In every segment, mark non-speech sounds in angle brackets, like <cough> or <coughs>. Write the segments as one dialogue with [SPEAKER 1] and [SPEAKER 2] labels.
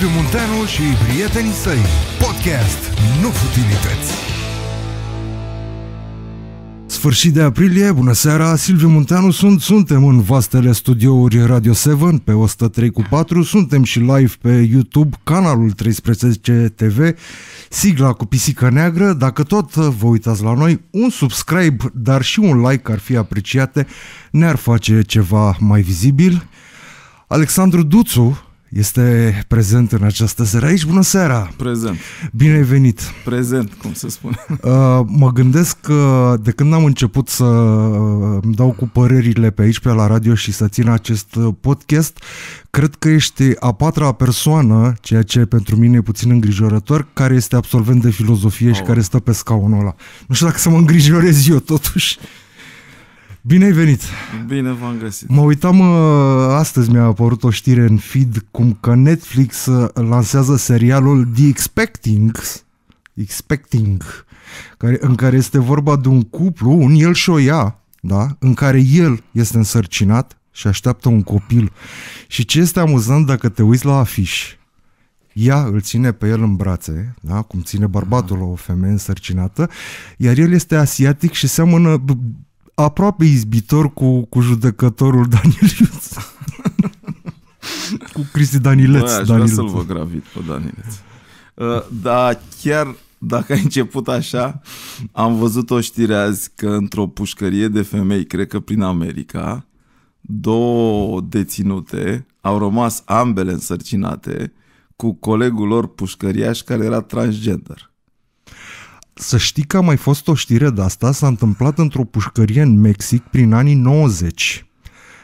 [SPEAKER 1] Liviu Munteanu și prietenii săi. Podcast Nu Futilități. Sfârșit de aprilie, bună seara, Silviu Munteanu sunt, suntem în vastele studiouri Radio 7 pe 103 cu 4, suntem și live pe YouTube, canalul 13 TV, sigla cu pisica neagră, dacă tot vă uitați la noi, un subscribe, dar și un like ar fi apreciate, ne-ar face ceva mai vizibil. Alexandru Duțu, este prezent în această seară aici. Bună seara! Prezent! Bine ai venit! Prezent, cum se spune. Uh, mă gândesc că de când am început să uh, îmi dau cu părerile pe aici, pe la radio și să țin acest uh, podcast, cred că ești a patra persoană, ceea ce pentru mine e puțin îngrijorător, care este absolvent de filozofie oh. și care stă pe scaunul ăla. Nu știu dacă să mă îngrijorez eu totuși. Bine ai venit! Bine v-am găsit! Mă uitam, astăzi mi-a apărut o știre în feed cum că Netflix uh, lansează serialul The Expecting, Expecting care, în care este vorba de un cuplu, un el și o ea, da? în care el este însărcinat și așteaptă un copil. Și ce este amuzant dacă te uiți la afiș, ea îl ține pe el în brațe, da? cum ține bărbatul o femeie însărcinată, iar el este asiatic și seamănă aproape izbitor cu, cu judecătorul <laughs> Daniel Iuț. cu Cristi Danileț. Bă, aș Danileț. vrea să-l vă
[SPEAKER 2] gravit pe Danileț. Uh, da, chiar dacă a început așa, am văzut o știre azi că într-o pușcărie de femei, cred că prin America, două deținute au rămas ambele însărcinate cu colegul lor pușcăriaș care era transgender.
[SPEAKER 1] Să știi că a mai fost o știre de asta, s-a întâmplat într-o pușcărie în Mexic prin anii 90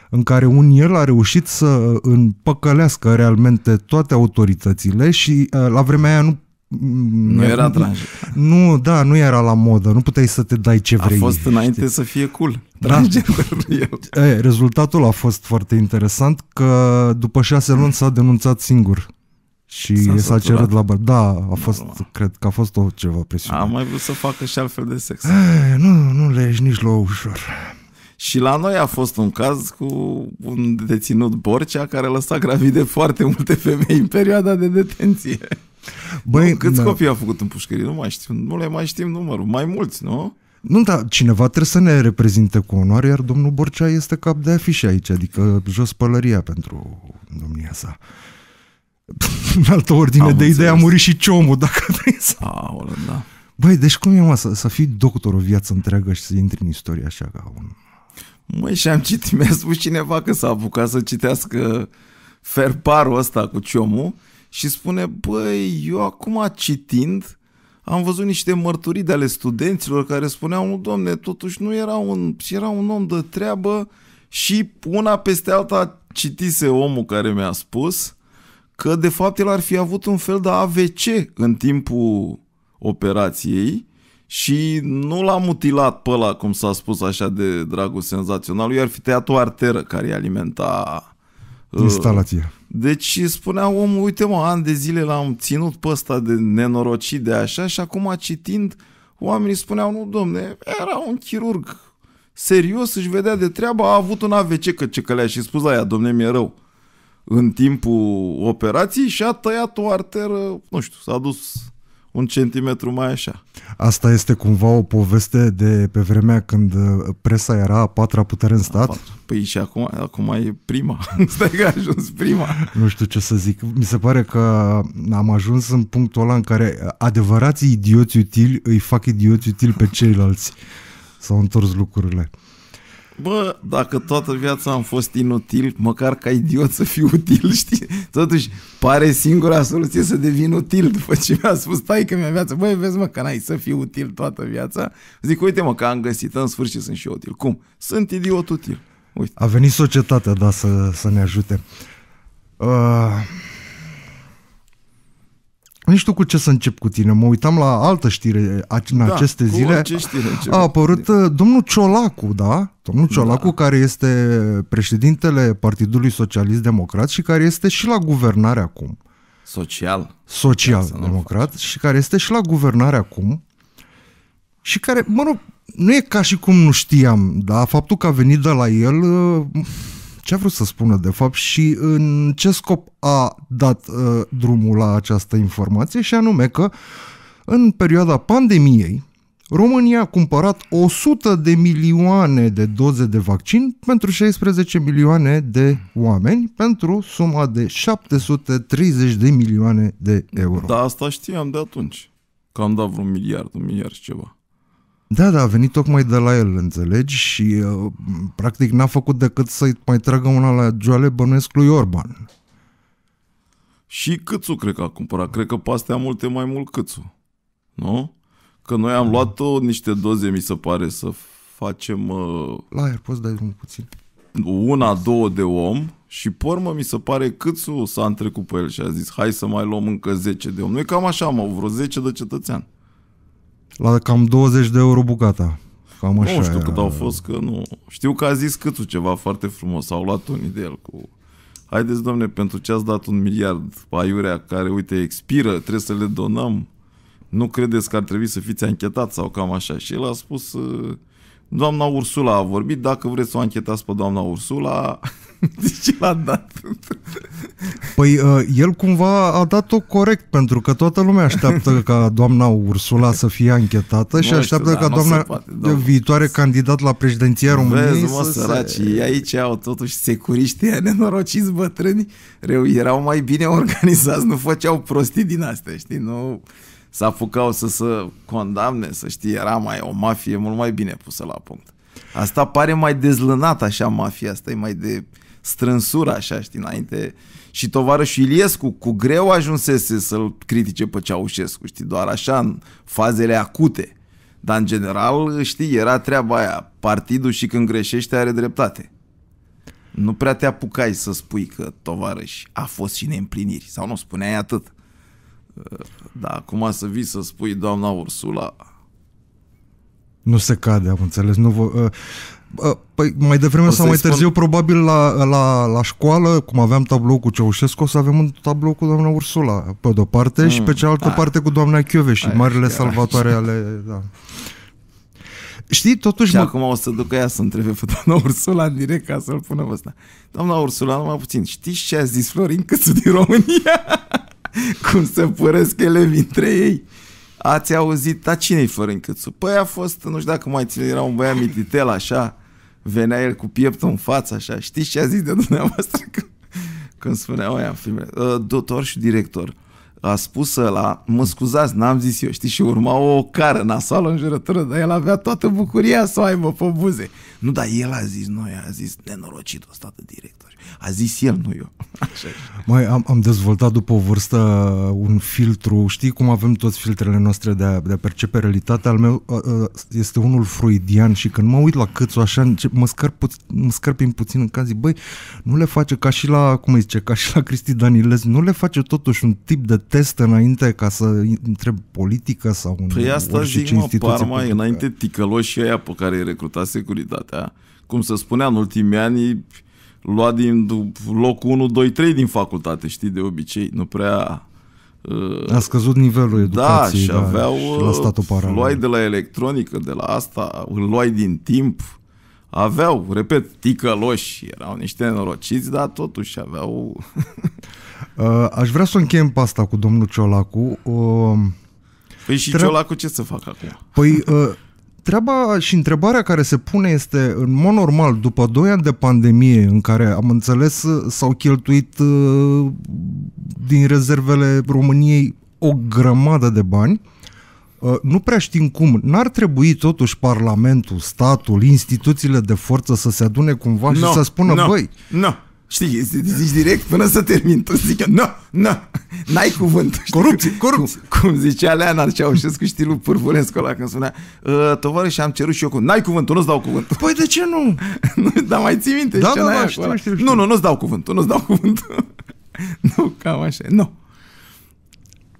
[SPEAKER 1] în care un el a reușit să împăcălească realmente toate autoritățile și uh, la vremea aia nu mm, nu era trans. Nu, da, nu era la modă, nu puteai să te dai ce vrei. A fost
[SPEAKER 2] înainte știi? să fie cool. Da. E,
[SPEAKER 1] eh, rezultatul a fost foarte interesant că după șase luni s-a denunțat singur și s-a cerut la bărbat. Da, a fost, no. cred că a fost o ceva presiune. Am
[SPEAKER 2] mai vrut să facă și altfel de sex. E, eh, nu,
[SPEAKER 1] nu le ești nici la ușor.
[SPEAKER 2] Și la noi a fost un caz cu un deținut Borcea care lăsa gravide foarte multe femei în perioada de detenție.
[SPEAKER 1] Băi, nu, câți copii
[SPEAKER 2] a făcut în pușcărie? Nu mai știu, nu le mai știm numărul. Mai mulți, nu?
[SPEAKER 1] Nu, dar cineva trebuie să ne reprezinte cu onoare, iar domnul Borcea este cap de afiș aici, adică jos pălăria pentru domnia sa în altă ordine Am de idee idei a murit și ciomul dacă <laughs> vrei să... Aole, da. Băi, deci cum e, mă, să, să fii doctor o viață întreagă și să intri în istorie așa ca un... Măi, și-am citit, mi-a spus
[SPEAKER 2] cineva că s-a apucat să citească ferparul ăsta cu ciomul și spune, băi, eu acum citind am văzut niște mărturii de ale studenților care spuneau, domne, totuși nu era un, era un om de treabă și una peste alta citise omul care mi-a spus că de fapt el ar fi avut un fel de AVC în timpul operației și nu l-a mutilat pe ăla, cum s-a spus așa de dragul senzațional, i-ar fi tăiat o arteră care alimenta uh, instalația. Deci spunea omul, uite mă, ani de zile l-am ținut pe ăsta de nenorocit de așa și acum citind, oamenii spuneau, nu domne, era un chirurg serios, își vedea de treaba, a avut un AVC, că ce călea și spus la ea, domne, mi-e rău în timpul operației și a tăiat o arteră, nu știu, s-a dus un centimetru mai așa.
[SPEAKER 1] Asta este cumva o poveste de pe vremea când uh, presa era a patra putere în stat?
[SPEAKER 2] Păi și acum, acum e prima. <laughs> Stai că a ajuns prima.
[SPEAKER 1] Nu știu ce să zic. Mi se pare că am ajuns în punctul ăla în care adevărații idioți utili îi fac idioți utili pe ceilalți. S-au întors lucrurile.
[SPEAKER 2] Bă, dacă toată viața am fost inutil, măcar ca idiot să fiu util, <laughs> știi? Totuși, pare singura soluție să devin util după ce mi-a spus stai că mi-a viață. Băi, vezi mă, că n-ai să fiu util toată viața. Zic, uite mă, că am găsit, în sfârșit sunt și util. Cum? Sunt idiot util.
[SPEAKER 1] Uite. A venit societatea, da, să, să ne ajute. Uh nici știu cu ce să încep cu tine. Mă uitam la altă știre în da, aceste zile. Știre a apărut uh, domnul Ciolacu, da? Domnul da. Ciolacu, da. care este președintele Partidului Socialist Democrat și care este și la guvernare acum.
[SPEAKER 2] Social.
[SPEAKER 1] Social-democrat da, și care este și la guvernare acum și care, mă rog, nu e ca și cum nu știam, dar faptul că a venit de la el uh, ce a vrut să spună de fapt și în ce scop a dat uh, drumul la această informație și anume că în perioada pandemiei România a cumpărat 100 de milioane de doze de vaccin pentru 16 milioane de oameni pentru suma de 730 de milioane de euro.
[SPEAKER 2] Da, asta știam de atunci, că am dat vreun miliard, un miliard și ceva.
[SPEAKER 1] Da, da, a venit tocmai de la el, înțelegi, și uh, practic n-a făcut decât să-i mai tragă una la joale bănuiesc lui Orban.
[SPEAKER 2] Și Câțu cred că a cumpărat, cred că pastea multe mai mult Câțu, nu? Că noi am luat niște doze, mi se pare, să facem... Uh, la aer, poți
[SPEAKER 1] dai un puțin.
[SPEAKER 2] Una, două de om și pormă mi se pare Câțu s-a întrecut pe el și a zis hai să mai luăm încă 10 de om. Noi cam așa am vreo 10 de cetățean.
[SPEAKER 1] La cam 20 de euro bucata. Cam așa nu știu cât au fost, că nu...
[SPEAKER 2] Știu că a zis câțu ceva foarte frumos, au luat unii de el cu... Haideți, domne, pentru ce ați dat un miliard aiurea care, uite, expiră, trebuie să le donăm. Nu credeți că ar trebui să fiți anchetat sau cam așa? Și el a spus, doamna Ursula a vorbit, dacă vreți să o anchetați pe doamna Ursula, de <laughs> ce l-a dat?
[SPEAKER 1] Păi uh, el cumva a dat-o corect, pentru că toată lumea așteaptă ca doamna Ursula să fie anchetată și așteaptă da, ca doamna viitoare candidat la președinția României Vezi, mă, să
[SPEAKER 2] se... aici au totuși securiștii aia nenorociți bătrâni, erau mai bine organizați, nu făceau prostii din astea, știi, nu să apucau să se condamne, să știi, era mai o mafie mult mai bine pusă la punct. Asta pare mai dezlănat așa mafia, asta e mai de strânsura așa, știi, înainte. Și tovarășul Iliescu cu greu ajunsese să-l critique pe Ceaușescu, știi, doar așa, în fazele acute. Dar, în general, știi, era treaba aia. Partidul și când greșește are dreptate. Nu prea te apucai să spui că tovarăș a fost și neîmpliniri. Sau nu, spuneai atât. Uh, dar acum să vii să spui doamna Ursula...
[SPEAKER 1] Nu se cade, am înțeles. Nu vă, uh, Păi mai devreme sau mai spun... probabil la, la, la școală, cum aveam tablou cu Ceaușescu, o să avem un tablou cu doamna Ursula, pe de-o parte, mm, și pe mm. cealaltă da. parte cu doamna Chiove și Ai, marile salvatoare ale... Da.
[SPEAKER 2] Știi, totuși... Și mă... acum o să ducă ea să întrebe pe doamna Ursula în direct ca să-l pună pe ăsta. Doamna Ursula, numai puțin, știi ce a zis Florin Cățu din România? <laughs> Cum se păresc elevii între ei? Ați auzit, dar cine-i Florin Cățu? Păi a fost, nu știu dacă mai ține, era un băiat mititel, așa, venea el cu pieptul în față, așa. Știți ce a zis de dumneavoastră <laughs> când, când spunea oia în filmele? Uh, doctor și director a spus la mă scuzați, n-am zis eu, știi, și urma o cară nasoală în jurătură, dar el avea toată bucuria să o aibă pe buze. Nu, dar el a zis, noi a zis, nenorocit ăsta de director. A zis el, nu eu. Așa.
[SPEAKER 1] Mai am, am dezvoltat după o vârstă un filtru. Știi cum avem toți filtrele noastre de a, de a percepe realitatea? Al meu este unul freudian și când mă uit la câțu așa, încep, mă, scărp, mă scărpim puțin în caz, zic, băi, nu le face ca și la, cum îi zice, ca și la Cristi Danilez, nu le face totuși un tip de test înainte ca să întreb politică sau un Păi asta zic, mă, par mai
[SPEAKER 2] înainte ticăloșii aia pe care îi recruta securitatea, cum se spunea în ultimii ani, lua din locul 1, 2, 3 din facultate, știi, de obicei, nu prea... Uh,
[SPEAKER 1] A scăzut nivelul da, educației. Da, și aveau... Da, și la uh, statul Luai
[SPEAKER 2] de la electronică, de la asta, îl luai din timp, aveau, repet, ticăloși, erau niște norociți, dar totuși aveau... <laughs>
[SPEAKER 1] uh, aș vrea să încheiem pasta cu domnul Ciolacu. Uh,
[SPEAKER 2] păi și tre- Ciolacu ce să fac acum?
[SPEAKER 1] Păi uh, treaba și întrebarea care se pune este, în mod normal, după 2 ani de pandemie în care am înțeles uh, s-au cheltuit uh, din rezervele României o grămadă de bani, uh, nu prea știm cum. N-ar trebui totuși Parlamentul, statul, instituțiile de forță să se adune cumva no, și să spună, no, băi,
[SPEAKER 2] no Știi, zici direct până să termin. Tu zici, nu, nu, n-ai cuvânt. Știi? Corupție, corupție. Cum, cum zicea Leana Ceaușescu, știi lui Pârvulescu ăla când spunea, ă, tovară și am cerut și eu cu N-ai cuvântul, nu-ți dau cuvânt. Păi de ce nu? <laughs> nu dar mai ții minte da, da, da, știu, știu, știu, Nu, nu, nu-ți dau cuvântul, nu-ți dau cuvântul. <laughs> nu, cam
[SPEAKER 1] așa. Nu. No.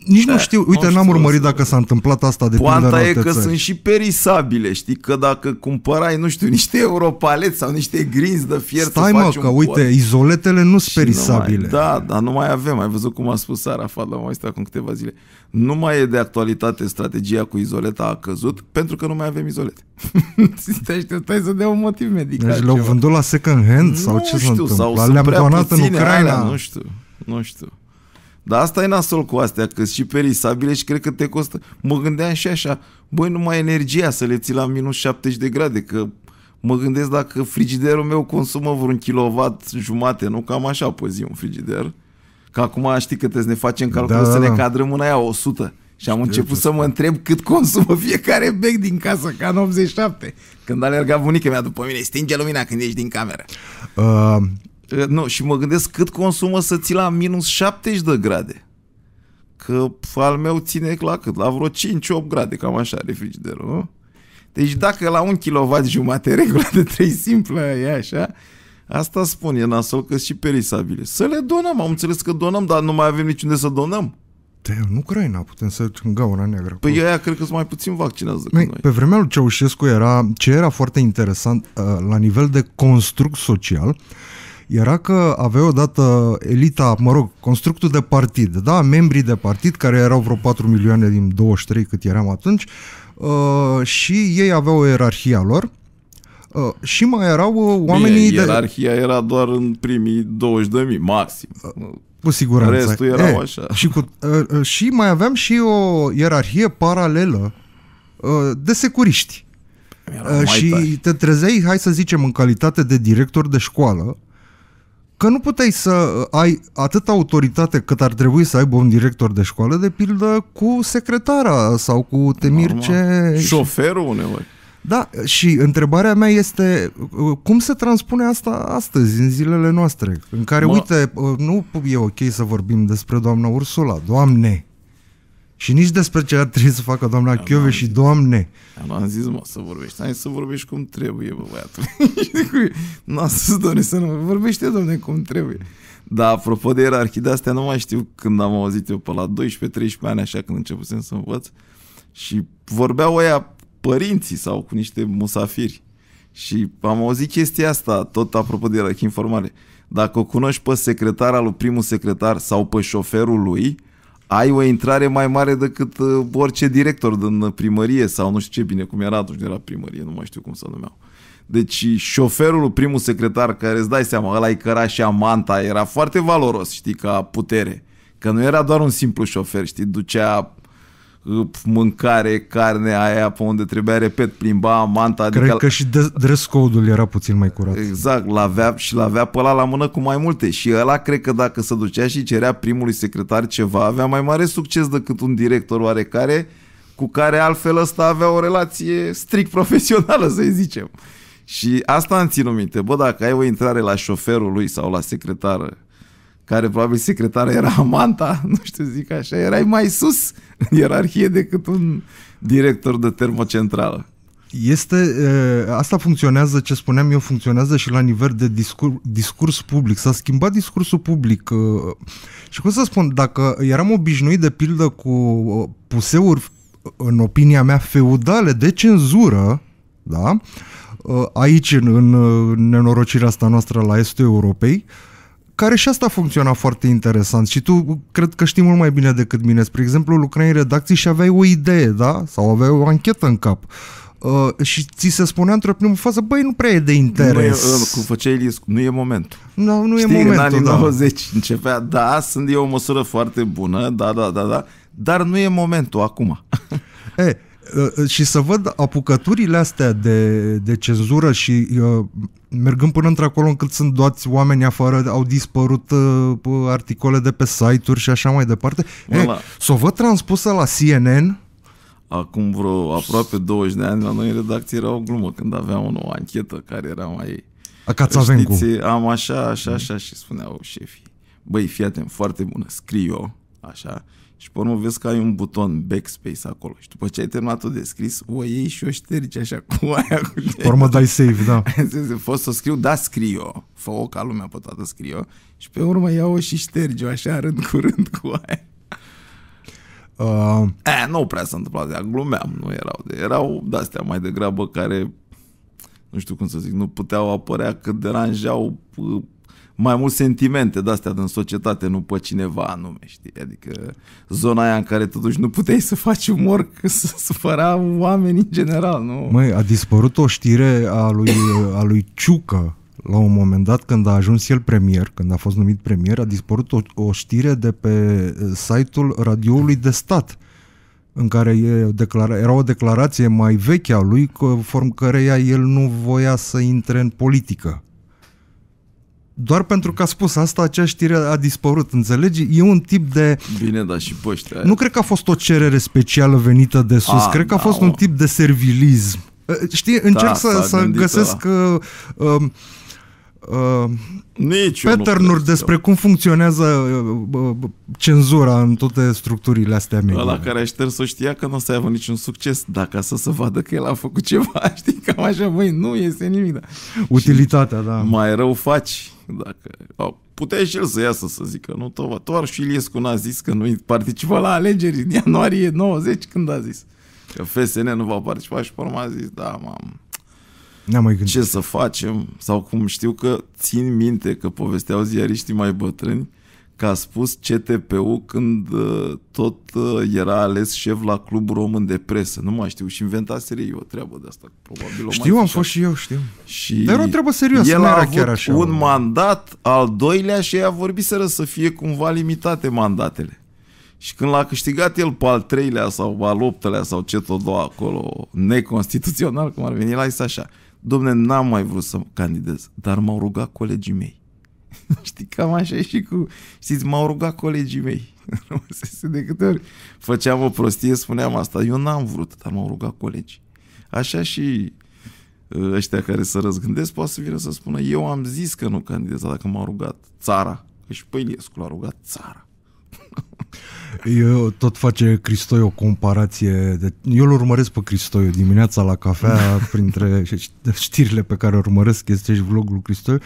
[SPEAKER 1] Nici da, nu știu, uite, nu n-am urmărit dacă s-a întâmplat asta de Poanta e că țări. sunt
[SPEAKER 2] și perisabile, știi, că dacă cumpărai, nu știu, niște europaleți sau niște grinzi de fier Stai mă, că uite, port,
[SPEAKER 1] izoletele nu sunt perisabile.
[SPEAKER 2] Mai, da, dar nu mai avem, ai văzut cum a spus Arafat la mai acum câteva zile. Nu mai e de actualitate strategia cu izoleta a căzut, pentru că nu mai avem izolete. <laughs> stai,
[SPEAKER 1] să dea un motiv medical. Deci le-au vândut la second hand nu sau ce s-a întâmplat? Le-am donat în Ucraina. nu știu,
[SPEAKER 2] nu știu. Dar asta e nasol cu astea, că și perisabile și cred că te costă. Mă gândeam și așa, băi, numai energia să le ții la minus 70 de grade, că mă gândesc dacă frigiderul meu consumă vreun kilowat jumate, nu? Cam așa pe zi un frigider. Că acum știi câte ne facem calcul da, să da. ne cadrăm în aia 100. Și am început să mă întreb cât consumă fiecare bec din casă, ca în 87. Când alerga bunica mea după mine, stinge lumina când ieși din cameră. Uh, nu, și mă gândesc cât consumă să ții la minus 70 de grade. Că al meu ține la cât? La vreo 5-8 grade, cam așa, refrigerul, nu? Deci dacă la un kW jumate regulă de 3 simplă e așa, asta spun, e nasol că și perisabile. Să le donăm, am înțeles că donăm, dar nu mai avem niciunde să donăm.
[SPEAKER 1] Da, în Ucraina putem să în gaura neagră. Păi
[SPEAKER 2] aia cred că sunt mai puțin vaccinează
[SPEAKER 1] noi, noi. Pe vremea lui Ceaușescu era, ce era foarte interesant uh, la nivel de construct social, era că avea odată elita, mă rog, constructul de partid, da, membrii de partid, care erau vreo 4 milioane din 23 cât eram atunci, uh, și ei aveau o ierarhie a lor, Uh, și mai erau uh, oamenii Bine, ierarhia
[SPEAKER 2] de... era doar în primii 20 de mii, maxim. Uh, cu siguranță. Restul erau e, așa.
[SPEAKER 1] Și, cu, uh, uh și mai aveam și o ierarhie paralelă uh, de securiști. Uh, și tari. te trezeai, hai să zicem, în calitate de director de școală, că nu puteai să uh, ai atâta autoritate cât ar trebui să aibă un director de școală, de pildă cu secretara sau cu temir ce...
[SPEAKER 2] Șoferul uneori.
[SPEAKER 1] Da, și întrebarea mea este uh, cum se transpune asta astăzi, în zilele noastre, în care, mă... uite, uh, nu e ok să vorbim despre doamna Ursula, doamne, și nici despre ce ar trebui să facă doamna da, Chiove și doamne. Nu am zis, mă, să vorbești. Hai să
[SPEAKER 2] vorbești cum trebuie, bă,
[SPEAKER 1] băiatul. <laughs> nu am să doresc să nu... Vorbește, domne,
[SPEAKER 2] cum trebuie. Dar apropo de ierarhii de astea, nu mai știu când am auzit eu pe la 12-13 ani, așa când începusem să învăț. Și vorbeau oia părinții sau cu niște musafiri. Și am auzit chestia asta, tot apropo de ierarhii informale. Dacă o cunoști pe secretarul lui primul secretar sau pe șoferul lui, ai o intrare mai mare decât uh, orice director din primărie sau nu știu ce bine cum era atunci, era primărie, nu mai știu cum să numeau. Deci șoferul, primul secretar care îți dai seama, ăla căra și amanta, era foarte valoros, știi, ca putere. Că nu era doar un simplu șofer, știi, ducea mâncare, carne, aia pe unde trebuia, repet, plimba manta. Adică că
[SPEAKER 1] și dress code-ul era puțin mai curat.
[SPEAKER 2] Exact, l-avea și l-avea pe ăla la mână cu mai multe. Și ăla cred că dacă se ducea și cerea primului secretar ceva, avea mai mare succes decât un director oarecare cu care altfel ăsta avea o relație strict profesională, să zicem. Și asta am ținut minte. Bă, dacă ai o intrare la șoferul lui sau la secretară care probabil secretara era amanta, <laughs> nu știu zic așa, erai mai sus în ierarhie decât un director de termocentrală.
[SPEAKER 1] Este, eh, asta funcționează, ce spuneam eu, funcționează și la nivel de discurs, discurs public. S-a schimbat discursul public. Eh, și cum să spun, dacă eram obișnuit de pildă cu eh, puseuri, în opinia mea, feudale de cenzură, da? aici, în, în nenorocirea asta noastră la estul Europei, uh, care și asta funcționa foarte interesant și tu cred că știi mult mai bine decât mine. Spre exemplu, lucrai în redacții și aveai o idee, da? Sau aveai o anchetă în cap. Uh, și ți se spunea într-o primă fază, băi, nu prea e de interes. Nu e, ă, cum
[SPEAKER 2] făceai Elis, nu e momentul.
[SPEAKER 1] No, da, nu Știi, e momentul, în anii da.
[SPEAKER 2] 90 începea, da, sunt eu o măsură foarte bună, da, da, da, da, dar nu e momentul acum.
[SPEAKER 1] e, Uh, și să văd apucăturile astea de, de cenzură și uh, mergând până într-acolo încât sunt doați oameni afară, au dispărut uh, uh articole de pe site-uri și așa mai departe. Voilà. Să o văd transpusă la CNN
[SPEAKER 2] acum vreo aproape 20 de ani la noi în redacție era o glumă când aveam o anchetă care era mai... Știți, am așa, așa, așa și spuneau șefii. Băi, fii atent, foarte bună, scriu așa și pe urmă vezi că ai un buton backspace acolo și după ce ai terminat-o descris, o iei și o ștergi așa cu <laughs> aia. Cu și pe urmă dai save, da. <laughs> Fost să scriu, da, scriu Fă-o ca lumea pe toată scriu și pe urmă iau-o și ștergi-o așa rând cu rând cu aia. Uh... E, nu prea s-a întâmplat, de glumeam, nu erau, de, erau de-astea mai degrabă care, nu știu cum să zic, nu puteau apărea că deranjau mai mult sentimente de-astea din societate, nu pe cineva anume, știi? Adică zona aia în care totuși nu puteai să faci umor, că <laughs> să supăra oamenii în general, nu?
[SPEAKER 1] Măi, a dispărut o știre a lui, a lui Ciucă la un moment dat, când a ajuns el premier, când a fost numit premier, a dispărut o, o știre de pe eh, site-ul radioului de stat în care e declara- era o declarație mai veche a lui, conform căreia el nu voia să intre în politică doar pentru că a spus asta, acea știre a dispărut, înțelegi? E un tip de...
[SPEAKER 2] Bine, dar și poștea. Nu cred
[SPEAKER 1] că a fost o cerere specială venită de sus, a, ah, cred că a da, fost o... un tip de servilism. Știi, încerc da, să, să găsesc... La... Uh, uh, uh, Nici pattern-uri despre cum funcționează uh, uh, cenzura în toate structurile astea mele. La
[SPEAKER 2] care a șters-o știa că nu o să aibă niciun succes, dacă să se vadă că el a făcut ceva, <laughs> știi, cam așa, băi, nu este nimic. Da.
[SPEAKER 1] Utilitatea, Și da.
[SPEAKER 2] Mai rău faci, dacă au, putea și el să iasă să zică, nu, Tovar și Iliescu n-a zis că nu participă la alegeri în ianuarie 90 când a zis că FSN nu va participa și pe urmă a zis, da, mam, N-am mai gândit. ce să facem, sau cum știu că țin minte că povesteau ziariștii mai bătrâni, că a spus CTPU când uh, tot uh, era ales șef la clubul Român de Presă. Nu mai știu, și inventa serie o treabă de asta.
[SPEAKER 1] Probabil știu, am fost și eu, știu. Și Dar o treabă serioasă, el nu era a chiar așa. un mă.
[SPEAKER 2] mandat al doilea și a vorbit să fie cumva limitate mandatele. Și când l-a câștigat el pe al treilea sau al optelea sau ce tot doua acolo, neconstituțional, cum ar veni, el a zis așa, domne, n-am mai vrut să candidez, dar m-au rugat colegii mei. <laughs> Știi, cam așa și cu... Știți, m-au rugat colegii mei. <laughs> de câte ori făceam o prostie, spuneam asta. Eu n-am vrut, dar m-au rugat colegii. Așa și uh, ăștia care să răzgândesc poate să vină să spună eu am zis că nu candidez, dacă m au rugat țara. Că și Păilescu l-a rugat țara.
[SPEAKER 1] <laughs> Eu tot face Cristoi o comparație. De... Eu îl urmăresc pe Cristoiu dimineața la cafea, <laughs> printre știrile pe care urmăresc este și vlogul Cristoiu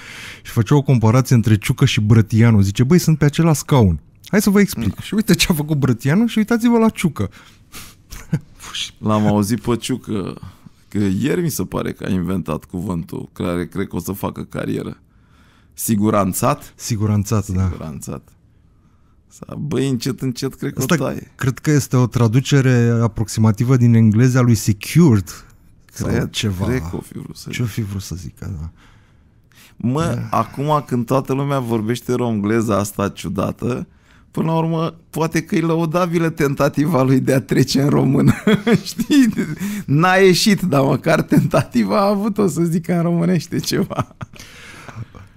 [SPEAKER 1] și face o comparație între Ciucă și Brătianu. Zice, băi, sunt pe același scaun. Hai să vă explic. Da. Și uite ce a făcut Brătianu și uitați-vă la Ciucă. <laughs>
[SPEAKER 2] L-am auzit pe Ciucă că ieri mi se pare că a inventat cuvântul care cred că o să facă carieră. Siguranțat?
[SPEAKER 1] Siguranțat, Siguranțat. da. Siguranțat.
[SPEAKER 2] Băi, încet, încet, cred că Asta o
[SPEAKER 1] Cred că este o traducere aproximativă din engleză a lui secured. Cred, ceva. Cred că
[SPEAKER 2] o fi vrut să Ce-o fi vrut să zic? Da. Mă, yeah. Da. acum când toată lumea vorbește romgleza asta ciudată, până la urmă, poate că e lăudabilă tentativa lui de a trece în română. <laughs> Știi? N-a ieșit, dar măcar tentativa a avut-o să zică în românește ceva.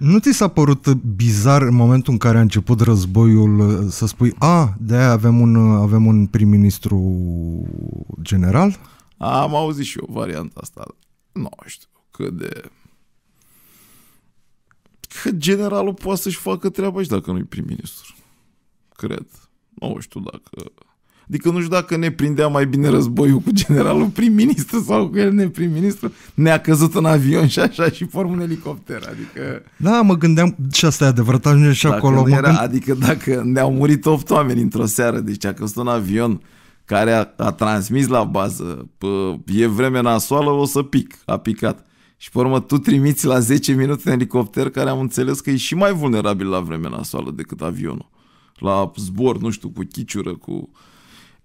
[SPEAKER 1] Nu ți s-a părut bizar în momentul în care a început războiul uh, să spui, a, de aia avem un, uh, avem un prim-ministru general?
[SPEAKER 2] Am auzit și eu varianta asta. Nu știu cât de... Că generalul poate să-și facă treaba și dacă nu-i prim-ministru. Cred. Nu știu dacă Adică nu știu dacă ne prindea mai bine războiul cu generalul prim-ministru sau cu el ne prim-ministru, ne-a căzut în avion și așa și formă un elicopter. Adică...
[SPEAKER 1] Da, mă gândeam, și asta e adevărat, ajunge și dacă acolo. Era, gând... Adică
[SPEAKER 2] dacă ne-au murit 8 oameni într-o seară, deci a căzut un avion care a, a transmis la bază, pă, e vreme nasoală, o să pic, a picat. Și pe urmă tu trimiți la 10 minute în elicopter care am înțeles că e și mai vulnerabil la vreme nasoală decât avionul. La zbor, nu știu, cu chiciură, cu...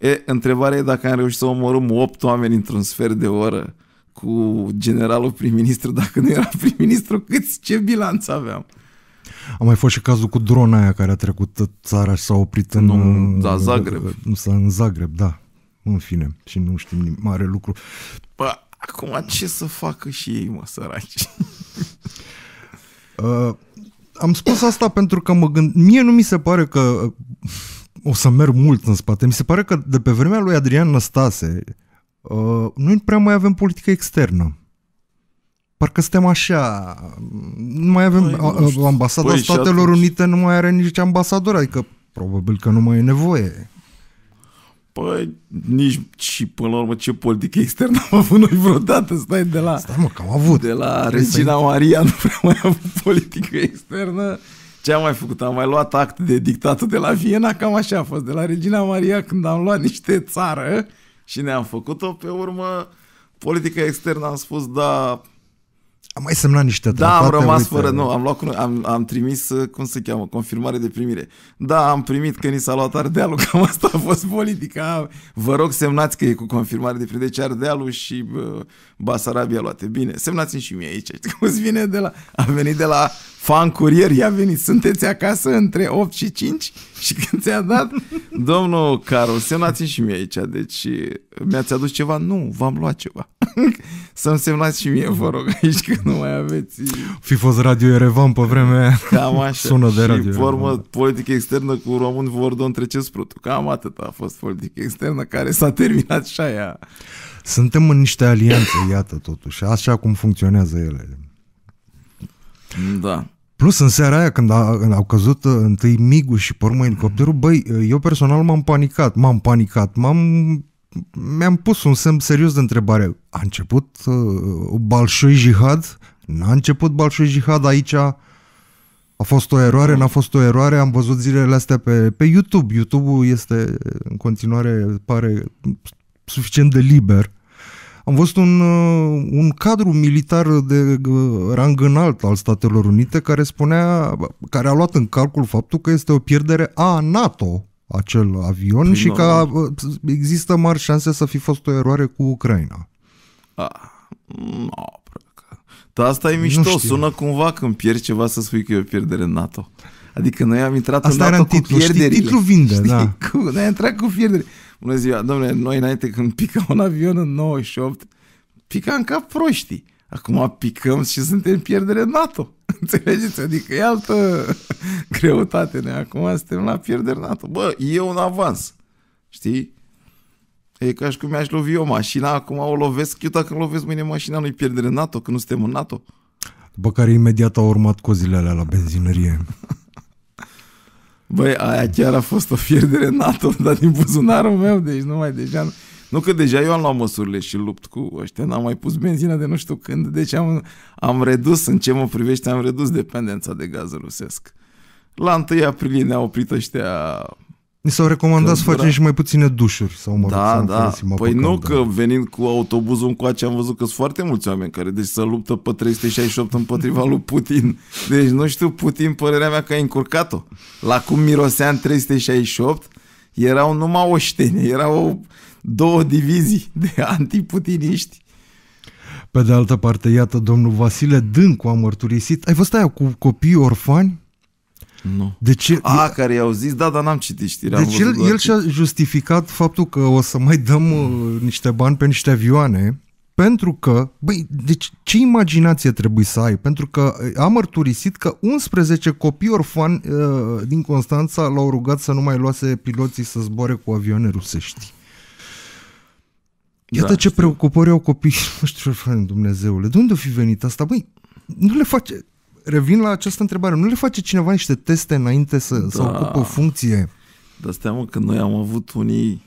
[SPEAKER 2] E, întrebarea e dacă am reușit să omorâm 8 oameni într-un sfert de oră cu generalul prim-ministru, dacă nu era prim-ministru, câți, ce bilanț aveam?
[SPEAKER 1] A mai fost și cazul cu drona aia care a trecut țara și s-a oprit în... Nu, da, Zagreb. În Zagreb, da. În fine, și nu știm nimic, mare lucru.
[SPEAKER 2] Bă, acum ce să facă și ei, mă, săraci? <laughs>
[SPEAKER 1] Uh, am spus asta pentru că mă gând... Mie nu mi se pare că o să merg mult în spate. Mi se pare că de pe vremea lui Adrian Năstase, uh, noi nu prea mai avem politică externă. Parcă suntem așa, nu mai avem, Noi, păi, ambasada păi, Statelor Unite nu mai are nici ambasador, adică probabil că nu mai e nevoie.
[SPEAKER 2] Păi, nici și până la urmă ce politică externă am avut noi vreodată, stai de la... Stai mă, că am avut. De la Regina Maria nu prea mai avut politică externă. Ce am mai făcut? Am mai luat act de dictatul de la Viena, cam așa a fost, de la Regina Maria, când am luat niște țară și ne-am făcut-o. Pe urmă, politica externă am spus, da...
[SPEAKER 1] Am mai semnat niște Da, am rămas uite, fără, nu,
[SPEAKER 2] am, luat, am, am trimis, uh, cum se cheamă, confirmare de primire. Da, am primit că ni s-a luat Ardealul, <laughs> cam asta a fost politica. Vă rog, semnați că e cu confirmare de primire, deci Ardealul și bă, uh, Basarabia luate. Bine, semnați-mi și mie aici, <laughs> cum vine de la, a venit de la fan curier i-a venit, sunteți acasă între 8 și 5 <laughs> și când ți-a dat, domnul Carol, semnați și mie aici, deci uh, mi-ați adus ceva? Nu, v-am luat ceva. <laughs> Să-mi semnați și mie, vă rog, aici că nu mai aveți...
[SPEAKER 1] Fi fost Radio Erevan pe vremea Cam așa. sună de radio. Și formă
[SPEAKER 2] politică externă cu român Vordon trece sprutul. Cam atât a fost politică externă care s-a terminat și aia.
[SPEAKER 1] Suntem în niște alianțe, iată totuși, așa cum funcționează ele. Da. Plus în seara aia când, a, când au căzut uh, întâi migul și pe urmă elicopterul, băi, uh, eu personal m-am panicat, m-am panicat, m-am mi-am pus un semn serios de întrebare. A început uh, Balșoi Jihad? N-a început Balșoi Jihad aici? A fost o eroare? N-a fost o eroare? Am văzut zilele astea pe, pe YouTube. YouTube-ul este în continuare, pare suficient de liber. Am văzut un, uh, un cadru militar de uh, rang înalt al Statelor Unite care spunea, care a luat în calcul faptul că este o pierdere a NATO acel avion Prin și normal. că uh, există mari șanse să fi fost o eroare cu Ucraina.
[SPEAKER 2] Ah, mm, no, dar asta e mișto, sună cumva când pierzi ceva să spui că e o pierdere NATO. Adică noi am intrat Asta în cu pierderile. Asta era titlu vinde, știi? da. <laughs> Cu, noi am intrat cu pierderi. Bună ziua, domnule, noi înainte când pica un avion în 98, picam ca proștii. Acum picăm și suntem pierdere NATO. <laughs> Înțelegeți? Adică e altă <laughs> greutate. Noi acum suntem la pierdere NATO. Bă, e un avans. Știi? E ca și cum mi-aș lovi o mașină, acum o lovesc. Eu dacă lovesc mâine mașina, nu-i pierdere NATO, că nu suntem în NATO.
[SPEAKER 1] După care imediat au urmat cozile alea la benzinărie.
[SPEAKER 2] Băi, aia chiar a fost o fierdere NATO, <laughs> dar din buzunarul meu, deci nu mai deja... Nu, nu că deja eu am luat măsurile și lupt cu ăștia, n-am mai pus benzina de nu știu când, deci am, am redus, în ce mă privește, am redus dependența de gaz rusesc. La 1 aprilie ne-au oprit ăștia
[SPEAKER 1] Ni s-au recomandat să facem și mai puține dușuri sau mă da, rog, da. Folosim, păi nu da. că
[SPEAKER 2] venind cu autobuzul coace am văzut că sunt foarte mulți oameni care deci să luptă pe 368 împotriva lui Putin. Deci nu știu, Putin părerea mea că a încurcat-o. La cum mirosea în 368 erau numai oșteni, erau două divizii de
[SPEAKER 1] antiputiniști. Pe de altă parte, iată, domnul Vasile Dâncu a mărturisit. Ai fost aia cu copii orfani?
[SPEAKER 2] Nu. De ce? A, care i-au zis, da, dar n-am citit știrea. Deci el, el și-a
[SPEAKER 1] justificat faptul că o să mai dăm mm. niște bani pe niște avioane, pentru că, băi, deci ce imaginație trebuie să ai? Pentru că uh, am mărturisit că 11 copii orfani uh, din Constanța l-au rugat să nu mai luase piloții să zboare cu avioane rusești. Da, Iată da, ce știu. preocupări au copiii, nu știu, frate, Dumnezeule, de unde o fi venit asta? Băi, nu le face, revin la această întrebare. Nu le face cineva niște teste înainte să, da. să o funcție? Dar stai mă, că noi am avut unii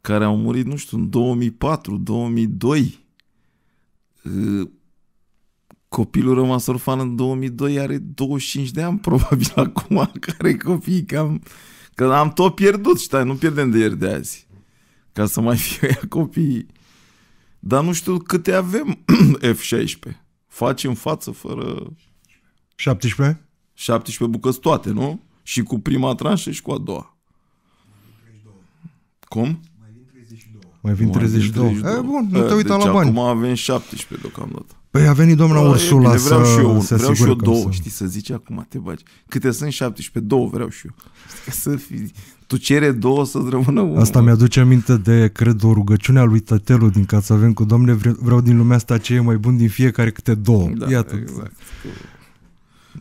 [SPEAKER 2] care au murit, nu știu, în 2004, 2002. Copilul rămas orfan în 2002 are 25 de ani, <laughs> probabil, acum, care copii cam... Că am tot pierdut, știi, nu pierdem de ieri de azi. Ca să mai fie copii. Dar nu știu câte avem <clears throat> F-16. Facem față fără... 17? 17 bucăți toate, nu? Și cu prima tranșă și cu a doua.
[SPEAKER 1] 32. Cum? Mai vin 32. Mai vin 32. 32. E, bun, nu te uita deci la bani.
[SPEAKER 2] acum avem 17 deocamdată.
[SPEAKER 1] Păi a venit domnul a, Ursula bine, vreau să și eu, să vreau și eu două, să...
[SPEAKER 2] știi, să zici acum, te bagi. Câte sunt 17, două vreau și eu. să fi. tu cere două să-ți rămână unul. Asta
[SPEAKER 1] mi-aduce aminte de, cred, o rugăciune a lui Tătelu din Cațaven cu Doamne, vreau din lumea asta ce e mai bun din fiecare câte două. Da, Iată. Exact.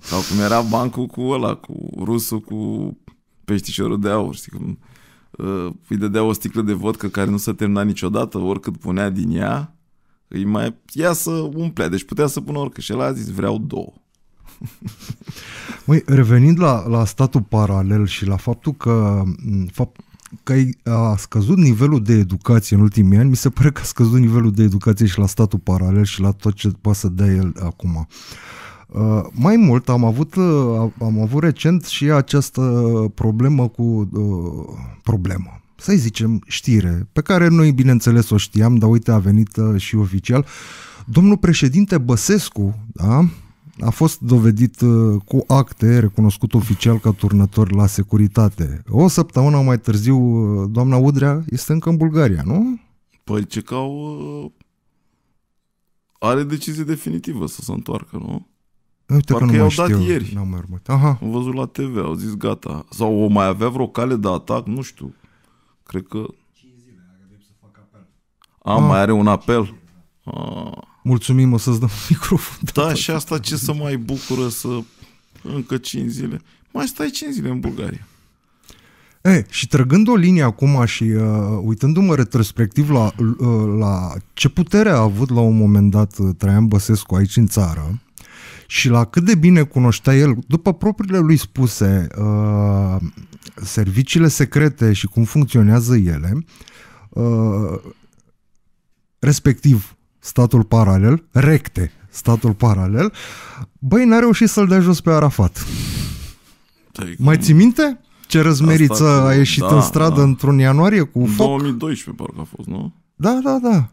[SPEAKER 2] Sau cum era bancul cu ăla, cu rusul, cu peștișorul de aur, știi cum... Uh, îi dădea o sticlă de vodcă care nu se termina niciodată, oricât punea din ea, îi mai ia să umplea. Deci putea să pună oricât. Și el a zis, vreau două. <laughs>
[SPEAKER 1] Măi, revenind la, la statul paralel și la faptul că, fapt, că a scăzut nivelul de educație în ultimii ani, mi se pare că a scăzut nivelul de educație și la statul paralel și la tot ce poate să dea el acum. Uh, Uh, mai mult, am avut, uh, am avut recent și această problemă cu uh, problemă. Să-i zicem știre, pe care noi bineînțeles o știam, dar uite a venit uh, și oficial. Domnul președinte Băsescu, da, a fost dovedit cu acte, recunoscut oficial ca turnător la securitate. O săptămână mai târziu, doamna Udrea este încă în Bulgaria, nu?
[SPEAKER 2] Păi ce că are decizie definitivă să se întoarcă, nu? Uite Parcă că nu i-au dat știu. ieri. N-am mai urmat. Aha. Am văzut la TV, au zis gata. Sau o mai avea vreo cale de atac, nu știu. Cred că... 5 zile, să apel. A, ah. mai are un apel? Ah.
[SPEAKER 1] Mulțumim, o să-ți dăm <laughs> microfon.
[SPEAKER 2] Da, și asta ce să mai bucură să... Încă 5 zile. Mai stai 5 zile în Bulgaria.
[SPEAKER 1] E, și trăgând o linie acum și uh, uitându-mă retrospectiv la, uh, la ce putere a avut la un moment dat uh, Traian Băsescu aici în țară, și la cât de bine cunoștea el, după propriile lui spuse, uh, serviciile secrete și cum funcționează ele, uh, respectiv statul paralel, recte statul paralel, băi, n-a reușit să-l dea jos pe Arafat. Tăi, Mai ții minte? Ce răzmeriță a ieșit da, în stradă da. într-un ianuarie cu foc?
[SPEAKER 2] 2012 parcă a fost, nu?
[SPEAKER 1] Da, da, da.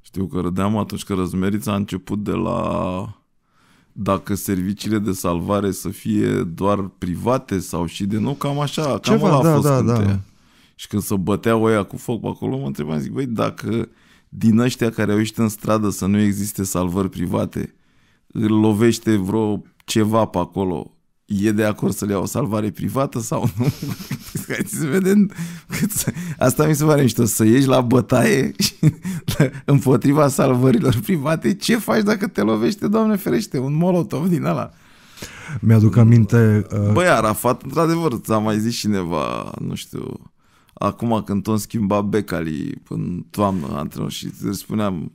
[SPEAKER 2] Știu că râdeam atunci că răzmerița a început de la dacă serviciile de salvare să fie doar private sau și de nou, cam așa, cam Ceva, ăla a da, fost da, da. Și când se bătea oia cu foc pe acolo, mă întrebam, zic, băi, dacă din ăștia care au ieșit în stradă să nu existe salvări private, îl lovește vreo ceva pe acolo, e de acord să le iau o salvare privată sau nu. <laughs> Hai să vedem. Asta mi se pare niște să ieși la bătaie și <laughs> împotriva salvărilor private. Ce faci dacă te lovește, Doamne ferește, un molotov din ala?
[SPEAKER 1] Mi-aduc aminte... Uh... Băi,
[SPEAKER 2] Arafat, într-adevăr, ți-a mai zis cineva, nu știu, acum când tot schimba Becali în toamnă, antrenor, și îți spuneam,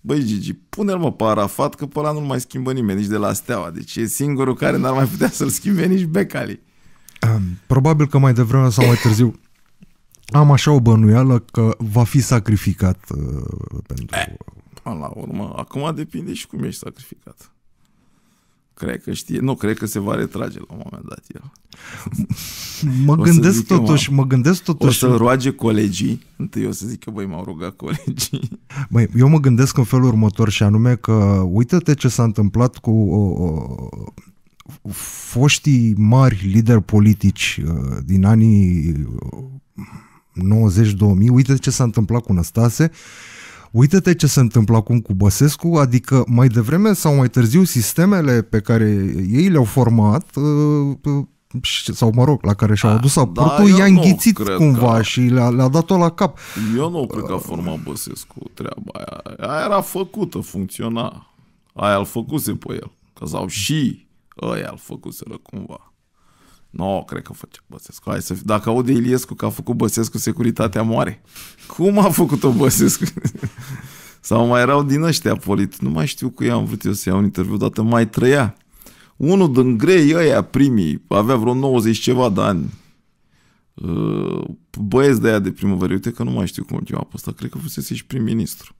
[SPEAKER 2] Băi, Gigi, pune-l mă pe Arafat, că pe ăla nu mai schimbă nimeni, nici de la Steaua. Deci e singurul care n-ar mai putea să-l schimbe nici Becali.
[SPEAKER 1] Probabil că mai devreme sau mai târziu am așa o bănuială că va fi sacrificat uh, pentru... Eh,
[SPEAKER 2] până la urmă, acum depinde și cum ești sacrificat. Cred că știe, nu, cred că se va retrage la un moment dat el. Mă <laughs> o gândesc totuși, eu, mă gândesc totuși. O să roage colegii, întâi o să zic că băi m-au rugat colegii.
[SPEAKER 1] <laughs> Băi, eu mă gândesc în felul următor și anume că uite-te ce s-a întâmplat cu o, o, foștii mari lideri politici uh, din anii 90-2000, uh, uite ce s-a întâmplat cu Năstase Uită-te ce se întâmplă acum cu Băsescu, adică mai devreme sau mai târziu sistemele pe care ei le-au format uh, uh, sau mă rog, la care și-au ah, adus da, aportul, da, i-a înghițit cumva că... și le-a, le dat-o la cap.
[SPEAKER 2] Eu nu cred că a format Băsescu treaba aia. Aia era făcută, funcționa. Aia l făcuse pe el. Că sau și ăia l făcuseră cumva. Nu, cred că face Băsescu. Hai să Dacă aude Iliescu că a făcut Băsescu, securitatea moare. Cum a făcut-o Băsescu? <laughs> Sau mai erau din ăștia polit. Nu mai știu cu ea, am vrut eu să iau un interviu, dată mai trăia. Unul din grei ăia primii, avea vreo 90 ceva de ani. Ă, băieți de aia de primăvară, uite că nu mai știu cum o cheamă pe ăsta, cred că fusese și prim-ministru.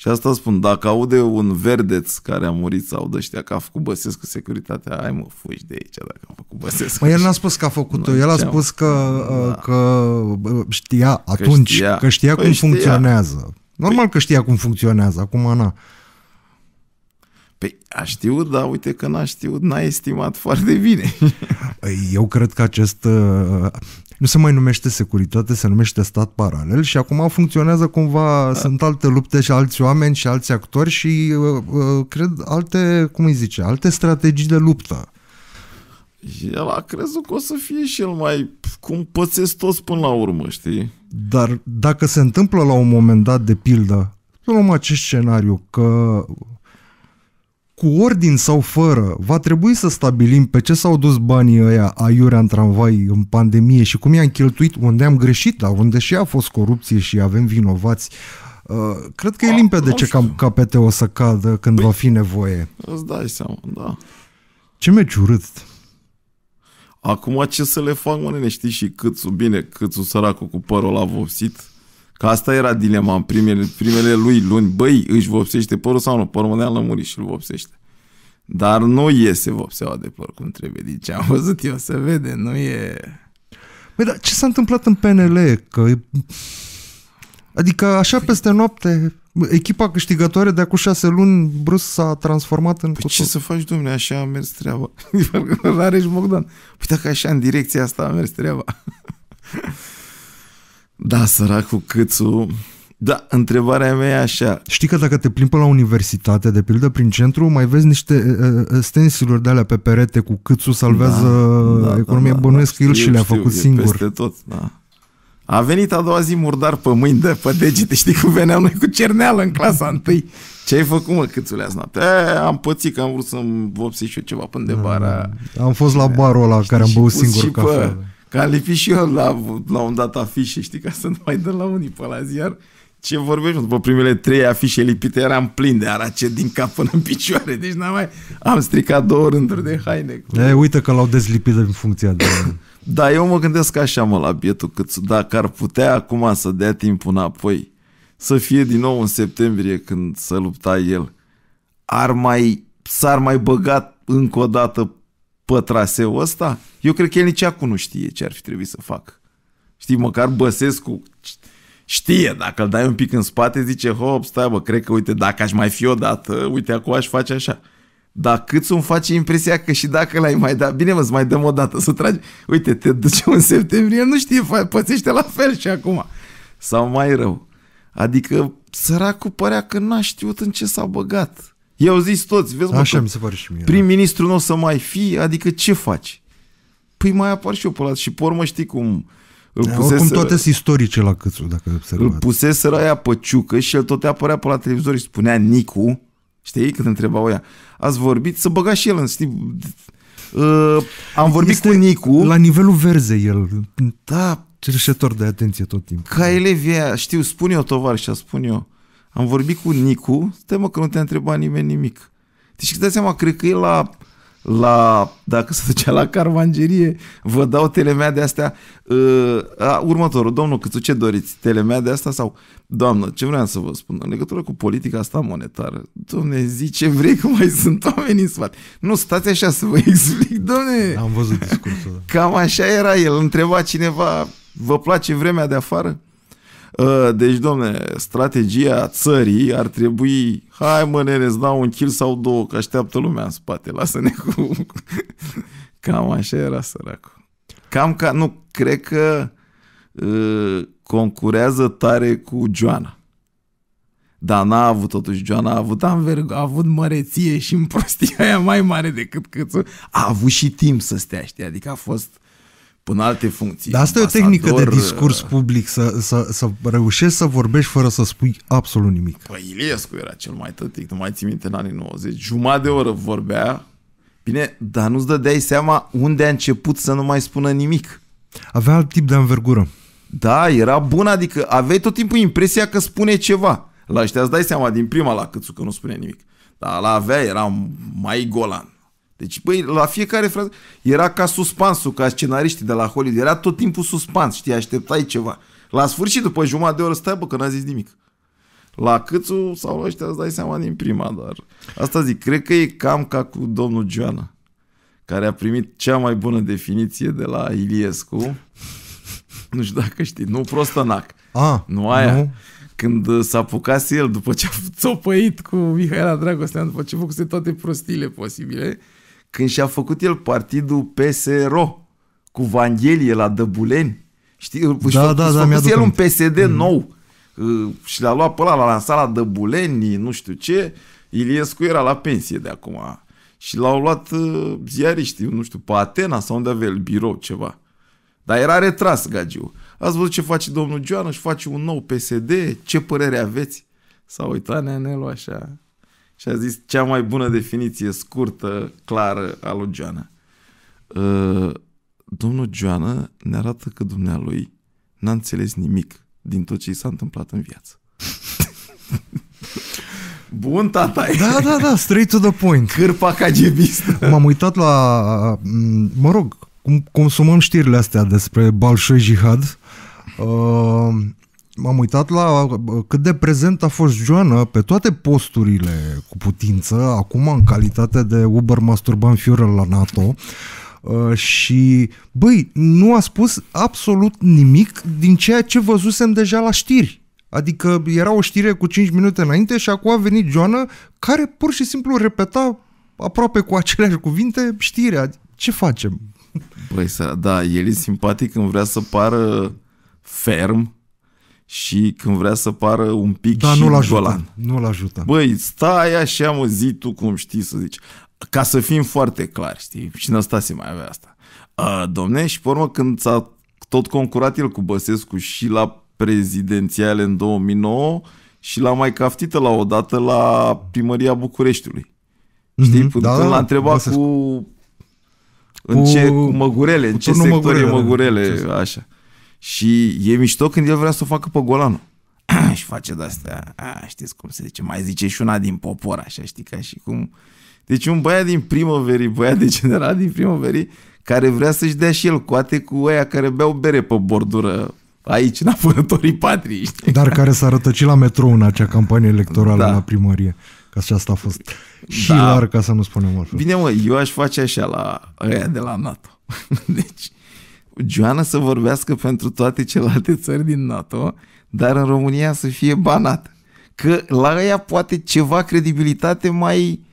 [SPEAKER 2] Și asta spun, dacă aude un verdeț care a murit sau de ăștia că a făcut Băsescu securitatea, hai mă, fugi de aici dacă a făcut Băsescu. Mă, el n-a
[SPEAKER 1] spus că a făcut-o, el a spus că, da. Uh, că știa atunci, că știa, că știa păi cum știa. funcționează. Normal că știa cum funcționează, acum n-a.
[SPEAKER 2] Păi a știut, dar uite că n-a știut, n-a estimat foarte bine. Păi,
[SPEAKER 1] eu cred că acest, uh, nu se mai numește securitate, se numește stat paralel și acum funcționează cumva, A. sunt alte lupte și alți oameni și alți actori și uh, uh, cred alte, cum îi zice, alte strategii de luptă.
[SPEAKER 2] El a crezut că o să fie și el mai cum pățesc toți până la urmă, știi?
[SPEAKER 1] Dar dacă se întâmplă la un moment dat, de pildă, să luăm acest scenariu, că cu ordin sau fără, va trebui să stabilim pe ce s-au dus banii ăia aiurea în tramvai în pandemie și cum i-am cheltuit, unde am greșit, dar unde și a fost corupție și avem vinovați. Uh, cred că a, e ah, limpede ce cam capete o să cadă când păi, va fi nevoie. Îți dai seama, da. Ce meci urât.
[SPEAKER 2] Acum ce să le fac, mă, nene, știi și câțu, bine, câțu săracul cu părul la vopsit Că asta era dilema în primele, primele lui luni. Băi, își vopsește părul sau nu? Părul ne-a lămurit și îl vopsește. Dar nu iese vopseaua de păr cum trebuie. Din deci ce am văzut
[SPEAKER 1] eu, se vede, nu e... Păi, dar ce s-a întâmplat în PNL? Că... Adică așa peste noapte echipa câștigătoare de acum șase luni brusc s-a transformat în... Păi ce să faci, domne, așa a mers treaba. Rareș <laughs> Bogdan. Păi dacă
[SPEAKER 2] așa în direcția asta a mers treaba. <laughs> Da, săracul Câțu, da, întrebarea mea e așa.
[SPEAKER 1] Știi că dacă te plimbi la universitate, de pildă, prin centru, mai vezi niște uh, stensiluri de alea pe perete cu câțu salvează da, da, da economia. Da, Bănuiesc da, că el și le-a făcut singur. Peste
[SPEAKER 2] tot, da. A venit a doua zi murdar pe mâini de pe degete. Știi cum veneam noi cu cerneală în clasa întâi? Ce ai făcut, mă, câțule, azi noapte? E, am pățit că am vrut să-mi vopsi și eu ceva până de vara.
[SPEAKER 1] Am fost la barul ăla care am băut singur cafea. Pe
[SPEAKER 2] Că le fi și eu la, la un dat afișe, știi, ca să nu mai dă la unii pe la ziar. Ce vorbești? După primele trei afișe lipite eram plin de arace din cap până în picioare, deci n-am mai... Am stricat două rânduri de haine.
[SPEAKER 1] E, uite că l-au dezlipit în funcția de...
[SPEAKER 2] <clears throat> da, eu mă gândesc așa, mă, la bietul câț, dacă ar putea acum să dea timp înapoi, să fie din nou în septembrie când să lupta el, ar mai, s-ar mai băgat încă o dată pe traseul ăsta, eu cred că el nici acum nu știe ce ar fi trebuit să facă. Știi, măcar Băsescu știe, dacă îl dai un pic în spate, zice, hop, stai bă, cred că, uite, dacă aș mai fi o dată, uite, acum aș face așa. Dar cât îmi face impresia că și dacă l-ai mai dat, bine mă, îți mai dăm o dată să tragi, uite, te duce în septembrie, nu știe, pățește la fel și acum. Sau mai rău. Adică săracul părea că n-a știut în ce s-a băgat. I-au zis toți, vezi mă, Așa mi se pare și mie. Da. Prim-ministru nu o să mai fi, adică ce faci? Păi mai apar și eu pe la și pe urmă știi cum îl da, puseseră, Oricum toate sunt
[SPEAKER 1] istorice la Câțu, dacă observați. Îl
[SPEAKER 2] pusese aia pe ciucă și el tot apărea pe la televizor și spunea Nicu, știi, când întrebau ea, ați vorbit, să băga și el în, știi, uh,
[SPEAKER 1] am vorbit este cu Nicu. La nivelul verze el, da, cerșetor de atenție tot timpul.
[SPEAKER 2] Ca elevii aia, știu, spun eu tovar și spun eu, am vorbit cu Nicu, stai mă că nu te-a întrebat nimeni nimic. Deci îți dai seama, cred că el la, la, dacă se ducea la carvangerie, vă dau telemea de astea. Uh, a, următorul, domnul Cățu, ce doriți? Telemea de asta sau, doamnă, ce vreau să vă spun în legătură cu politica asta monetară? Domne, zice ce vrei că mai sunt oameni în spate. Nu, stați așa să vă <laughs> explic, domne. Am
[SPEAKER 1] văzut discursul.
[SPEAKER 2] Cam așa era el, întreba cineva, vă place vremea de afară? Ă, deci, domne, strategia țării ar trebui, hai mă nene, îți dau un kill sau două, că așteaptă lumea în spate, lasă-ne cu... <laughs> Cam așa era săracul. Cam ca, nu, cred că uh, concurează tare cu Joana. Dar n-a avut totuși, Joana a avut anverg, a avut măreție și în prostia aia mai mare decât câțul. A avut și timp să stea, știi? Adică a fost în alte funcții. Dar asta e o tehnică de uh, discurs
[SPEAKER 1] public, să, să, să reușești să vorbești fără să spui absolut nimic.
[SPEAKER 2] Păi Iliescu era cel mai tătic, nu mai ții minte în anii 90, jumătate de oră vorbea, bine, dar nu-ți dădeai seama unde a început să nu mai
[SPEAKER 1] spună nimic. Avea alt tip de învergură.
[SPEAKER 2] Da, era bun, adică aveai tot timpul impresia că spune ceva. La ăștia îți dai seama din prima la Câțu că nu spune nimic. Dar la avea era mai golan. Deci, băi, la fiecare frază era ca suspansul, ca scenariștii de la Hollywood, era tot timpul suspans, știi, așteptai ceva. La sfârșit, după jumătate de oră, stai, bă, că n-a zis nimic. La Câțu sau la ăștia îți dai seama din prima, dar asta zic, cred că e cam ca cu domnul Joana, care a primit cea mai bună definiție de la Iliescu. <laughs> nu știu dacă știi, nu prostănac. A, nu aia. Nu când s-a apucat el după ce a <laughs> țopăit cu Mihaela Dragostea, după ce făcut toate prostiile posibile, când și-a făcut el partidul PSRO cu Vanghelie la Dăbuleni, știi, da, da, da, făcut el un PSD mm. nou și l-a luat pe ăla, l-a lansat la Dăbuleni, nu știu ce, Iliescu era la pensie de acum și l-au luat ziariștii, nu știu, pe Atena sau unde avea el birou, ceva. Dar era retras Gagiu. Ați văzut ce face domnul Joan, își face un nou PSD, ce părere aveți? S-a uitat Neanelu așa, și a zis cea mai bună definiție scurtă, clară a lui Joana. Uh, domnul Joana ne arată că dumnealui n-a înțeles nimic din tot ce i s-a întâmplat în viață. <laughs> Bun, tata Da, da, da, straight to the point. Cârpa KGBistă.
[SPEAKER 1] <laughs> M-am uitat la, mm, mă rog, cum consumăm știrile astea despre Balșoi Jihad. Uh, m-am uitat la cât de prezent a fost Joana pe toate posturile cu putință, acum în calitate de Uber masturban Führer la NATO. Uh, și, băi, nu a spus absolut nimic din ceea ce văzusem deja la știri. Adică era o știre cu 5 minute înainte și acum a venit Joana care pur și simplu repeta aproape cu aceleași cuvinte știrea. Ce facem?
[SPEAKER 2] Băi, da, el e simpatic când vrea să pară ferm, și când vrea să pară un pic da, și nu-l ajută, golan.
[SPEAKER 1] nu-l ajută.
[SPEAKER 2] Băi, stai așa mă zi tu cum știi să zici. Ca să fim foarte clari, știi? Și Năstase mai avea asta. Uh, domne, și pe urmă când s-a tot concurat el cu Băsescu și la prezidențiale în 2009 și l-a mai caftită la odată la primăria Bucureștiului. Mhm, știi? Mm-hmm, da, când l-a da, întrebat Băsescu. cu... În cu... ce, cu măgurele, cu în ce sector măgurele, e măgurele, da, da, așa. Și e mișto când el vrea să o facă pe golanul. <clears throat> și face de-astea, a, știți cum se zice, mai zice și una din popor, așa, știi, ca și cum... Deci un băiat din primăverii, băiat de general din primăverii, care vrea să-și dea și el coate cu aia care beau bere pe bordură aici, în apărătorii patriei. Știi? Dar care
[SPEAKER 1] s-a rătăcit la metrou în acea campanie electorală da. la primărie. Că și asta a fost și da. lar, ca să nu spunem altfel.
[SPEAKER 2] Bine, mă, eu aș face așa la aia de la NATO. <laughs> Deci, Joana să vorbească pentru toate celelalte țări din NATO, dar în România să fie banat. Că la ea poate ceva credibilitate mai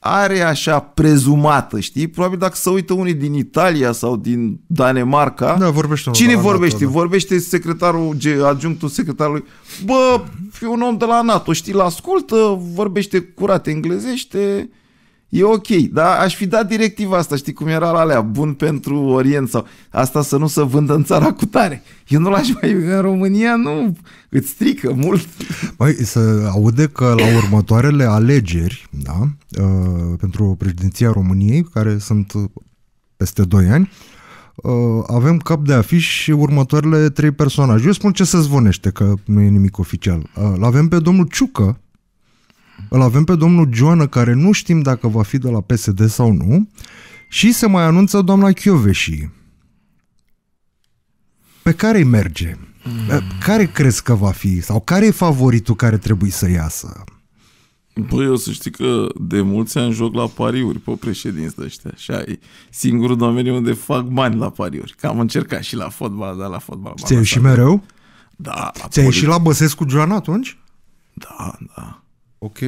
[SPEAKER 2] are așa prezumată, știi? Probabil dacă se uită unii din Italia sau din Danemarca, da,
[SPEAKER 1] vorbește cine la vorbește? NATO,
[SPEAKER 2] da. Vorbește secretarul, adjunctul secretarului. Bă, fi un om de la NATO, știi, l ascultă, vorbește curat englezește, E ok, dar aș fi dat directiva asta, știi cum era la alea, bun pentru Orient sau asta să nu se vândă în țara cu tare. Eu nu l-aș mai în România, nu, îți strică
[SPEAKER 1] mult. Mai se aude că la următoarele alegeri, da, uh, pentru președinția României, care sunt peste 2 ani, uh, avem cap de afiș următoarele trei personaje. Eu spun ce se zvonește, că nu e nimic oficial. Uh, l-avem pe domnul Ciucă, îl avem pe domnul Joană, care nu știm dacă va fi de la PSD sau nu, și se mai anunță doamna Chioveși. Pe care merge? Mm. Care crezi că va fi? Sau care e favoritul care trebuie să iasă?
[SPEAKER 2] Păi, eu să știi că de mulți ani joc la pariuri pe președinți de ăștia. Și ai singurul domeniu unde fac bani la pariuri. Că am încercat și la fotbal, dar la fotbal... Ți-ai ieșit mereu?
[SPEAKER 1] Da. Ți-ai ieșit la Băsescu Joan atunci?
[SPEAKER 2] Da, da ok?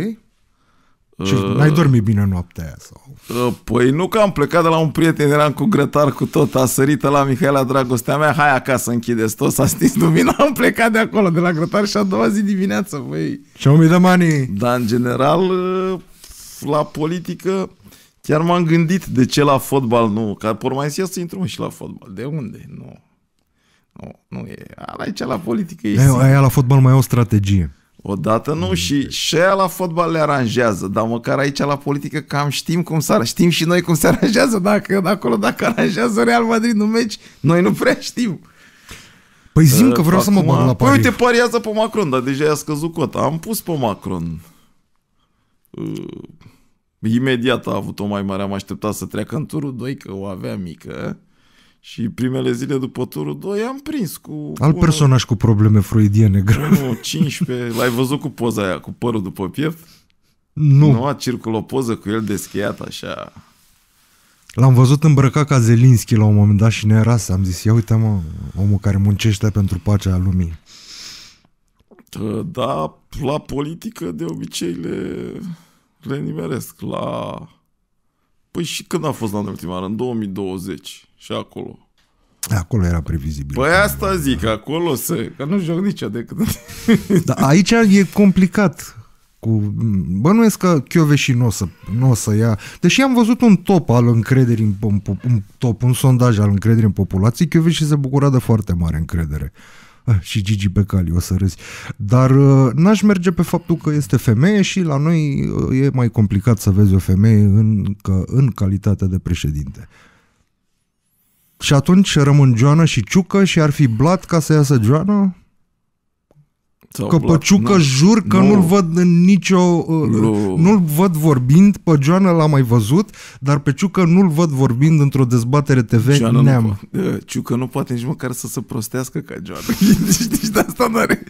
[SPEAKER 2] Și uh, n-ai dormit
[SPEAKER 1] bine noaptea aia?
[SPEAKER 2] Sau? Uh, păi nu că am plecat de la un prieten, eram cu grătar cu tot, a sărit la Mihaela dragostea mea, hai acasă, închideți tot, s-a stins lumina, <laughs> am plecat de acolo, de la grătar și a doua zi dimineață, băi. și me de mani. Dar în general, uh, la politică, chiar m-am gândit de ce la fotbal nu, că por mai să intru și la fotbal, de unde? Nu. Nu, nu e. Ala aici la politică e. Aia, aia la
[SPEAKER 1] fotbal mai e o strategie.
[SPEAKER 2] Odată nu și și la fotbal le aranjează, dar măcar aici la politică cam știm cum se știm și noi cum se <laughs> aranjează, dacă acolo dacă aranjează Real Madrid un meci, noi nu prea știm.
[SPEAKER 1] Păi zic uh, că vreau Acum, să mă bag la Paris. Păi uite,
[SPEAKER 2] pariază pe Macron, dar deja i-a scăzut cota. Am pus pe Macron. Uh, imediat a avut o mai mare, am așteptat să treacă în turul 2, că o avea mică. Și primele zile după turul 2 am
[SPEAKER 1] prins cu... Alt unul, personaj cu probleme freudiene grave. Unul 15,
[SPEAKER 2] l-ai văzut cu poza aia, cu părul după piept? Nu. Nu a circul o poză cu el deschiat așa.
[SPEAKER 1] L-am văzut îmbrăcat ca Zelinski la un moment dat și ne era să am zis, ia uite mă, omul care muncește pentru pacea lumii.
[SPEAKER 2] Ă, da, la politică de obicei le, le nimeresc. La... Păi și când a fost la ultima oară? În 2020 și acolo.
[SPEAKER 1] Acolo era previzibil.
[SPEAKER 2] Păi asta zic, da. acolo să... Că nu joc nici decât...
[SPEAKER 1] <laughs> Dar aici e complicat. Cu... Bănuiesc că Chioveși nu o să, n o să ia... Deși am văzut un top al încrederii în, un top, un sondaj al încrederii în populație, și se bucura de foarte mare încredere ah, și Gigi Becali, o să râzi. Dar uh, n-aș merge pe faptul că este femeie și la noi uh, e mai complicat să vezi o femeie în, că, în calitate de președinte. Și atunci rămân Joana și Ciucă și ar fi Blat ca să iasă Joana? Sau Căpăciucă nu. jur că nu, nu-l văd în nicio... Uh, nu. Nu-l văd vorbind, pe Joana l-am mai văzut, dar pe Ciucă nu-l văd vorbind într-o dezbatere TV Joana neam. Nu, po-
[SPEAKER 2] eh, Ciucă nu poate nici măcar să se prostească ca Joana. Nici <laughs> de asta nu, are,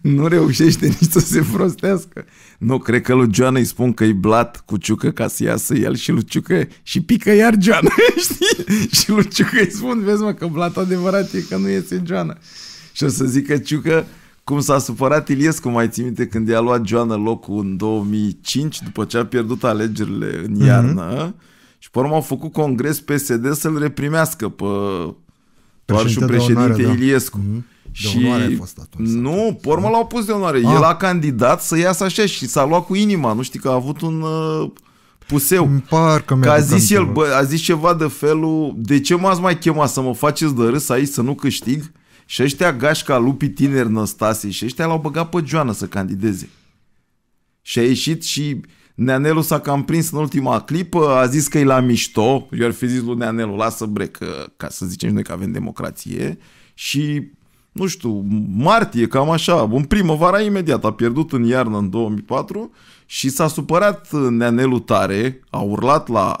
[SPEAKER 2] nu reușește nici să se prostească. Nu, cred că lui Joana îi spun că e blat cu Ciucă ca să iasă el și lui Ciucă și pică iar Joana, <laughs> știi? și lui Ciucă îi spun, vezi mă, că blat adevărat e că nu iese Joana. Și o să zică Ciucă cum s-a supărat Iliescu, mai ții minte, când i-a luat Joana locul în 2005, după ce a pierdut alegerile în mhm. iarnă, mm-hmm. și pe urmă au făcut congres PSD să-l reprimească pe toarșul președinte onoare, da. Iliescu. Da. Mm-hmm. Și a fost atunci. Nu, pe urmă l-au pus de onoare. Ah. El a candidat să iasă așa și s-a luat cu inima. Nu știi că a avut un uh,
[SPEAKER 1] puseu. că a zis el,
[SPEAKER 2] bă, a zis ceva de felul, de ce m-ați mai chemat să mă faceți de râs aici să nu câștig? Și ăștia gașca lupii tineri Năstase și ăștia l-au băgat pe Joana să candideze. Și a ieșit și Neanelu s-a cam prins în ultima clipă, a zis că e la mișto, eu ar fi zis lui Neanelu, lasă bre, că, ca să zicem noi că avem democrație și nu știu, martie, cam așa, în primăvara imediat, a pierdut în iarnă în 2004 și s-a supărat Neanelu tare, a urlat la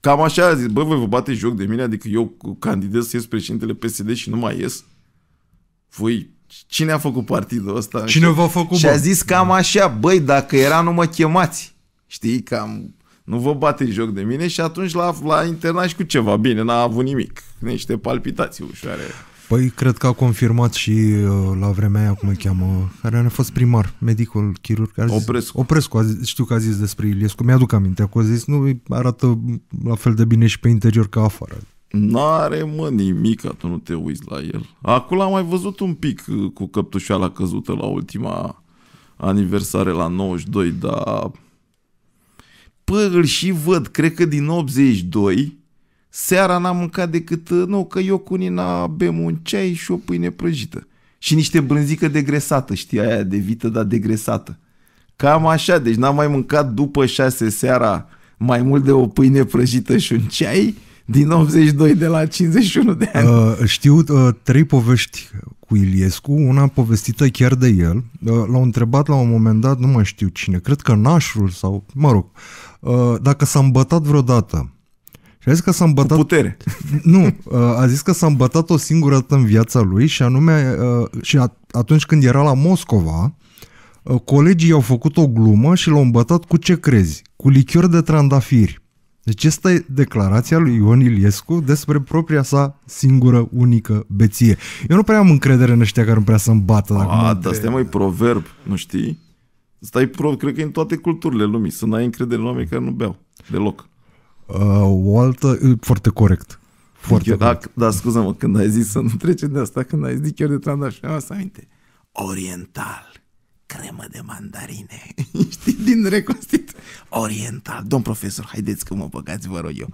[SPEAKER 2] Cam așa a zis, bă, voi vă bate joc de mine, adică eu candidez să ies președintele PSD și nu mai ies voi cine a făcut partidul ăsta? Cine v-a
[SPEAKER 1] făcut? Și a zis
[SPEAKER 2] cam așa, băi, dacă era, nu mă chemați. Știi, cam nu vă bate joc de mine și atunci la, la internat și cu ceva bine, n-a avut nimic. Niște palpitații ușoare.
[SPEAKER 1] Păi, cred că a confirmat și uh, la vremea aia, cum îi cheamă, care a fost primar, medicul, chirurg. A zis, Oprescu. Oprescu, a zis, știu că a zis despre Iliescu, mi-aduc aminte, că a zis, nu, arată la fel de bine și pe interior ca afară.
[SPEAKER 2] N-are, mă, nimica, tu nu te uiți la el. Acolo am mai văzut un pic uh, cu căptușeala căzută la ultima aniversare la 92, dar... Pă, îl și văd, cred că din 82, seara n-am mâncat decât, uh, nu, că eu cu Nina bem un ceai și o pâine prăjită. Și niște brânzică degresată, știi, aia de vită, dar degresată. Cam așa, deci n-am mai mâncat după șase seara mai mult de o pâine prăjită și un ceai din 82 de la 51 de ani.
[SPEAKER 1] Uh, știu uh, trei povești cu Iliescu, una povestită chiar de el. Uh, l-au întrebat la un moment dat, nu mai știu cine, cred că nașul sau, mă rog, uh, dacă s-a îmbătat vreodată. Și a zis că s-a îmbătat... Cu putere. <laughs> Nu, uh, a zis că s-a îmbătat o singură dată în viața lui și anume, uh, și at- atunci când era la Moscova, uh, colegii au făcut o glumă și l-au îmbătat cu ce crezi? Cu lichior de trandafiri. Deci asta e declarația lui Ion Iliescu despre propria sa singură, unică beție. Eu nu prea am încredere în ăștia care nu prea să-mi bată. A, dar
[SPEAKER 2] asta e mai proverb, nu știi? Stai, pro, cred că în toate culturile lumii. Să n-ai încredere în oameni care nu beau deloc.
[SPEAKER 1] Uh, o altă, uh, foarte corect. Foarte eu, da, corect.
[SPEAKER 2] Da, da, scuză-mă, când ai zis să nu trece de asta, când ai zis chiar de trandafir, am să aminte. Oriental, cremă de mandarine. <laughs> din reconstitut. Oriental. Domn profesor, haideți că mă băgați, vă rog eu.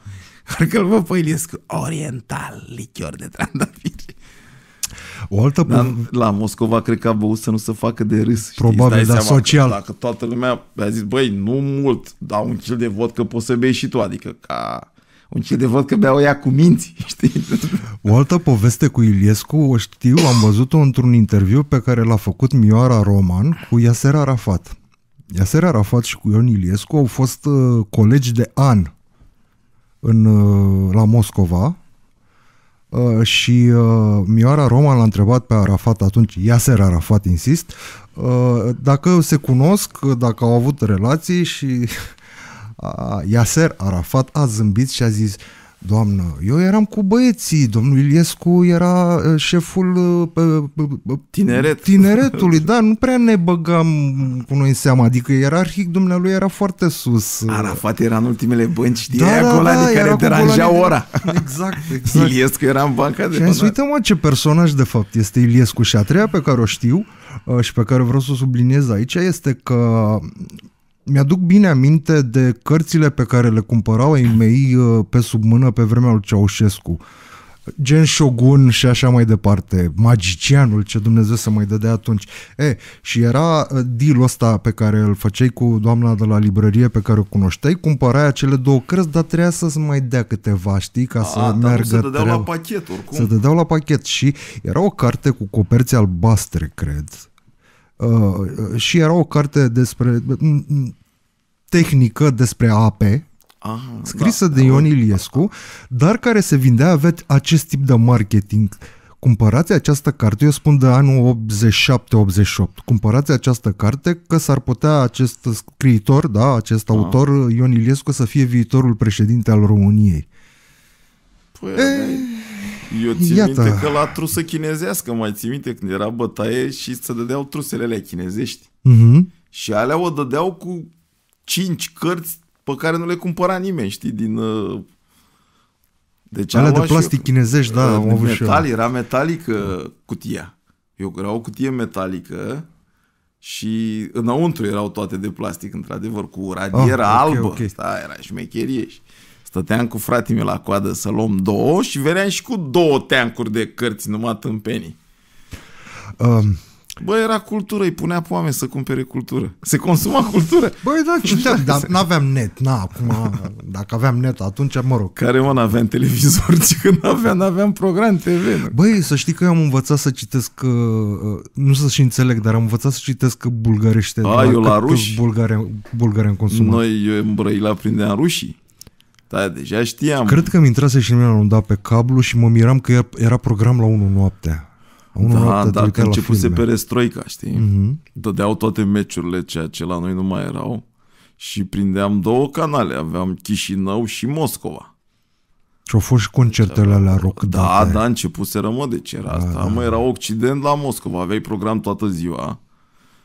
[SPEAKER 2] parcă îl vă păiliesc Oriental, lichior de
[SPEAKER 1] trandafiri. O altă La,
[SPEAKER 2] La Moscova cred că a băut să nu se facă de râs.
[SPEAKER 1] Probabil, știi? dar social. Că,
[SPEAKER 2] dacă toată lumea a zis, băi, nu mult, dar un chil de că poți să bei și tu, adică ca un chil de vodcă beau ea cu minți, <laughs> știi?
[SPEAKER 1] O altă poveste cu Iliescu, o știu, am văzut-o într-un interviu pe care l-a făcut Mioara Roman cu Iaser Arafat. Iaser Arafat și cu Ion Iliescu au fost uh, colegi de an în, uh, la Moscova uh, și uh, Mioara Roman l-a întrebat pe Arafat atunci, Iaser Arafat, insist, uh, dacă se cunosc, dacă au avut relații și uh, <laughs> Iaser Arafat a zâmbit și a zis uh, doamnă. Eu eram cu băieții, domnul Iliescu era uh, șeful uh, Tineret. <laughs> tineretului, da, nu prea ne băgam cu noi în seama, adică ierarhic dumnealui era foarte sus. Arafat era în ultimele bănci, știi, da, da, da, care adică deranja golanii... Adică- ora.
[SPEAKER 2] Exact, exact. Iliescu era în banca de... Și uite
[SPEAKER 1] mă ce personaj de fapt este Iliescu și a treia pe care o știu uh, și pe care vreau să o subliniez aici este că mi-aduc bine aminte de cărțile pe care le cumpărau ei mei uh, pe sub mână pe vremea lui Ceaușescu. Gen Shogun și așa mai departe, magicianul, ce Dumnezeu să mai dădea atunci. E, și era uh, deal ăsta pe care îl făceai cu doamna de la librărie pe care o cunoșteai, cumpărai acele două cărți, dar trebuia să-ți mai dea câteva, știi, ca să A, meargă se dădeau la pachet oricum. Se dădeau la pachet și era o carte cu coperți albastre, cred, Uh, și era o carte despre mm, mm, tehnică despre ape,
[SPEAKER 2] Aha, da, scrisă da, de Ion da.
[SPEAKER 1] Iliescu, dar care se vindea, avea acest tip de marketing. Cumpărați această carte, eu spun de anul 87-88, cumpărați această carte că s-ar putea acest scriitor, da, acest Aha. autor, Ion Iliescu, să fie viitorul președinte al României.
[SPEAKER 2] Păi, da, e... Eu țin Iată. minte că la trusă chinezească mai țin minte când era bătaie și să dădeau trusele alea chinezești. Uh-huh. Și alea o dădeau cu cinci cărți pe care nu le cumpăra nimeni, știi, din... Uh,
[SPEAKER 1] deci alea de plastic eu, chinezești, da, am avut metal,
[SPEAKER 2] Era metalică cutia. Eu era o cutie metalică și înăuntru erau toate de plastic, într-adevăr, cu radiera ah, okay, albă. Okay. Da, era șmecherie. Și Stăteam cu fratele meu la coadă să luăm două și veneam și cu două teancuri de cărți numai tâmpenii. Um. Bă, era cultură, îi punea pe oameni să cumpere cultură. Se consuma cultură. <laughs> Băi, da, citeam, <laughs> da, dar
[SPEAKER 1] nu n-aveam net, na, acum,
[SPEAKER 2] dacă aveam net, atunci, mă rog. Care, mă, n-aveam televizor, ci <laughs> când aveam, n-aveam
[SPEAKER 1] program TV. Nu? Băi, să știi că am învățat să citesc, uh, nu să și înțeleg, dar am învățat să citesc bulgarește. A, eu la ruși? Bulgare, bulgare în consumat.
[SPEAKER 2] Noi, eu îmbrăila prindeam rușii. Da, deja știam. Cred că
[SPEAKER 1] mi intrase și mine un pe cablu și mă miram că era program la 1 noaptea. 1 da, da, că începuse restroica,
[SPEAKER 2] știi? Uh-huh. Dădeau toate meciurile, ceea ce la noi nu mai erau. Și prindeam două canale. Aveam Chișinău și Moscova.
[SPEAKER 1] Și au fost și concertele la rock. Da, date. da,
[SPEAKER 2] începuse rămă, deci era da, asta. Da. Mă, da. era Occident la Moscova. Aveai program toată ziua.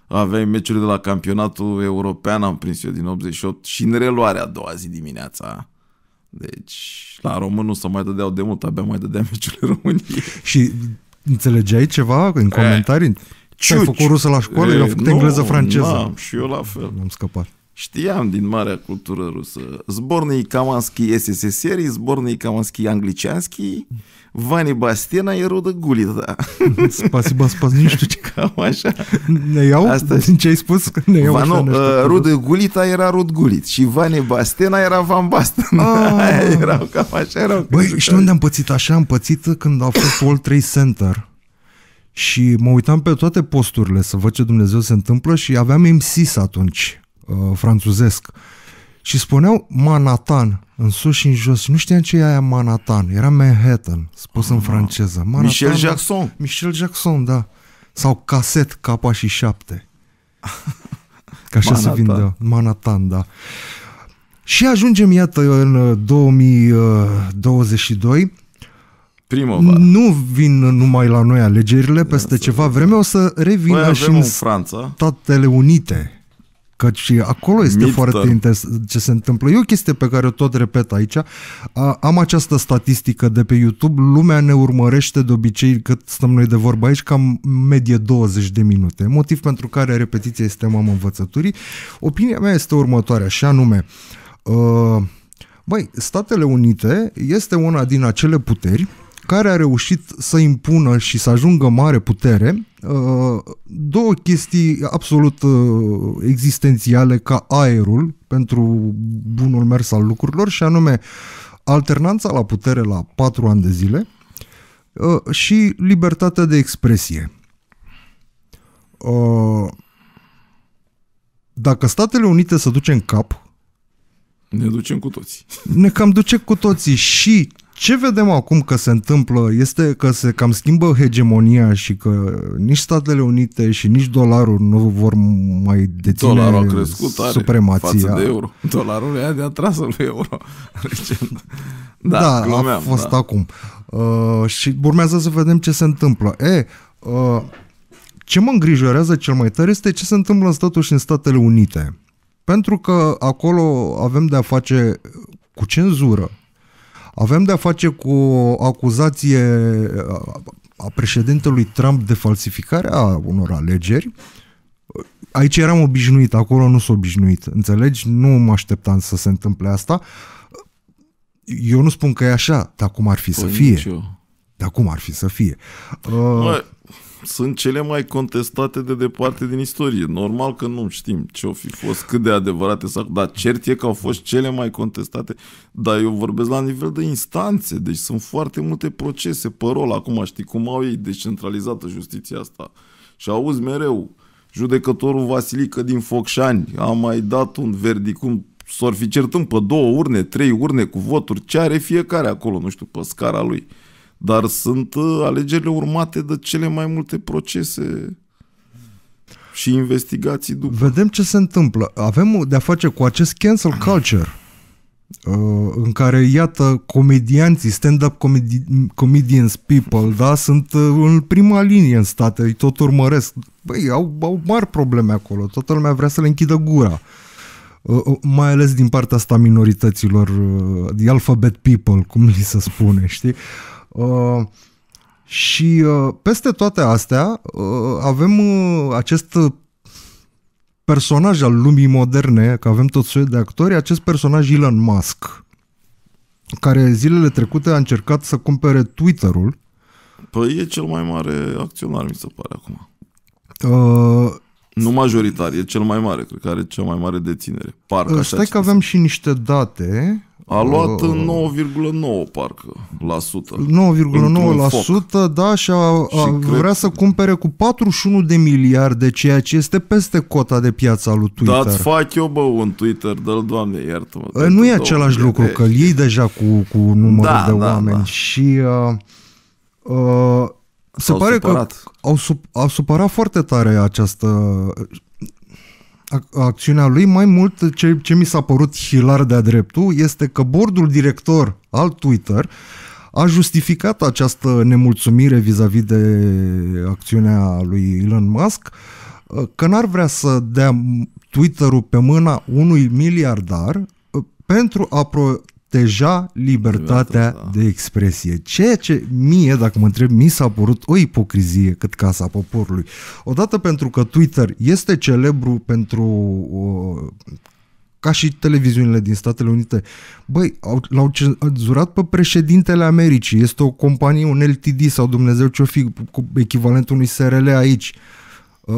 [SPEAKER 2] Aveai meciuri de la campionatul european, am prins eu din 88, și în reluare a doua zi dimineața. Deci, la român nu se mai dădeau de mult, abia mai dădeam <laughs> meciurile României.
[SPEAKER 1] Și înțelegeai ceva în eh, comentarii? Ce ai făcut rusă la școală? E, eu am făcut engleză franceză.
[SPEAKER 2] și eu la fel. Am scăpat. Știam din marea cultură rusă. Zbornii Kamanski SSSR, zbornii Kamanski anglicianski, Vani Bastena e rudă gulita.
[SPEAKER 1] Спасибо, spas, nu știu ce.
[SPEAKER 2] Cam așa.
[SPEAKER 1] Ne iau? Asta... Din ce ai spus? <laughs> Ne iau Vano, așa, ă, rudă
[SPEAKER 2] gulita era rud gulit și Vani Bastena era Van Basten. Ah. <laughs> Aia erau cam așa. Erau Băi, și unde
[SPEAKER 1] am pățit așa? Am pățit când a fost World Trade Center și mă uitam pe toate posturile să văd ce Dumnezeu se întâmplă și aveam MCs atunci Uh, franțuzesc și spuneau Manhattan în sus și în jos. Nu știam ce e aia Manhattan, era Manhattan, spus ah, în franceză. Manhattan, Michel da. Jackson. Michel Jackson, da. Sau caset capa și 7. <laughs> Ca
[SPEAKER 2] așa Manhattan. se vindea.
[SPEAKER 1] Manhattan, da. Și ajungem, iată, în 2022 uh, uh, Primăvară. Nu vin numai la noi alegerile, peste Ia ceva vreme o să revină și în Franța. Statele Unite. Căci acolo este Mister. foarte interesant ce se întâmplă. E o chestie pe care o tot repet aici. Am această statistică de pe YouTube. Lumea ne urmărește de obicei, cât stăm noi de vorba aici, cam medie 20 de minute. Motiv pentru care repetiția este mama învățăturii. Opinia mea este următoarea, și anume... Uh, Băi, Statele Unite este una din acele puteri care a reușit să impună și să ajungă mare putere Uh, două chestii absolut uh, existențiale ca aerul pentru bunul mers al lucrurilor și anume alternanța la putere la patru ani de zile uh, și libertatea de expresie. Dacă Statele Unite se duce în cap, ne ducem cu toții. Ne cam duce cu toții și ce vedem acum că se întâmplă este că se cam schimbă hegemonia și că nici Statele Unite și nici dolarul nu vor mai deține Dolarul a crescut supremația. față de euro.
[SPEAKER 2] Dolarul e de atras lui euro. <laughs> da, da glumeam, a fost da.
[SPEAKER 1] acum. Uh, și urmează să vedem ce se întâmplă. E, uh, ce mă îngrijorează cel mai tare este ce se întâmplă în statul și în Statele Unite. Pentru că acolo avem de a face cu cenzură, avem de-a face cu o acuzație a președintelui Trump de falsificare a unor alegeri. Aici eram obișnuit, acolo nu sunt obișnuit. Înțelegi? Nu mă așteptam să se întâmple asta. Eu nu spun că e așa, dar cum ar fi păi să fie? Nicio. Dar cum ar fi să fie? Uh,
[SPEAKER 2] sunt cele mai contestate de departe din istorie. Normal că nu știm ce au fi fost, cât de adevărate sau... Dar cert e că au fost cele mai contestate, dar eu vorbesc la nivel de instanțe, deci sunt foarte multe procese pe rol. Acum știi cum au ei decentralizată justiția asta. Și auzi mereu, judecătorul Vasilică din Focșani a mai dat un verdicum s-or fi certând pe două urne, trei urne cu voturi, ce are fiecare acolo, nu știu, pe scara lui dar sunt uh, alegerile urmate de cele mai multe procese și investigații după.
[SPEAKER 1] Vedem ce se întâmplă. Avem de-a face cu acest cancel culture uh, în care, iată, comedianții, stand-up comedi- comedians people, da, sunt uh, în prima linie în state, îi tot urmăresc. Băi, au, au mari probleme acolo, toată lumea vrea să le închidă gura. Mai ales din partea asta minorităților, de alphabet people, cum li se spune, știi? Uh, și uh, peste toate astea uh, avem uh, acest personaj al lumii moderne, că avem tot soiul de actori, acest personaj Elon Musk, care zilele trecute a încercat să cumpere Twitter-ul.
[SPEAKER 2] Păi e cel mai mare acționar, mi se pare acum. Uh, nu majoritar, e cel mai mare, cred că are cea mai mare deținere. Parcă stai uh, așa stai că
[SPEAKER 1] avem și niște date a luat uh,
[SPEAKER 2] 9,9 parcă la sută.
[SPEAKER 1] 9,9% da și, a, și vrea cred... vrea să cumpere cu 41 de miliarde, ceea ce este peste cota de piață al lui Twitter. Da,
[SPEAKER 2] fac eu bă un Twitter, dă doamne iartă-mă. Uh, nu e același lucru, că îl
[SPEAKER 1] iei deja cu, cu numărul da, de da, da. oameni da. și... Uh, uh, se pare supărat. că au, sup, au supărat foarte tare această acțiunea lui, mai mult ce, ce mi s-a părut hilar de-a dreptul este că bordul director al Twitter a justificat această nemulțumire vis-a-vis de acțiunea lui Elon Musk ă, că n-ar vrea să dea Twitter-ul pe mâna unui miliardar ă, pentru a pro- proteja libertatea, libertatea da. de expresie. Ceea ce mie, dacă mă întreb, mi s-a părut o ipocrizie cât Casa Poporului. Odată pentru că Twitter este celebru pentru uh, ca și televiziunile din Statele Unite. Băi, au, l-au cenzurat pe președintele Americii. Este o companie, un LTD sau Dumnezeu ce-o fi, cu echivalentul unui SRL aici. Uh,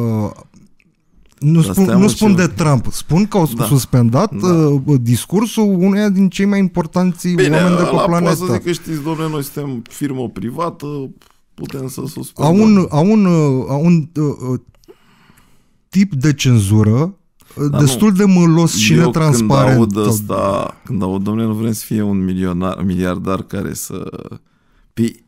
[SPEAKER 1] nu spun, nu spun de Trump, spun că au da. suspendat da. Uh, discursul uneia din cei mai importanți Bine, oameni de pe planetă. Bine, să zic
[SPEAKER 2] că știți, domnule, noi suntem firmă privată, putem să suspendăm.
[SPEAKER 1] Au un, au un, uh, au un uh, uh, tip de cenzură da, destul nu. de mălos și Eu netransparent. Când aud
[SPEAKER 2] asta, când aud, domnule, nu vrem să fie un milionar, miliardar care să... Păi,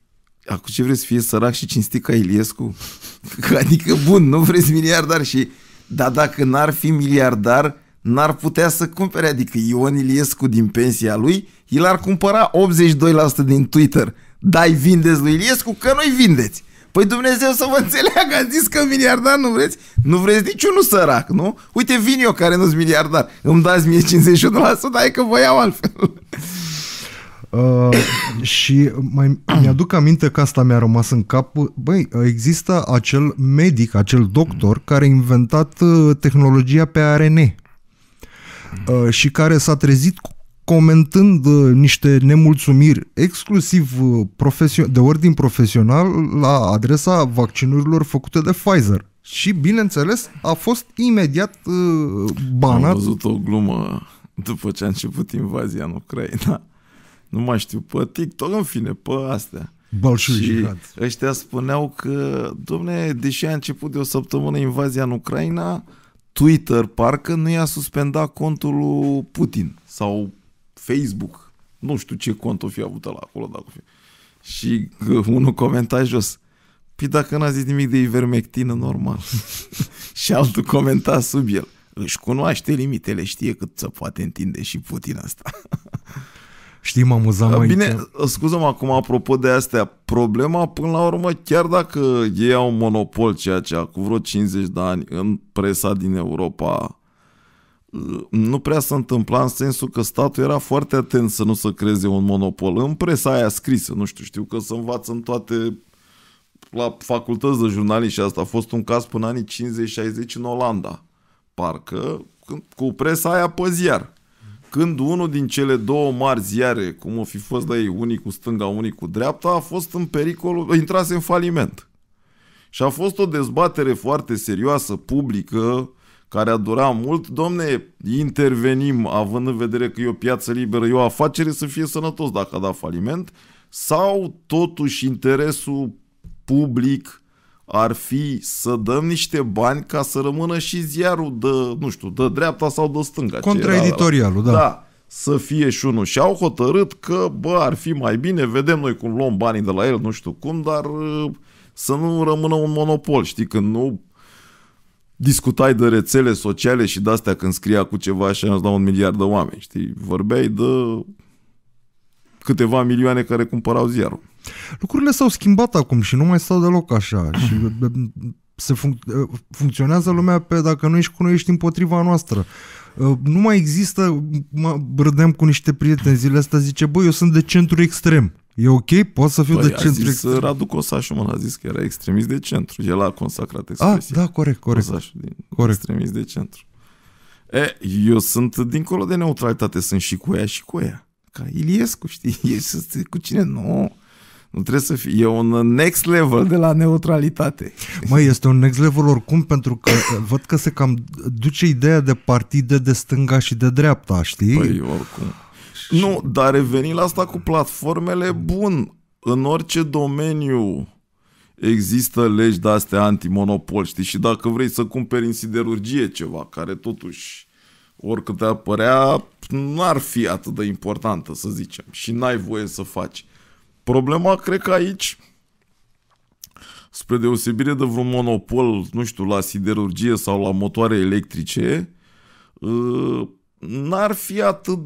[SPEAKER 2] acum ce vrei să fie sărac și cinstit ca Iliescu? <laughs> Adică, bun, nu vreți miliardar și dar dacă n-ar fi miliardar, n-ar putea să cumpere. Adică Ion Iliescu din pensia lui, el ar cumpăra 82% din Twitter. Dai vindeți lui Iliescu că noi vindeți. Păi Dumnezeu să vă înțeleagă, a zis că miliardar nu vreți? Nu vreți niciunul sărac, nu? Uite, vin eu care nu-s miliardar, îmi dați mie 51%, hai că vă iau altfel.
[SPEAKER 1] Uh, și mai, mi-aduc aminte că asta mi-a rămas în cap. Băi, există acel medic, acel doctor care a inventat uh, tehnologia pe ARN uh, și care s-a trezit comentând uh, niște nemulțumiri exclusiv profesio- de ordin profesional la adresa vaccinurilor făcute de Pfizer. Și, bineînțeles, a fost imediat uh, banat. Am văzut o glumă după ce a început invazia în
[SPEAKER 2] Ucraina nu mai știu, pe TikTok, în fine, pe astea. Balșui și jihad. ăștia spuneau că, domne, deși a început de o săptămână invazia în Ucraina, Twitter parcă nu i-a suspendat contul lui Putin sau Facebook. Nu știu ce cont o fi avut la acolo. Dacă fi. Și <laughs> unul comenta jos. Păi dacă n-a zis nimic de ivermectină, normal. <laughs> și altul comenta sub el. Își cunoaște limitele, știe cât să poate întinde și Putin asta. <laughs>
[SPEAKER 1] Știi, mă amuzam aici. Bine,
[SPEAKER 2] scuză-mă acum, apropo de astea, problema până la urmă, chiar dacă ei au un monopol, ceea ce cu vreo 50 de ani în presa din Europa nu prea se întâmpla în sensul că statul era foarte atent să nu se creeze un monopol. În presa aia scrisă, nu știu, știu că se învață în toate la facultăți de jurnaliști și asta a fost un caz până anii 50-60 în Olanda. Parcă cu presa aia pe ziar când unul din cele două mari ziare, cum o fi fost la ei, unii cu stânga, unii cu dreapta, a fost în pericol, intrase în faliment. Și a fost o dezbatere foarte serioasă, publică, care a durat mult. Domne, intervenim, având în vedere că e o piață liberă, e o afacere să fie sănătos dacă a dat faliment, sau totuși interesul public ar fi să dăm niște bani ca să rămână și ziarul de, nu știu, de dreapta sau de stânga. Contraeditorialul, da. Da, să fie și unul. Și au hotărât că, bă, ar fi mai bine, vedem noi cum luăm banii de la el, nu știu cum, dar uh, să nu rămână un monopol, știi, când nu discutai de rețele sociale și de-astea când scria cu ceva și la un miliard de oameni, știi? Vorbeai de câteva milioane care cumpărau ziarul.
[SPEAKER 1] Lucrurile s-au schimbat acum și nu mai stau deloc așa și <clears throat> se func- funcționează lumea pe dacă nu ești cu noi, ești împotriva noastră. Nu mai există, mă râdeam cu niște prieteni zilele astea, zice, băi, eu sunt de centru extrem. E ok? Poate să fiu păi, de centru zis,
[SPEAKER 2] extrem. Radu Cosașu mă a zis că era extremist de centru. El a consacrat expresia.
[SPEAKER 1] Ah, da, corect, corect. Cosașu din corect. extremist
[SPEAKER 2] de centru. E, eu sunt dincolo de neutralitate, sunt și cu ea și cu ea. Ca Iliescu, știi? <laughs> Ești cu cine? Nu. Nu trebuie să fie. E un next level de la
[SPEAKER 1] neutralitate. Mai este un next level oricum pentru că <coughs> văd că se cam duce ideea de partide de stânga și de dreapta, știi? Păi, oricum. Nu,
[SPEAKER 2] dar revenind la asta cu platformele, bun, în orice domeniu există legi de-astea antimonopol, știi? Și dacă vrei să cumperi în siderurgie ceva, care totuși oricât te apărea, n-ar fi atât de importantă, să zicem, și n-ai voie să faci. Problema, cred că aici, spre deosebire de vreun monopol, nu știu, la siderurgie sau la motoare electrice, uh, n-ar fi atât...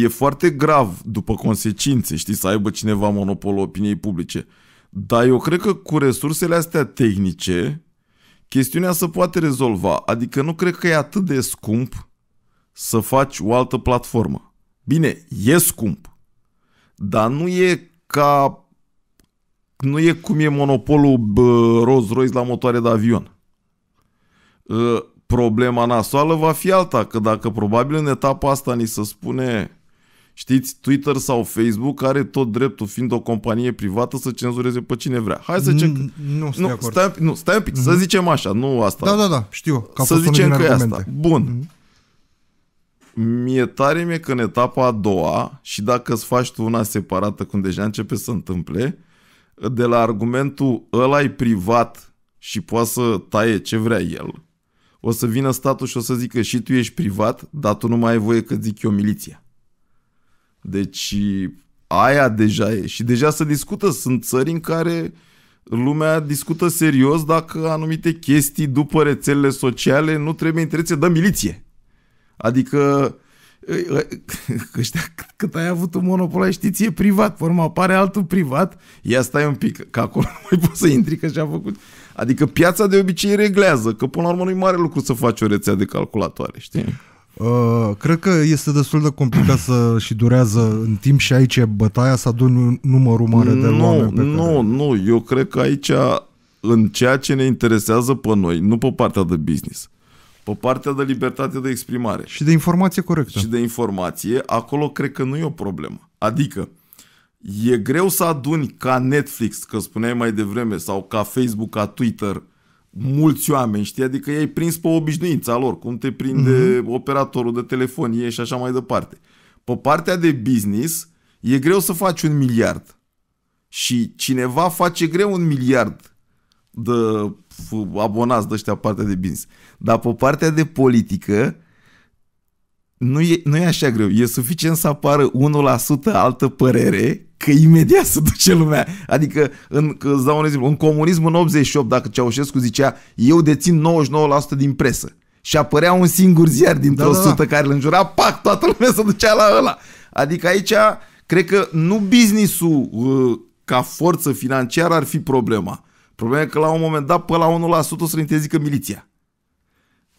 [SPEAKER 2] E foarte grav, după consecințe, știi, să aibă cineva monopolul opiniei publice. Dar eu cred că cu resursele astea tehnice, chestiunea se poate rezolva. Adică nu cred că e atât de scump să faci o altă platformă. Bine, e scump, dar nu e ca nu e cum e monopolul Rolls-Royce la motoare de avion. Ă, problema nasoală va fi alta, că dacă probabil în etapa asta ni se spune, știți, Twitter sau Facebook are tot dreptul, fiind o companie privată, să cenzureze pe cine vrea. Hai să zicem... Nu, nu, stai, nu, stai un pic, mm-hmm. să mhm. zicem așa, nu asta. Da, da, da, știu. Că să zicem că e asta. Bun. Mm-hmm. Mi-e tare mie că în etapa a doua, și dacă îți faci tu una separată, cum deja începe să întâmple, de la argumentul ăla e privat și poate să taie ce vrea el, o să vină statul și o să zică și tu ești privat, dar tu nu mai ai voie că zic eu miliția. Deci aia deja e. Și deja se discută. Sunt țări în care lumea discută serios dacă anumite chestii după rețelele sociale nu trebuie interese, de miliție. Adică <laughs> ăștia cât ai avut un monopol, știi, e privat, pe urmă apare altul privat, ia stai un pic, că acolo <laughs> nu mai poți să intri, că și-a făcut. Adică piața de obicei reglează, că până la urmă nu e mare lucru să faci o rețea de calculatoare, știi?
[SPEAKER 1] Uh, cred că este destul de complicat să și durează în timp și aici e bătaia să aduni numărul mare de nu, oameni Nu,
[SPEAKER 2] care... nu, eu cred că aici în ceea ce ne interesează pe noi, nu pe partea de business, pe partea de libertate de exprimare. Și de
[SPEAKER 1] informație corectă.
[SPEAKER 2] Și de informație, acolo cred că nu e o problemă. Adică, e greu să aduni ca Netflix, că spuneai mai devreme, sau ca Facebook, ca Twitter, mulți oameni, știi? Adică ei ai prins pe obișnuința lor, cum te prinde mm-hmm. operatorul de telefonie și așa mai departe. Pe partea de business, e greu să faci un miliard. Și cineva face greu un miliard de abonați de ăștia partea de business. Dar pe partea de politică, nu e, nu e așa greu. E suficient să apară 1% altă părere că imediat se duce lumea. Adică, în, că îți dau un exemplu, în comunism în 88, dacă Ceaușescu zicea eu dețin 99% din presă și apărea un singur ziar dintr-o da, da, da. care îl înjura, pac, toată lumea se ducea la ăla. Adică aici, cred că nu businessul uh, ca forță financiară ar fi problema Problema e că la un moment dat, pe la 1% o să interzică miliția.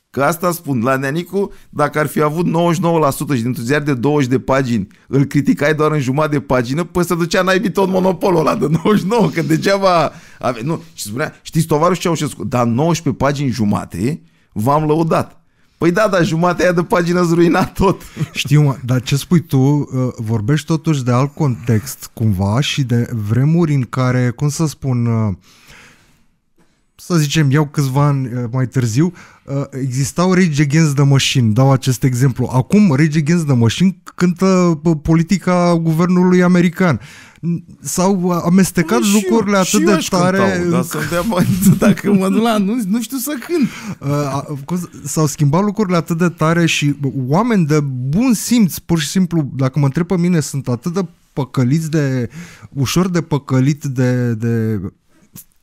[SPEAKER 2] Că asta spun, la Neanicu, dacă ar fi avut 99% și dintr-un ziar de 20 de pagini, îl criticai doar în jumătate de pagină, păi să ducea naibii tot monopolul ăla de 99, că degeaba... Ave... Nu, și spunea, știți, tovarășul Ceaușescu, dar 19 pagini jumate v-am lăudat.
[SPEAKER 1] Păi da, dar jumatea aia de pagină îți ruina tot. <laughs> Știu, dar ce spui tu, ă, vorbești totuși de alt context cumva și de vremuri în care, cum să spun, ă, să zicem, iau câțiva ani uh, mai târziu, uh, existau Rage Against the Machine, dau acest exemplu. Acum Rage Against the Machine cântă uh, politica guvernului american. S-au amestecat nu, păi lucrurile eu, atât de tare... Cântau,
[SPEAKER 2] dar <laughs> dacă mă duc la
[SPEAKER 1] nu știu să cânt. S-au schimbat lucrurile atât de tare și oameni de bun simț, pur și simplu, dacă mă întreb pe mine, sunt atât de păcăliți de, ușor de păcălit de, de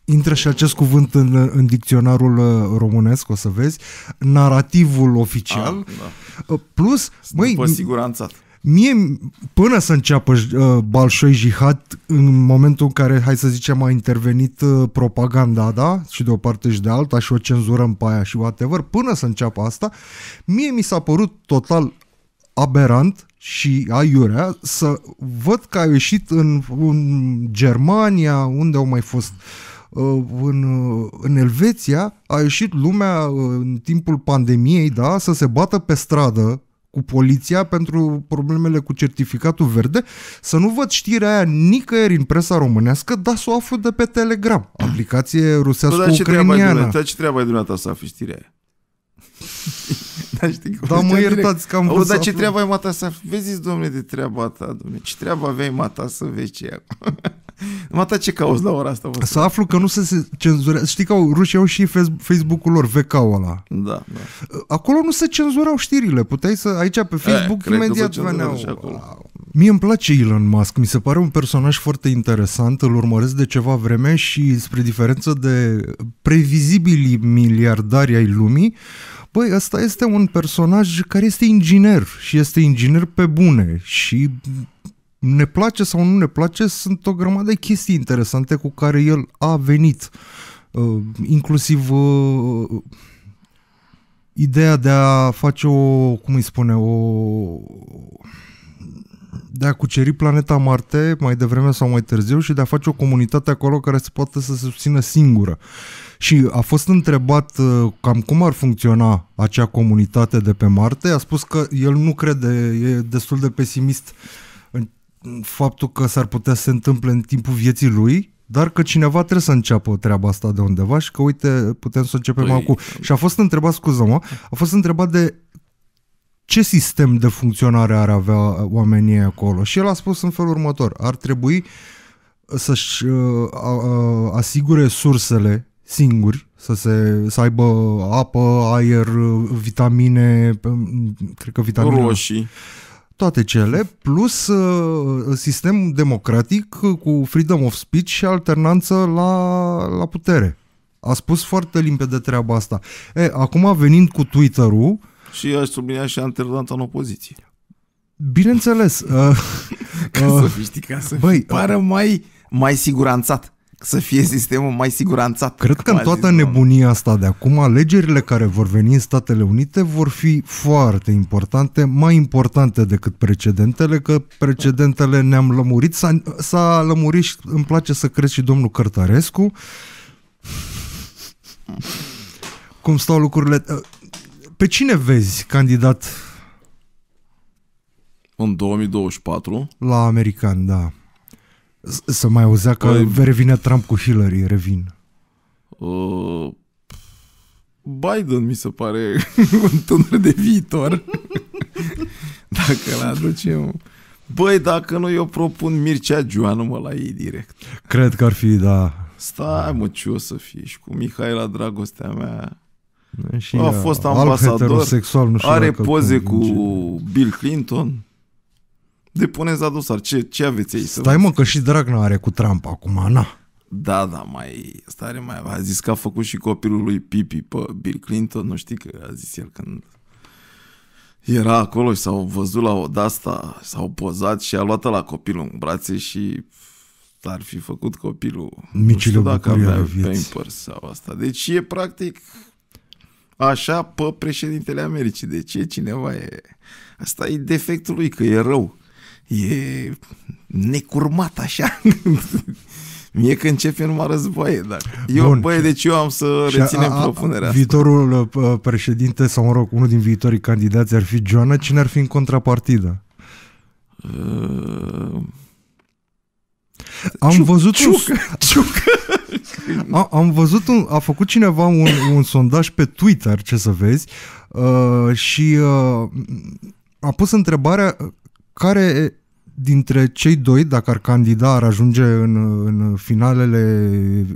[SPEAKER 1] intră și acest cuvânt în, în dicționarul uh, românesc, o să vezi, narativul oficial, A, ah, da. Uh, plus, măi... După siguranța. Mie, până să înceapă uh, Balșoi Jihad, în momentul în care, hai să zicem, a intervenit uh, propaganda, da, și de o parte și de alta, și o cenzurăm în paia și whatever, până să înceapă asta, mie mi s-a părut total aberant și aiurea să văd că a ieșit în, în Germania, unde au mai fost uh, Uh, în, uh, în Elveția a ieșit lumea uh, în timpul pandemiei da, să se bată pe stradă cu poliția pentru problemele cu certificatul verde, să nu văd știrea aia nicăieri în presa românească, dar să o aflu de pe Telegram, aplicație rusească-ucrainiană.
[SPEAKER 2] Dar ce treabă ai dumneavoastră să afli știrea aia?
[SPEAKER 1] <laughs> da, știi că da, mă iertați că am vrut, dar ce treabă ai mata să...
[SPEAKER 2] Vezi, domnule, de treaba ta, domnule, ce treabă aveai mata să vezi ce <laughs> Mata ce cauți la ora asta?
[SPEAKER 1] Mă să aflu că nu se, cenzurează. Știi că au, rușii au și Facebook-ul lor, VK-ul ăla. Da, da. Uh, acolo nu se cenzurau știrile. Puteai să... Aici pe eh, Facebook e, imediat veneau. Mie îmi place Elon Musk, mi se pare un personaj foarte interesant, îl urmăresc de ceva vreme și spre diferență de previzibilii miliardari ai lumii, Păi ăsta este un personaj care este inginer și este inginer pe bune și ne place sau nu ne place, sunt o grămadă de chestii interesante cu care el a venit. Uh, inclusiv uh, ideea de a face o, cum îi spune, o de a cuceri planeta Marte mai devreme sau mai târziu și de a face o comunitate acolo care se poate să se susțină singură. Și a fost întrebat uh, cam cum ar funcționa acea comunitate de pe Marte, a spus că el nu crede, e destul de pesimist în faptul că s-ar putea să se întâmple în timpul vieții lui, dar că cineva trebuie să înceapă treaba asta de undeva și că uite, putem să începem păi... acum. Și a fost întrebat, scuză-mă, a fost întrebat de ce sistem de funcționare ar avea uh, oamenii acolo? Și el a spus în felul următor, ar trebui să-și uh, asigure sursele singuri, să, se, să aibă apă, aer, vitamine, cred că vitamine... Roșii. Toate cele, plus uh, sistem democratic cu freedom of speech și alternanță la, la putere. A spus foarte limpede treaba asta. E, acum venind cu Twitter-ul,
[SPEAKER 2] și aș sublinia și alternanța în opoziție.
[SPEAKER 1] Bineînțeles. Uh, <laughs> uh ca uh, să fii, știi, ca să băi, pară
[SPEAKER 2] mai, mai siguranțat. Să fie sistemul mai siguranțat. Cred că în toată zis, nebunia
[SPEAKER 1] asta de acum, alegerile care vor veni în Statele Unite vor fi foarte importante, mai importante decât precedentele, că precedentele ne-am lămurit. S-a, s-a lămurit și îmi place să crezi și domnul Cărtărescu. Cum stau lucrurile? Uh, pe cine vezi candidat?
[SPEAKER 2] În 2024?
[SPEAKER 1] La american, da. Să mai auzea că păi... revine Trump cu Hillary, revin.
[SPEAKER 2] Uh, Biden mi se pare <laughs> un tânăr de viitor. <laughs> dacă l aducem... Băi, dacă nu, eu propun Mircea Joanu, mă, la ei direct.
[SPEAKER 1] Cred că ar fi, da.
[SPEAKER 2] Stai, mă, ce o să fii? Și cu Mihaela, dragostea mea, și a uh, fost ambasador, sexual, nu știu are poze cu Bill Clinton. Depuneți la dosar. Ce, ce aveți aici? Stai
[SPEAKER 1] mă că și Dragnea are cu Trump acum, na.
[SPEAKER 2] Da, da, mai stare mai... A zis că a făcut și copilul lui Pipi pe Bill Clinton, nu știi că a zis el când era acolo și s-au văzut la o asta, s-au pozat și a luat la copilul în brațe și ar fi făcut copilul. Micile nu știu dacă avea sau asta. Deci e practic așa pe președintele Americii. de deci ce cineva, e... asta e defectul lui, că e rău. E necurmat așa. <laughs> Mie că începe numai războaie, dar eu, Bun. băie, deci eu am să reținem a, a, propunerea asta.
[SPEAKER 1] Uh, uh, președinte, sau mă rog, unul din viitorii candidați ar fi Joana, cine ar fi în contrapartidă? Uh... Am Ciu- văzut ciucă, ciucă. A, am văzut, un, a făcut cineva un, un sondaj pe Twitter, ce să vezi, uh, și uh, a pus întrebarea uh, care dintre cei doi, dacă ar candida, ar ajunge în, în finalele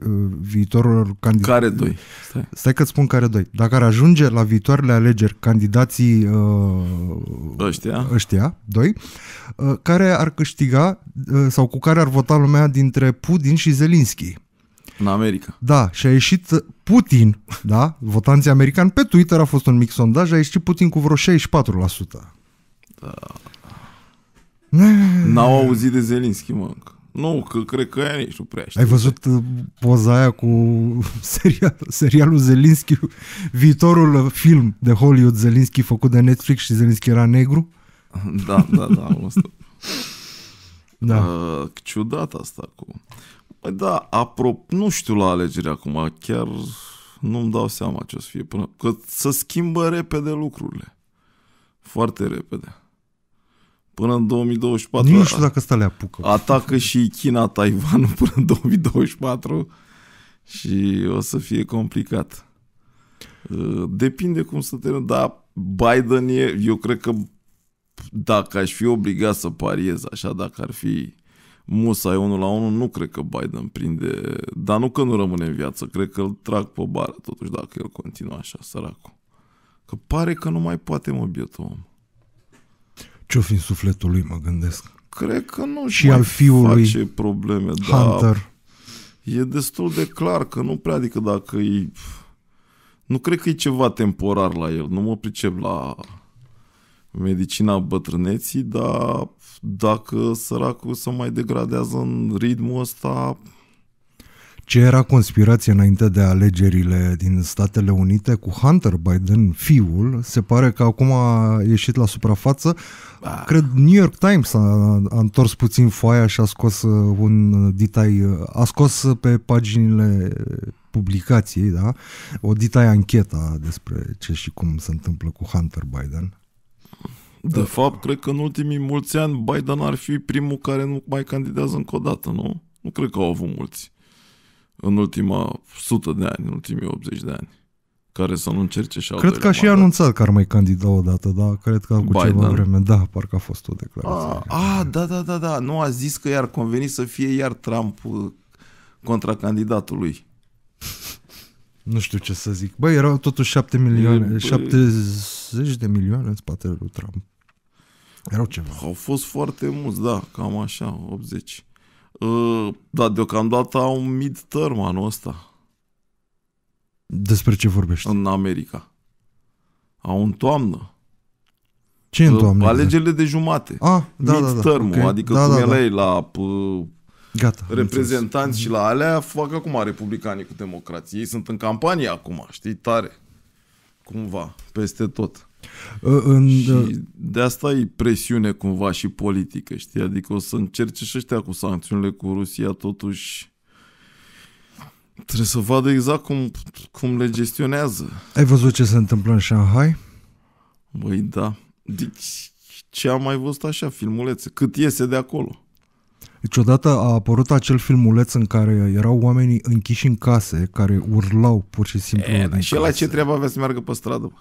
[SPEAKER 1] uh, viitorilor candidați. Care doi? Stai. Stai că-ți spun care doi. Dacă ar ajunge la viitoarele alegeri candidații uh, ăștia. ăștia, doi, uh, care ar câștiga uh, sau cu care ar vota lumea dintre Putin și Zelinski? În America. Da, și a ieșit Putin, da, votanții americani, pe Twitter a fost un mic sondaj, a ieșit Putin cu vreo 64%. Da. N-au
[SPEAKER 2] auzit de Zelinski, mă, nu, că cred că aia nici nu prea știu. Ai văzut
[SPEAKER 1] uh, poza aia cu <laughs> serial, serialul Zelinski, viitorul film de Hollywood Zelinski făcut de Netflix și Zelinski era negru?
[SPEAKER 2] Da, da, da, am văzut. Da. Uh, ciudat asta cu... Păi da, apropo, nu știu la alegeri acum, chiar nu-mi dau seama ce o să fie până... Că să schimbă repede lucrurile. Foarte repede. Până în 2024... Nu știu dacă asta le apucă. Atacă și China Taiwanul până în 2024 și o să fie complicat. Uh, depinde cum să termină, dar Biden e... Eu cred că dacă aș fi obligat să pariez așa, dacă ar fi Musa e unul la unul, nu cred că Biden prinde, dar nu că nu rămâne în viață, cred că îl trag pe bară totuși dacă el continuă așa, săracul. Că pare că nu mai poate mă bietul om.
[SPEAKER 1] Ce-o fi în sufletul lui, mă gândesc. Cred că nu și al fiului face probleme, da. Hunter.
[SPEAKER 2] Da, e destul de clar că nu prea, adică dacă e... Nu cred că e ceva temporar la el, nu mă pricep la medicina bătrâneții, dar dacă săracul se mai degradează în ritmul ăsta...
[SPEAKER 1] Ce era conspirație înainte de alegerile din Statele Unite cu Hunter Biden, fiul, se pare că acum a ieșit la suprafață. Bah. Cred New York Times a, a întors puțin foaia și a scos uh, un detail, a scos pe paginile publicației, da? O detail ancheta despre ce și cum se întâmplă cu Hunter Biden. Da. De
[SPEAKER 2] fapt, cred că în ultimii mulți ani Biden ar fi primul care nu mai candidează încă o dată, nu? Nu cred că au avut mulți în ultima sută de ani, în ultimii 80 de ani, care să nu încerce și Cred că a și
[SPEAKER 1] mandat. anunțat că ar mai candida o dată, da? Cred că cu Biden. ceva vreme, da, parcă a fost o declarație.
[SPEAKER 2] A, ah, a, ah, da, da, da, da, nu a zis că i-ar conveni să fie iar Trump uh, candidatului.
[SPEAKER 1] Nu știu ce să zic. Băi, erau totuși 7 milioane, Bă, 70 de milioane în spatele lui Trump. Erau ceva.
[SPEAKER 2] Au fost foarte mulți, da, cam așa, 80. Uh, da, deocamdată au un mid-term anul ăsta. Despre ce vorbești? În America. Au în toamnă. Ce în uh, toamnă? Exact? Alegerile de jumate. Ah, da, mid da, da. Okay. adică da, cum da, da. la la uh, Gata, reprezentanți mhm. și la alea, fac acum republicanii cu democrații. Ei sunt în campanie acum, știi, tare. Cumva, peste tot. În, și de asta e presiune cumva și politică, știi? Adică o să încerce și ăștia cu sancțiunile cu Rusia, totuși trebuie să vadă exact cum, cum le gestionează.
[SPEAKER 1] Ai văzut ce se întâmplă în Shanghai?
[SPEAKER 2] Băi, da. Deci, ce am mai văzut așa, filmulețe, cât iese de acolo.
[SPEAKER 1] Deci odată a apărut acel filmuleț în care erau oamenii închiși în case, care urlau pur și simplu. E, și
[SPEAKER 2] la ce treabă avea să meargă pe stradă? Bă?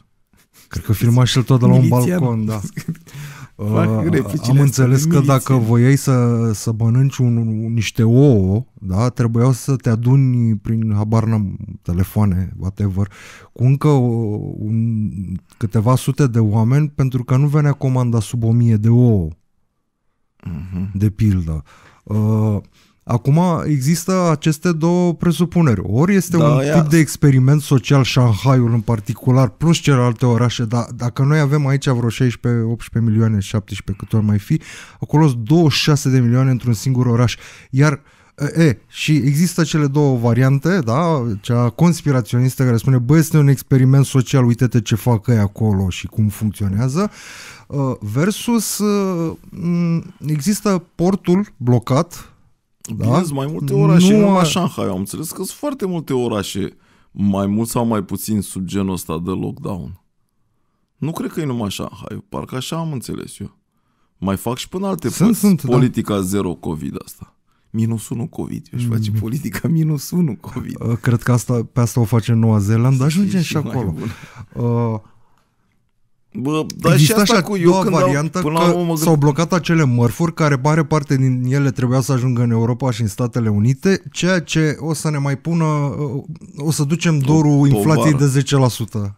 [SPEAKER 1] Cred că filma și tot de la un balcon, da. <laughs> Uh, am înțeles că miliție. dacă voiai să, să mănânci un, un, niște ouă, da, trebuiau să te aduni prin habar n-am, telefoane, whatever, cu încă uh, un, câteva sute de oameni pentru că nu venea comanda sub o mie de ouă, uh-huh. de pildă. Uh, Acum există aceste două presupuneri. Ori este da, un ia. tip de experiment social, Shanghaiul în particular, plus celelalte orașe, dar dacă noi avem aici vreo 16, 18 milioane, 17, cât ori mai fi, acolo sunt 26 de milioane într-un singur oraș. Iar E, și există cele două variante, da? Cea conspiraționistă care spune, băi, este un experiment social, uite-te ce fac ei acolo și cum funcționează, uh, versus uh, există portul blocat, da? mai multe orașe, nu, nu numai Shanghai. Am înțeles
[SPEAKER 2] că sunt foarte multe orașe mai mult sau mai puțin sub genul ăsta de lockdown. Nu cred că e numai Shanghai, parcă așa am înțeles eu. Mai fac și până alte sunt, părți. Sunt, da. Politica da. zero COVID asta. Minus 1 COVID.
[SPEAKER 1] Eu și mm. face politica <laughs> minus 1 COVID. Cred că asta, pe asta o face Noua Zeelandă. Ajungem și, și acolo. Uh,
[SPEAKER 2] Bă, dar și asta așa cu eu când varianta până că s-au
[SPEAKER 1] blocat acele mărfuri care mare parte din ele trebuia să ajungă în Europa și în Statele Unite, ceea ce o să ne mai pună, o să ducem dorul o, inflației de 10%.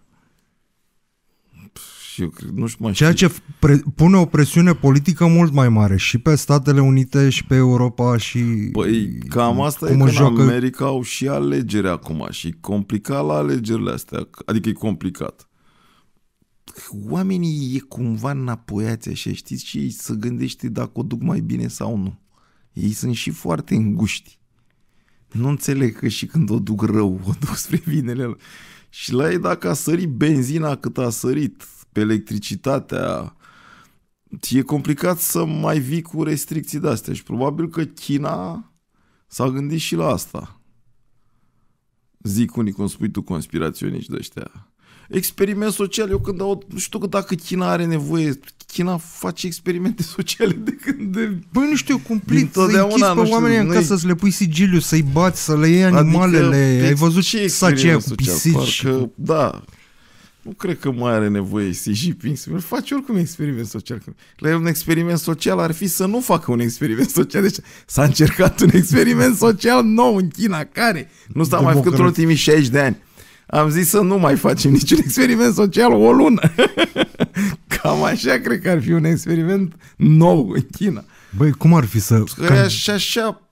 [SPEAKER 2] Și eu nu știu mai Ceea știu. ce
[SPEAKER 1] pre- pune o presiune politică mult mai mare și pe Statele Unite și pe Europa și Păi cam asta cum e că joacă... în
[SPEAKER 2] America au și alegeri acum și complicat la alegerile astea, adică e complicat oamenii e cumva înapoiați așa, știți, și ei să gândește dacă o duc mai bine sau nu. Ei sunt și foarte înguști. Nu înțeleg că și când o duc rău, o duc spre binele lor. Și la ei dacă a sărit benzina cât a sărit, pe electricitatea, e complicat să mai vii cu restricții de-astea și probabil că China s-a gândit și la asta. Zic unii, cum spui tu, conspiraționiști de ăștia experiment social. Eu când aud, nu știu că dacă China are nevoie, China face experimente <laughs> sociale de când de... Băi, nu știu, cumplit, să închizi pe oamenii în casă,
[SPEAKER 1] să le pui sigiliu, să-i bați, să le iei adică, animalele. Adică, ai păi, văzut ce sacea cu pisici? Parcă,
[SPEAKER 2] da, nu cred că mai are nevoie Xi Jinping să face oricum experiment social. La un experiment social ar fi să nu facă un experiment <laughs> social. Deci s-a încercat un experiment <laughs> social nou în China, care nu s-a mai făcut în ultimii 60 de ani am zis să nu mai facem niciun experiment social o lună. <laughs> Cam așa cred că ar fi un experiment nou în China. Băi, cum ar fi să... Că așa, așa...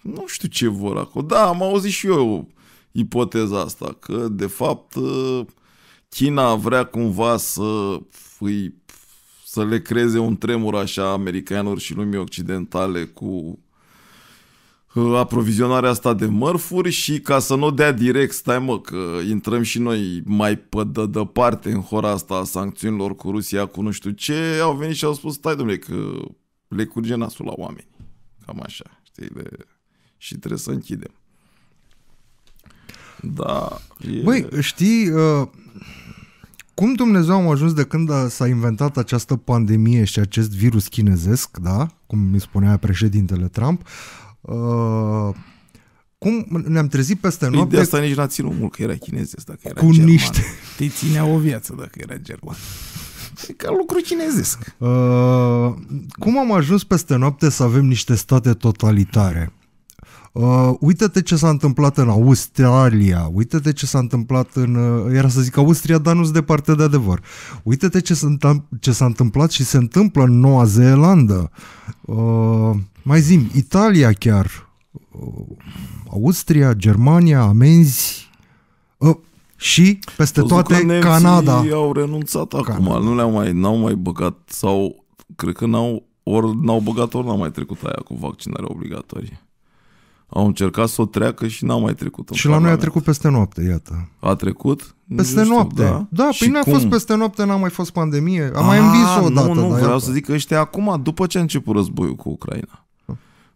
[SPEAKER 2] Nu știu ce vor acolo. Da, am auzit și eu ipoteza asta, că de fapt ă, China vrea cumva să îi să le creeze un tremur așa americanilor și lumii occidentale cu aprovizionarea asta de mărfuri și ca să nu dea direct, stai mă, că intrăm și noi mai pe de departe în hora asta a sancțiunilor cu Rusia, cu nu știu ce, au venit și au spus, stai domnule, că le curge nasul la
[SPEAKER 1] oameni. Cam așa, știi, de... și trebuie să închidem. Da. E... Băi, știi, uh, cum Dumnezeu am ajuns de când s-a inventat această pandemie și acest virus chinezesc, da, cum mi spunea președintele Trump, Uh, cum ne-am trezit peste păi noapte... De asta nici n-a ținut mult, că era chinezesc, dacă era cu german. Niște...
[SPEAKER 2] Te ținea o viață dacă era german.
[SPEAKER 1] E ca lucru chinezesc. Uh, cum am ajuns peste noapte să avem niște state totalitare? Uh, uită-te ce s-a întâmplat în Australia, uită-te ce s-a întâmplat în... Uh, era să zic Austria, dar nu-s departe de adevăr. Uită-te ce, ce s-a întâmplat și se întâmplă în Noua Zeelandă. Uh, mai zim, Italia chiar, uh, Austria, Germania, amenzi... Uh, și peste Tot toate că Canada. au renunțat Canada.
[SPEAKER 2] acum, nu le-au mai, n-au mai băgat sau cred că n-au ori n-au băgat, ori n-au mai trecut aia cu vaccinarea obligatorie au încercat să o treacă și n-au mai trecut. Și la noi a trecut peste
[SPEAKER 1] noapte, iată.
[SPEAKER 2] A trecut? Peste știu, noapte. Da, da păi n-a cum? fost
[SPEAKER 1] peste noapte, n-a mai fost pandemie. Am mai ah, învins-o dată. Nu, nu, da, vreau iată.
[SPEAKER 2] să zic că ăștia acum, după ce a început războiul cu Ucraina,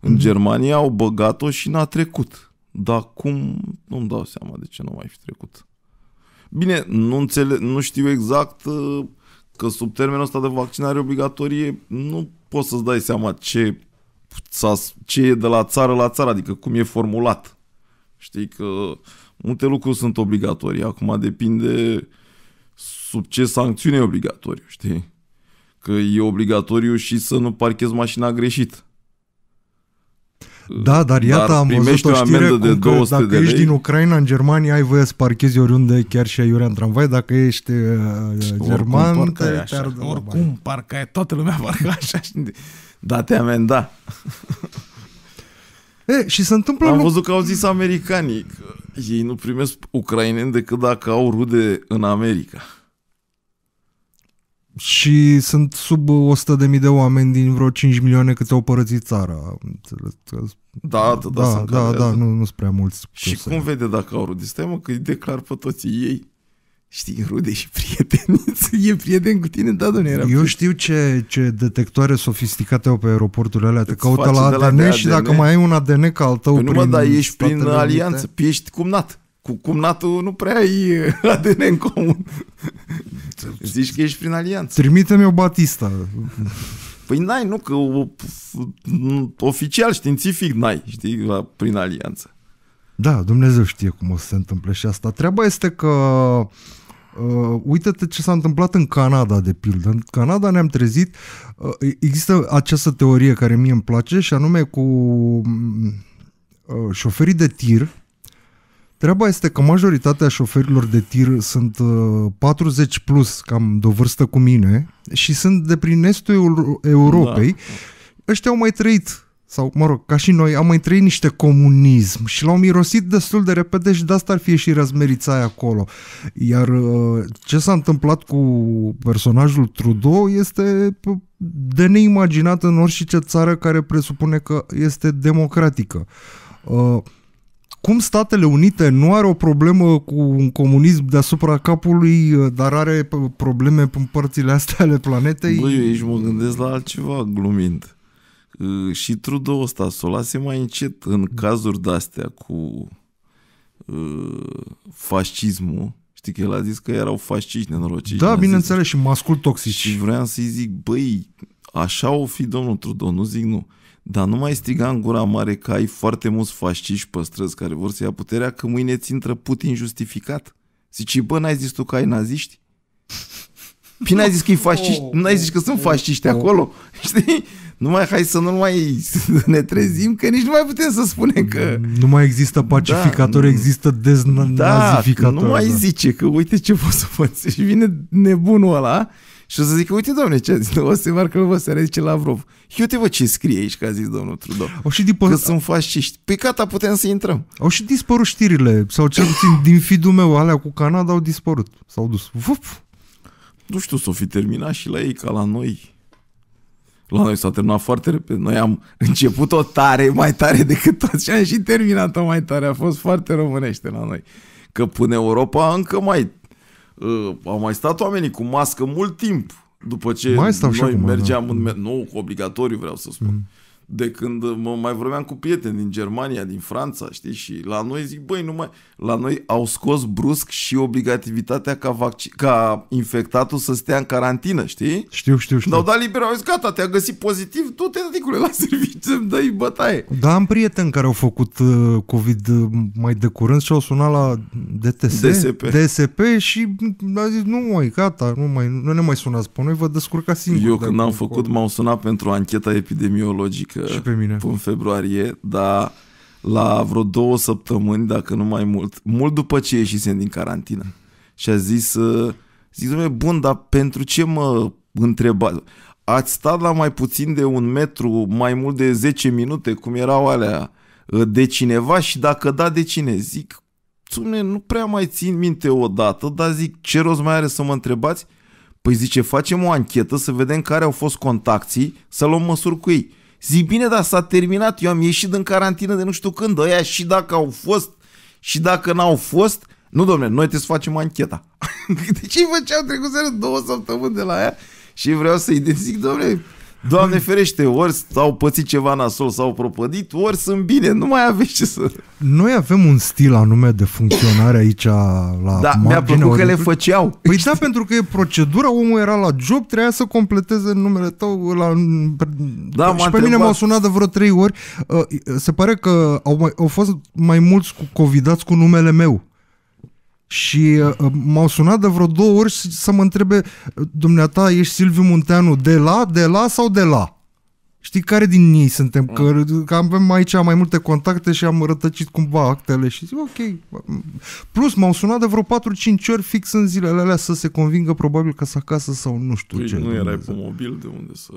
[SPEAKER 2] în mm-hmm. Germania au băgat-o și n-a trecut. Dar cum? Nu-mi dau seama de ce nu mai fi trecut. Bine, nu, înțele- nu știu exact uh, că sub termenul ăsta de vaccinare obligatorie nu poți să-ți dai seama ce ce e de la țară la țară, adică cum e formulat. Știi că multe lucruri sunt obligatorii. Acum depinde sub ce sancțiune e obligatoriu, știi? Că e obligatoriu și să nu parchezi mașina greșit.
[SPEAKER 1] Da, dar iată dar am văzut o știre o de 200 dacă de lei. ești din Ucraina în Germania ai voie să parchezi oriunde chiar și ai în tramvai, dacă ești uh, german oricum parcă, te, așa, oricum
[SPEAKER 2] parcă toată lumea parcă așa da, te amenda.
[SPEAKER 1] E, și se întâmplă... Am văzut că
[SPEAKER 2] au zis americanii că ei nu primesc ucraineni decât dacă au rude în America.
[SPEAKER 1] Și sunt sub 100.000 de oameni din vreo 5 milioane câți au părăsit țara. Da, da, da, da, da, da nu, nu sunt prea mulți. Și cum
[SPEAKER 2] vede dacă au Stai mă, că îi declar pe toți ei știi, rude și
[SPEAKER 1] prieteni. <laughs> e prieten cu tine? Da, domnule, Eu prieten. știu ce, ce detectoare sofisticate au pe aeroporturile alea. Te Îți caută la ADN, la ADN și ADN. dacă mai ai un ADN ca al tău păi prin nu mă, dar ești prin alianță,
[SPEAKER 2] ești cumnat. Cu cumnatul nu prea ai uh, ADN <laughs> în comun. Zici că ești prin alianță.
[SPEAKER 1] Trimite-mi o Batista.
[SPEAKER 2] Păi n-ai, nu, că oficial, științific n-ai, știi, la, prin alianță.
[SPEAKER 1] Da, Dumnezeu știe cum o să se întâmple și asta. Treaba este că uh, Uh, uită-te ce s-a întâmplat în Canada, de pildă. În Canada ne-am trezit, uh, există această teorie care mie îmi place și anume cu uh, șoferii de tir. Treaba este că majoritatea șoferilor de tir sunt uh, 40 plus, cam de vârstă cu mine, și sunt de prin estul Europei. Da. Ăștia au mai trăit sau, mă rog, ca și noi, am mai trăit niște comunism și l-au mirosit destul de repede și de asta ar fi și răzmerița aia acolo. Iar uh, ce s-a întâmplat cu personajul Trudeau este de neimaginat în orice țară care presupune că este democratică. Uh, cum Statele Unite nu are o problemă cu un comunism deasupra capului, uh, dar are probleme în părțile astea ale planetei? Băi, eu aici mă
[SPEAKER 2] gândesc la altceva glumind Ă, și Trudeau ăsta să o lase mai încet în cazuri de-astea cu ă, fascismul, Știi că el a zis că erau fasciști nenorociți. Da, bineînțeles, și mascul toxici. Și vreau să-i zic, băi, așa o fi domnul Trudeau, nu zic nu. Dar nu mai striga în gura mare că ai foarte mulți fasciști păstrăzi care vor să ia puterea, că mâine ți intră Putin justificat. Zici, bă, n-ai zis tu că ai naziști? Păi n-ai zis că e fasciști, n-ai zis că sunt fasciști acolo, oh, oh. știi? mai hai să nu mai <laughs>
[SPEAKER 1] ne trezim,
[SPEAKER 2] că nici nu mai putem să spunem că...
[SPEAKER 1] Nu mai există pacificator, da, există deznazificator. Da, nu mai da. zice că
[SPEAKER 2] uite ce poți să faci. Și vine nebunul ăla și o să zică, uite, domne, ce a zis o să marcă vă seara, zice Lavrov. Uite, vă, ce scrie aici, că a zis domnul Trudeau.
[SPEAKER 1] Au și dipă... Că sunt
[SPEAKER 2] fașiști. Păi gata, putem să intrăm.
[SPEAKER 1] Au și dispărut știrile, sau cel puțin din feed meu, alea cu Canada au dispărut. S-au dus. Vup.
[SPEAKER 2] Nu știu, s-o fi terminat și la ei ca la noi la noi s-a terminat foarte repede. Noi am început-o tare, mai tare decât toți și am și terminat-o mai tare. A fost foarte românește la noi. Că până Europa încă mai... Uh, au mai stat oamenii cu mască mult timp după ce mai stau noi acum, da. mergeam da. în... Nu, obligatoriu vreau să spun. Mm de când mă mai vorbeam cu prieteni din Germania, din Franța, știi, și la noi zic, băi, numai, la noi au scos brusc și obligativitatea ca, vac- ca infectatul să stea în carantină, știi?
[SPEAKER 1] Știu, știu, știu. N-au
[SPEAKER 2] dat liber, au zis, gata, te-a găsit pozitiv, tu te ridicule la <laughs> serviciu, îmi dai bătaie.
[SPEAKER 1] Da, am prieteni care au făcut uh, COVID uh, mai de curând și au sunat la DTS, DSP, DSP și a zis, nu mai, gata, nu, mai, nu ne mai sunați pe noi, vă descurcați singur. Eu când am făcut,
[SPEAKER 2] m-au sunat pentru ancheta epidemiologică că și pe mine. în februarie, dar la vreo două săptămâni, dacă nu mai mult, mult după ce ieșisem din carantină. Și a zis, ă, zic, domnule, bun, dar pentru ce mă întrebați? Ați stat la mai puțin de un metru, mai mult de 10 minute, cum erau alea, ă, de cineva și dacă da, de cine? Zic, Sune, nu prea mai țin minte o dată, dar zic, ce rost mai are să mă întrebați? Păi zice, facem o anchetă să vedem care au fost contactii, să luăm măsuri cu ei. Zic, bine, dar s-a terminat, eu am ieșit din carantină de nu știu când, ăia și dacă au fost și dacă n-au fost, nu domnule, noi trebuie să facem ancheta. <laughs> ce îi făceau trecut două săptămâni de la aia și vreau să-i zic, domnule, Doamne ferește, ori au pățit ceva nasol, s-au propădit, ori sunt bine, nu mai
[SPEAKER 1] aveți ce să... Noi avem un stil anume de funcționare aici la Da, mi-a plăcut ori... că le făceau. Păi da, pentru că e procedura, omul era la job, trebuia să completeze numele tău la... Da, și pe întrebat. mine m-au sunat de vreo trei ori. Uh, se pare că au, mai, au fost mai mulți cu covidați cu numele meu. Și uh, m-au sunat de vreo două ori să, mă întrebe, dumneata, ești Silviu Munteanu de la, de la sau de la? Știi care din ei suntem? Mm. Că, că avem aici mai multe contacte și am rătăcit cumva actele și zic ok. Plus m-au sunat de vreo 4-5 ori fix în zilele alea să se convingă probabil că s acasă sau nu știu păi ce. nu erai pe
[SPEAKER 2] mobil de unde să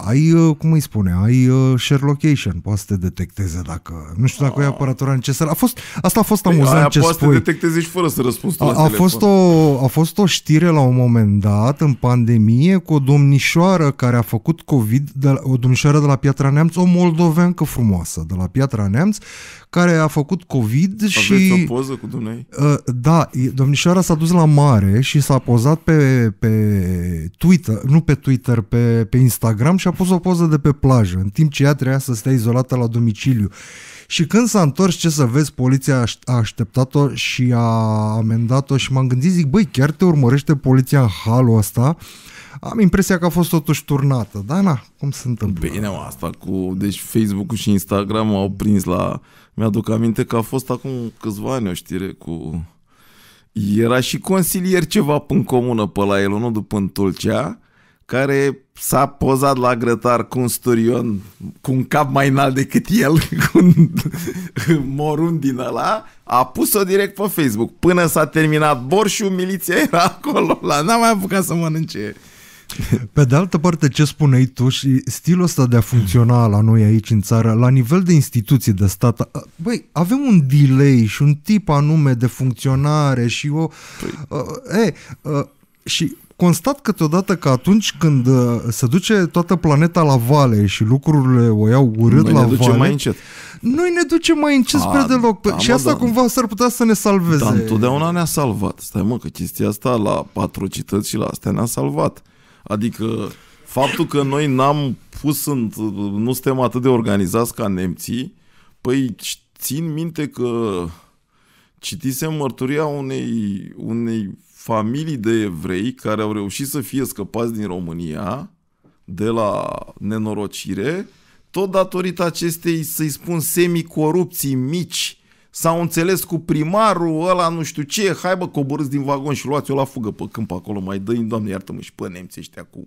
[SPEAKER 1] ai, cum îi spune, ai share location, poate să te detecteze dacă, nu știu dacă a. e ah. aparatura necesară. A fost, asta a fost păi, amuzant ce poate spui. Te
[SPEAKER 2] detectezi și fără să răspunzi a, la a fost,
[SPEAKER 1] o, a fost o știre la un moment dat, în pandemie, cu o domnișoară care a făcut COVID, de la, o domnișoară de la Piatra Neamț, o moldoveancă frumoasă de la Piatra Neamț, care a făcut COVID Aveți și... o poză cu dumnei? Uh, da, domnișoara s-a dus la mare și s-a pozat pe, pe Twitter, nu pe Twitter, pe, pe Instagram și a pus o poză de pe plajă, în timp ce ea trebuia să stea izolată la domiciliu. Și când s-a întors, ce să vezi, poliția a așteptat-o și a amendat-o și m-am gândit, zic, băi, chiar te urmărește poliția în halul ăsta? am impresia că a fost totuși turnată, dar na, cum se întâmplă? Bine, mă,
[SPEAKER 2] asta cu, deci Facebook-ul și Instagram au prins la, mi-aduc aminte că a fost acum câțiva ani o știre cu, era și consilier ceva până comună pe la el, nu după în Tulcea, care s-a pozat la grătar cu un sturion, cu un cap mai înalt decât el, <laughs> cu un morun din ăla, a pus-o direct pe Facebook. Până s-a terminat borșul, miliția era acolo, la n-a mai apucat să mănânce
[SPEAKER 1] pe de altă parte, ce spuneai tu și stilul ăsta de a funcționa la noi aici în țară, la nivel de instituții de stat, băi, avem un delay și un tip anume de funcționare și o... Uh, e, uh, și constat câteodată că atunci când se duce toată planeta la vale și lucrurile o iau urât noi la ne vale, mai încet. noi ne ducem mai încet spre deloc. Da, și asta da. cumva s-ar putea să ne salveze. Dar întotdeauna
[SPEAKER 2] ne-a salvat. Stai mă, că chestia asta la patrocități și la astea ne-a salvat. Adică faptul că noi n-am pus în, nu suntem atât de organizați ca nemții, păi țin minte că citisem mărturia unei, unei familii de evrei care au reușit să fie scăpați din România de la nenorocire, tot datorită acestei, să-i spun, semicorupții mici s-au înțeles cu primarul, ăla nu știu ce, hai bă, coborâți din vagon și luați-o la fugă pe câmp acolo, mai dă-i, doamne, iartă-mă și pe nemții ăștia cu...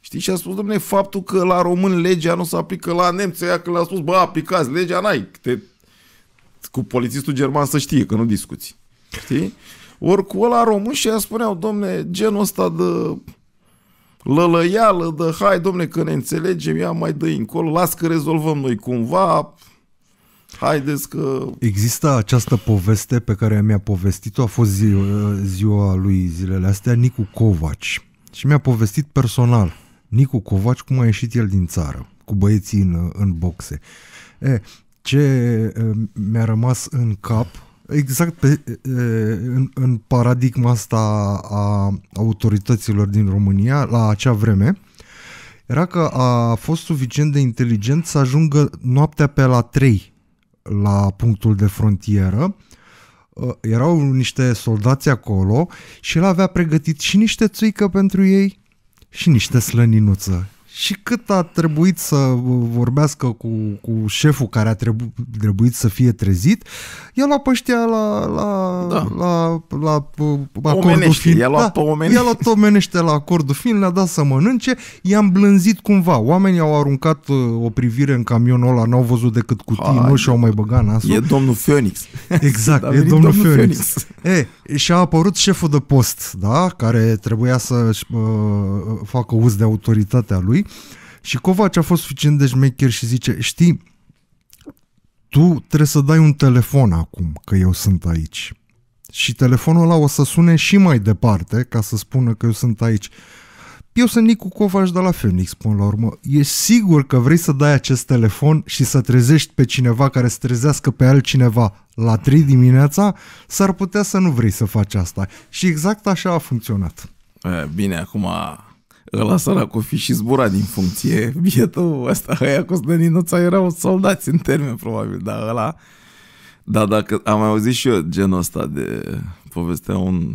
[SPEAKER 2] Știi? Și a spus, domne, faptul că la român legea nu se aplică la nemții, ăia, că le-a spus, bă, aplicați legea, n-ai, te... cu polițistul german să știe că nu discuți. Știi? Ori cu ăla român și a spuneau, domne, genul ăsta de lălăială, de hai, domne, că ne înțelegem, ia mai dă încolo, las că rezolvăm noi cumva, haideți că...
[SPEAKER 1] Există această poveste pe care mi-a povestit-o, a fost zi, ziua lui zilele astea, Nicu Covaci. Și mi-a povestit personal Nicu Covaci cum a ieșit el din țară, cu băieții în, în boxe. E, ce mi-a rămas în cap, exact pe, în, în paradigma asta a autorităților din România la acea vreme, era că a fost suficient de inteligent să ajungă noaptea pe la 3 la punctul de frontieră, uh, erau niște soldați acolo și el avea pregătit și niște țuică pentru ei și niște slăninuță și cât a trebuit să vorbească cu, cu șeful care a trebu- trebuit să fie trezit, i-a luat pe ăștia la, la, da. la, la, la acordul omenește, fin. I-a luat, da, pe omeni. i-a luat omenește la acordul fin, le-a dat să mănânce, i-a blânzit cumva. Oamenii au aruncat uh, o privire în camionul ăla, n-au văzut decât cutii, nu și-au mai băgat nasul. E domnul Phoenix. <laughs> Exact, e domnul, domnul Phoenix. Phoenix. E, și a apărut șeful de post, da, care trebuia să uh, facă uz de autoritatea lui și Covaci a fost suficient de șmecher și zice, știi, tu trebuie să dai un telefon acum, că eu sunt aici. Și telefonul ăla o să sune și mai departe, ca să spună că eu sunt aici. Eu sunt Nicu Covaș de la Phoenix, până la urmă. E sigur că vrei să dai acest telefon și să trezești pe cineva care să trezească pe altcineva la 3 dimineața, s-ar putea să nu vrei să faci asta. Și exact așa a funcționat.
[SPEAKER 2] Bine, acum ăla cu fi și zbura din funcție, bietul ăsta, aia Costăninuța erau soldați în termen probabil, dar ăla... Da, dacă am mai auzit și eu genul ăsta de povestea un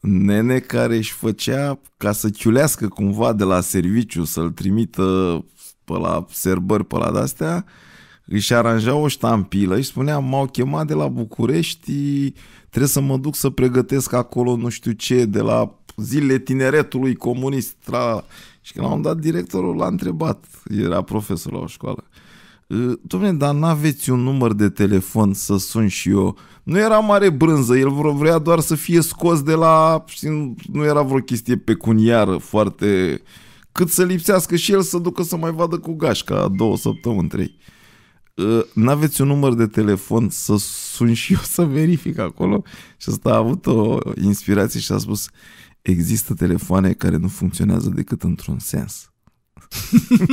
[SPEAKER 2] nene care își făcea ca să chiulească cumva de la serviciu, să-l trimită pe la serbări, pe la de-astea, își aranja o ștampilă și spunea, m-au chemat de la București, trebuie să mă duc să pregătesc acolo nu știu ce, de la zile tineretului comunist. Tra... Și când am dat directorul l-a întrebat, era profesor la o școală. Ă, dom'le, dar n-aveți un număr de telefon să sun și eu. Nu era mare brânză, el vrea doar să fie scos de la... Știi, nu era vreo chestie pecuniară foarte... Cât să lipsească și el să ducă să mai vadă cu gașca două săptămâni, trei. Ă, n-aveți un număr de telefon să sun și eu să verific acolo? Și asta a avut o inspirație și a spus există telefoane care nu funcționează decât într-un sens.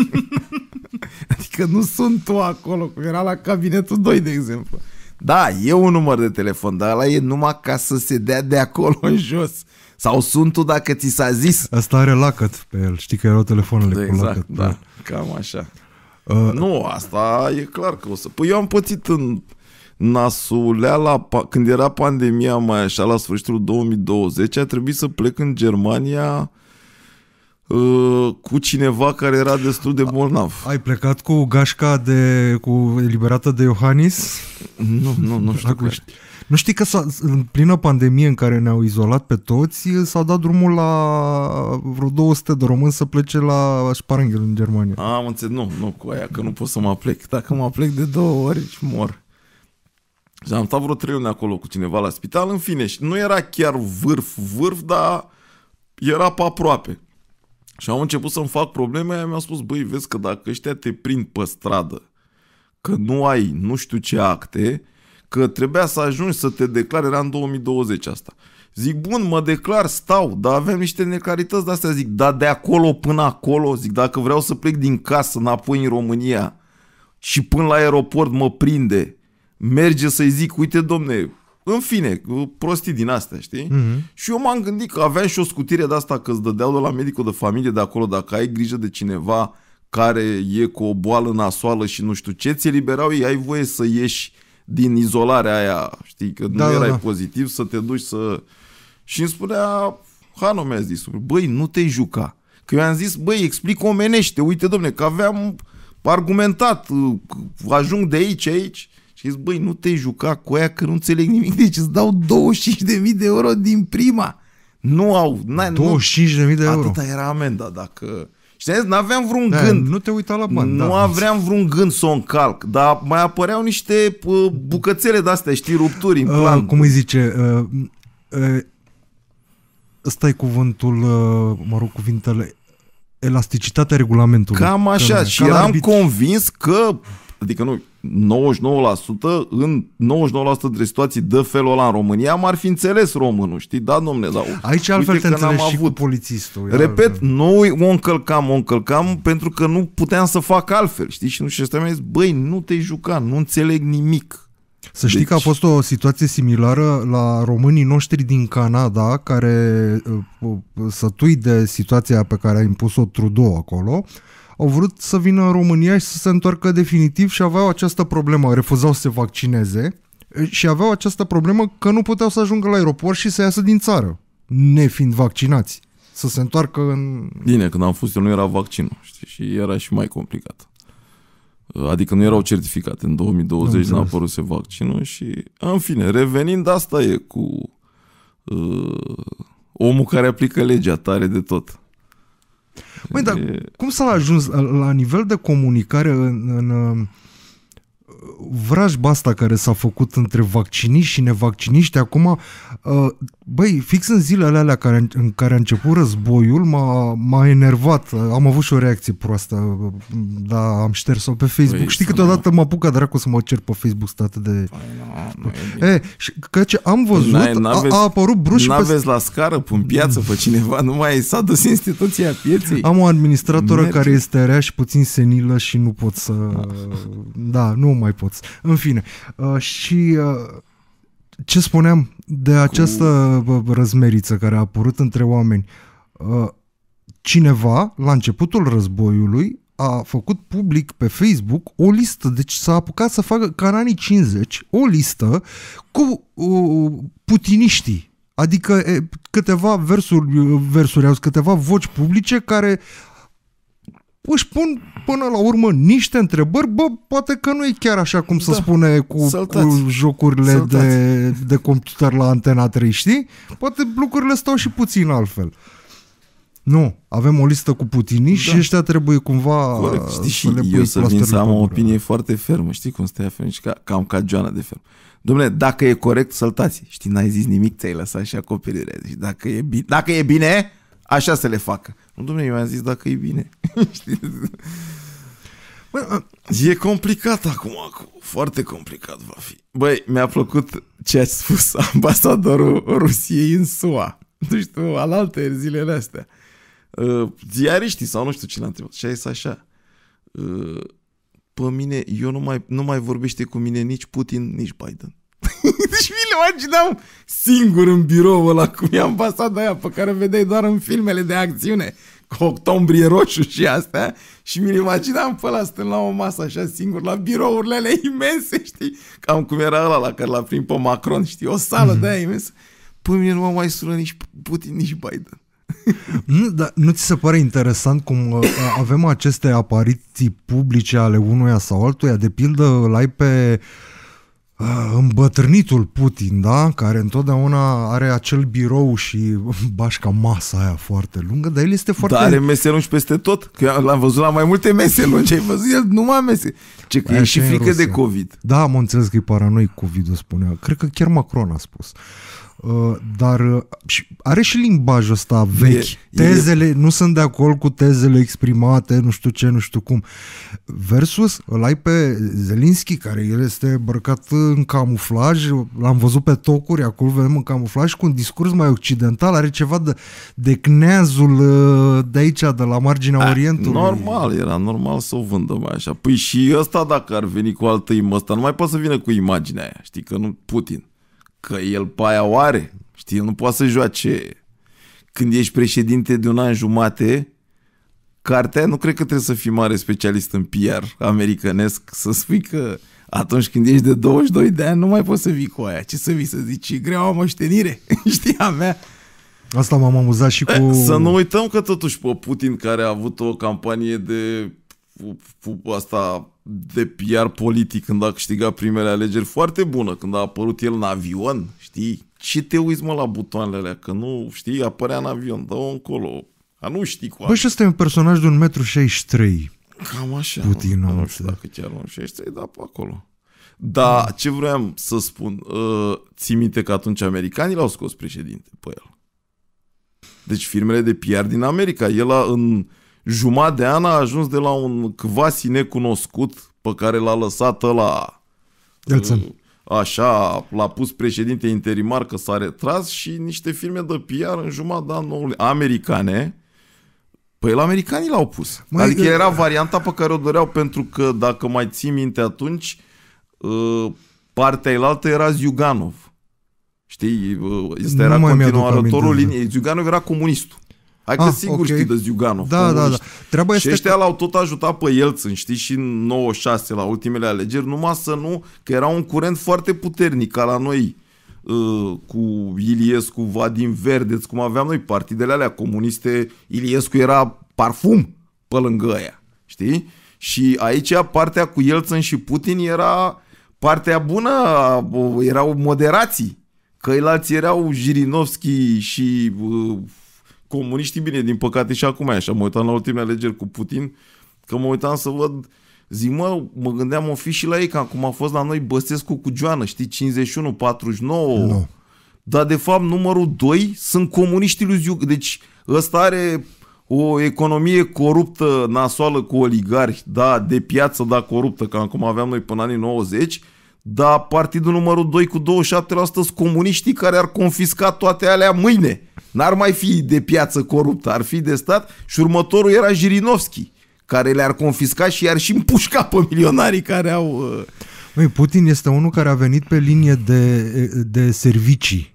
[SPEAKER 2] <laughs> adică nu sunt tu acolo, cum era la cabinetul 2, de exemplu. Da, e un număr de telefon, dar ăla e numai ca să se dea de acolo în jos. Sau sunt tu dacă
[SPEAKER 1] ți s-a zis. Asta are lacăt pe el, știi că erau telefoanele da, exact, cu lacăt. Da, da,
[SPEAKER 2] cam așa. Uh, nu, asta e clar că o să... Păi eu am pățit în nasulea la, când era pandemia mai așa, la sfârșitul 2020, a trebuit să plec în Germania uh, cu cineva care era destul de bolnav.
[SPEAKER 1] Ai plecat cu gașca de, cu eliberată de Iohannis? Nu, nu, nu știu. Acum, știi. Nu știi că în plină pandemie în care ne-au izolat pe toți, s a dat drumul la vreo 200 de români să plece la Sparanghel în Germania.
[SPEAKER 2] Am înțeles, nu, nu cu aia, că nu pot să mă plec. Dacă mă plec de două ori, mor. Și am stat vreo trei luni acolo cu cineva la spital, în fine, și nu era chiar vârf, vârf, dar era pe aproape. Și am început să-mi fac probleme, mi-a spus, băi, vezi că dacă ăștia te prind pe stradă, că nu ai nu știu ce acte, că trebuia să ajungi să te declare. era în 2020 asta. Zic, bun, mă declar, stau, dar avem niște neclarități de-astea, zic, da de acolo până acolo, zic, dacă vreau să plec din casă înapoi în România și până la aeroport mă prinde, merge să-i zic, uite domne, în fine, prostii din astea, știi? Mm-hmm. Și eu m-am gândit că aveam și o scutire de asta că îți dădeau de la medicul de familie de acolo, dacă ai grijă de cineva care e cu o boală nasoală și nu știu ce, ți liberau, ei, ai voie să ieși din izolarea aia, știi, că da, nu da, erai da. pozitiv, să te duci să... Și îmi spunea, Hanu mi-a zis, băi, nu te juca. Că eu am zis, băi, explic omenește, uite, domne, că aveam argumentat, ajung de aici, aici. Și zic, băi, nu te juca cu aia că nu înțeleg nimic, deci îți dau 25.000 de euro din prima. Nu au... 25.000
[SPEAKER 1] de euro. Atâta era amenda dacă... Și zis, n-aveam vreun da, gând. Nu te uita la bani. Nu da.
[SPEAKER 2] aveam vreun gând să o încalc, dar mai apăreau niște bucățele de-astea, știi, rupturi, în ă, plan. Uh, cum îi
[SPEAKER 1] zice? Uh, uh, ăsta e cuvântul, uh, mă rog, cuvintele, elasticitatea regulamentului. Cam așa, că, și eram arbitri.
[SPEAKER 2] convins că, adică nu, 99% în 99% de situații de felul ăla în România m-ar fi înțeles românul, știi? Da, domne, da. Aici altfel te n-am și avut. cu
[SPEAKER 1] polițistul. Iar... Repet,
[SPEAKER 2] noi o încălcam, o încălcam pentru că nu puteam să fac altfel, știi? Și nu știu, ce mi zis, băi, nu te juca, nu înțeleg nimic.
[SPEAKER 1] Să știi deci... că a deci- fost o situație similară la românii noștri din Canada, care uh, uh, sătui de situația pe care a impus-o Trudeau acolo, au vrut să vină în România și să se întoarcă definitiv și aveau această problemă, refuzau să se vaccineze și aveau această problemă că nu puteau să ajungă la aeroport și să iasă din țară, nefiind vaccinați, să se întoarcă în...
[SPEAKER 2] Bine, când am fost eu nu era vaccinul, știi, și era și mai complicat. Adică nu erau certificate. În 2020 n-a apărut se vaccinul și, în fine, revenind, asta e cu uh, omul care aplică legea tare de tot.
[SPEAKER 1] Măi, dar e... cum s-a ajuns la nivel de comunicare în, în vrajba asta care s-a făcut între vacciniști și nevacciniști acum, uh, băi, fix în zilele alea care, în care a început războiul, m-a, m-a enervat, am avut și o reacție proastă, dar am șters-o pe păi, Facebook. Băi, Știi, câteodată mă apucă dracu să mă cer pe Facebook stat de... Băi, e, și, că ce am văzut, a, a apărut brusc... N-aveți
[SPEAKER 2] pe... la scară, în piață, pe cineva, nu mai s-a dus instituția pieței. Am o administratoră Merge. care este
[SPEAKER 1] rea și puțin senilă și nu pot să... Ah. Da, nu mai poți. În fine. Uh, și uh, ce spuneam de această Cu... răzmeriță care a apărut între oameni. Uh, cineva, la începutul războiului, a făcut public pe Facebook o listă, deci s-a apucat să facă ca în anii 50 o listă cu uh, putiniștii, adică e, câteva versuri, uh, versuri, câteva voci publice care își pun până la urmă niște întrebări, bă, poate că nu e chiar așa cum se da. spune cu, cu jocurile de, de computer la Antena 3, știi? Poate lucrurile stau și puțin altfel. Nu, avem o listă cu putini da. și ăștia trebuie cumva Corect, știi, să și pui eu să vin să am o opinie
[SPEAKER 2] foarte fermă, știi cum stai ferm și ca, cam ca Joana de ferm. Domnule, dacă e corect, săltați. Știi, n-ai zis nimic, ți-ai lăsat și acoperirea. Deci, dacă, e bine, dacă e bine, așa să le facă. Nu, domnule, eu am zis dacă e bine. <laughs> Bă, e complicat acum, foarte complicat va fi. Băi, mi-a plăcut ce a spus <laughs> ambasadorul Rusiei în SUA. Nu știu, alaltă zilele astea. Ă, ziariștii sau nu știu cine a întrebat. Și a zis așa. Ă, pe mine, eu nu mai, nu mai vorbește cu mine nici Putin, nici Biden. <laughs> deci imaginam singur în birou ăla cum e ambasada aia pe care o vedeai doar în filmele de acțiune cu octombrie roșu și astea și mi-l imaginam pe ăla stând la o masă așa singur, la birourile alea imense, știi? Cam cum era ăla la care l-a prins pe Macron, știi? O sală mm-hmm. de aia mhm. imensă. Păi mine nu mă mai sună nici Putin, nici Biden.
[SPEAKER 1] Nu, dar nu ți se pare interesant cum uh, avem aceste apariții publice ale unuia sau altuia? De pildă, l-ai pe uh, Ah, îmbătrânitul Putin, da, care întotdeauna are acel birou și <laughs> bașca masa aia foarte lungă,
[SPEAKER 2] dar el este foarte... Dar are mese lungi peste tot, că l-am văzut la mai multe mese lungi, ai văzut el
[SPEAKER 1] numai mese. Ce că e și frică de COVID. Da, am înțeles că e paranoic COVID, ul spunea. Cred că chiar Macron a spus. Uh, Uh, dar uh, are și limbajul ăsta vechi. E, Tezele, e... nu sunt de acord cu tezele exprimate, nu știu ce, nu știu cum. Versus îl ai pe Zelinski, care el este bărcat în camuflaj, l-am văzut pe tocuri, acolo vedem în camuflaj, cu un discurs mai occidental, are ceva de, de cneazul uh, de aici, de la marginea A, ah, Orientului.
[SPEAKER 2] Normal, era normal să o vândă mai așa. Păi și ăsta dacă ar veni cu altă imă, ăsta nu mai poate să vină cu imaginea aia, știi, că nu Putin. Că el pe aia o are. Știi, el nu poate să joace. Când ești președinte de un an jumate, cartea nu cred că trebuie să fii mare specialist în PR americanesc să spui că atunci când ești de 22 de
[SPEAKER 1] ani nu mai poți să vii cu
[SPEAKER 2] aia. Ce să vii să zici? E o moștenire. <laughs> Știi a mea.
[SPEAKER 1] Asta m-am amuzat și cu... Eh, să nu
[SPEAKER 2] uităm că totuși pe Putin care a avut o campanie de asta de PR politic când a câștigat primele alegeri foarte bună, când a apărut el în avion, știi? Ce te uiți, mă, la butoanele alea? Că nu, știi, apărea în avion, dă-o încolo. A nu știi cu Bă, și
[SPEAKER 1] ăsta e un personaj de 1,63 m. Cam așa. Putin, nu, nu știu dacă
[SPEAKER 2] chiar 1,63 dar pe acolo. Da, ce vreau să spun, uh, ții minte că atunci americanii l-au scos președinte pe el. Deci firmele de PR din America, el a, în jumătate de an a ajuns de la un cvasi necunoscut pe care l-a lăsat la Elțen. Mm, așa, l-a pus președinte interimar că s-a retras și niște firme de PR în jumătate de an noului, americane, Păi la americanii l-au pus. Mai adică uh, era varianta pe care o doreau pentru că, dacă mai ții minte atunci, uh, partea elaltă era Ziuganov. Știi, este uh, era continuatorul liniei. Ziuganov era comunistul.
[SPEAKER 1] Hai că ah, sigur okay. știi de Ziuganov. Da, da, da. Treaba și ăștia
[SPEAKER 2] că... l-au tot ajutat pe Elțân, știi, și în 96, la ultimele alegeri, numai să nu, că era un curent foarte puternic ca la noi uh, cu Iliescu, Vadim Verdeț, cum aveam noi partidele alea comuniste, Iliescu era parfum pe lângă aia, știi? Și aici partea cu Elțăn și Putin era partea bună, erau moderații. că erau Jirinovski și uh, comuniștii, bine, din păcate și acum e așa, mă uitam la ultimele alegeri cu Putin, că mă uitam să văd, zic mă, mă gândeam o fi și la ei, că acum a fost la noi Băsescu cu Joana, știi, 51, 49, no. dar de fapt numărul 2 sunt comuniștii lui Ziuc, deci ăsta are o economie coruptă, nasoală cu oligarhi, da, de piață, da, coruptă, că acum aveam noi până anii 90, dar partidul numărul 2 cu 27% sunt comuniștii care ar confisca toate alea mâine. N-ar mai fi de piață coruptă, ar fi de stat și următorul era Jirinovski, care le-ar confisca și i-ar și împușca
[SPEAKER 1] pe milionarii care au... Măi, uh, Putin este unul care a venit pe linie de, de servicii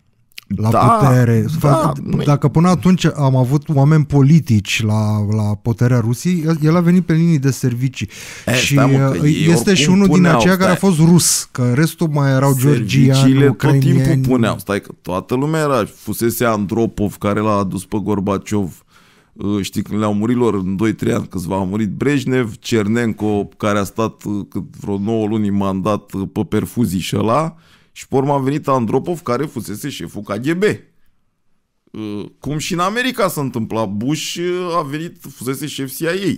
[SPEAKER 1] la da, putere. Da, Dacă până atunci am avut oameni politici la, la puterea Rusiei, el a venit pe linii de servicii. E, și mă, uh, este și unul puneau, din aceia stai. care a fost rus, că restul mai erau georgiani, ucrainieni. tot timpul
[SPEAKER 2] puneau. Stai că toată lumea era, fusese Andropov care l-a adus pe Gorbaciov uh, știi, când le-au murit lor în 2-3 ani, câțiva a murit Brejnev, Cernenco, care a stat uh, cât vreo 9 luni mandat pe perfuzii și ăla, și pe urmă a venit Andropov, care fusese șeful KGB. Uh, cum și în America s-a întâmplat, Bush uh, a venit, fusese șef CIA.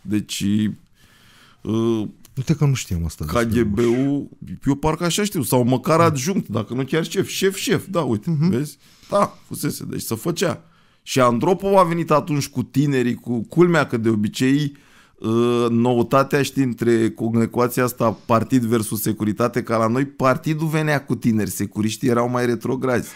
[SPEAKER 2] Deci... Uh, uite că nu știam asta. KGB-ul, eu parcă așa știu, sau măcar mm. adjunct, dacă nu chiar șef. Șef, șef, da, uite, uh-huh. vezi? Da, fusese, deci să făcea. Și Andropov a venit atunci cu tinerii, cu culmea că de obicei Ă, noutatea, știi, între ecuația asta partid versus securitate, ca la noi partidul venea cu tineri, securiștii erau mai retrograzi.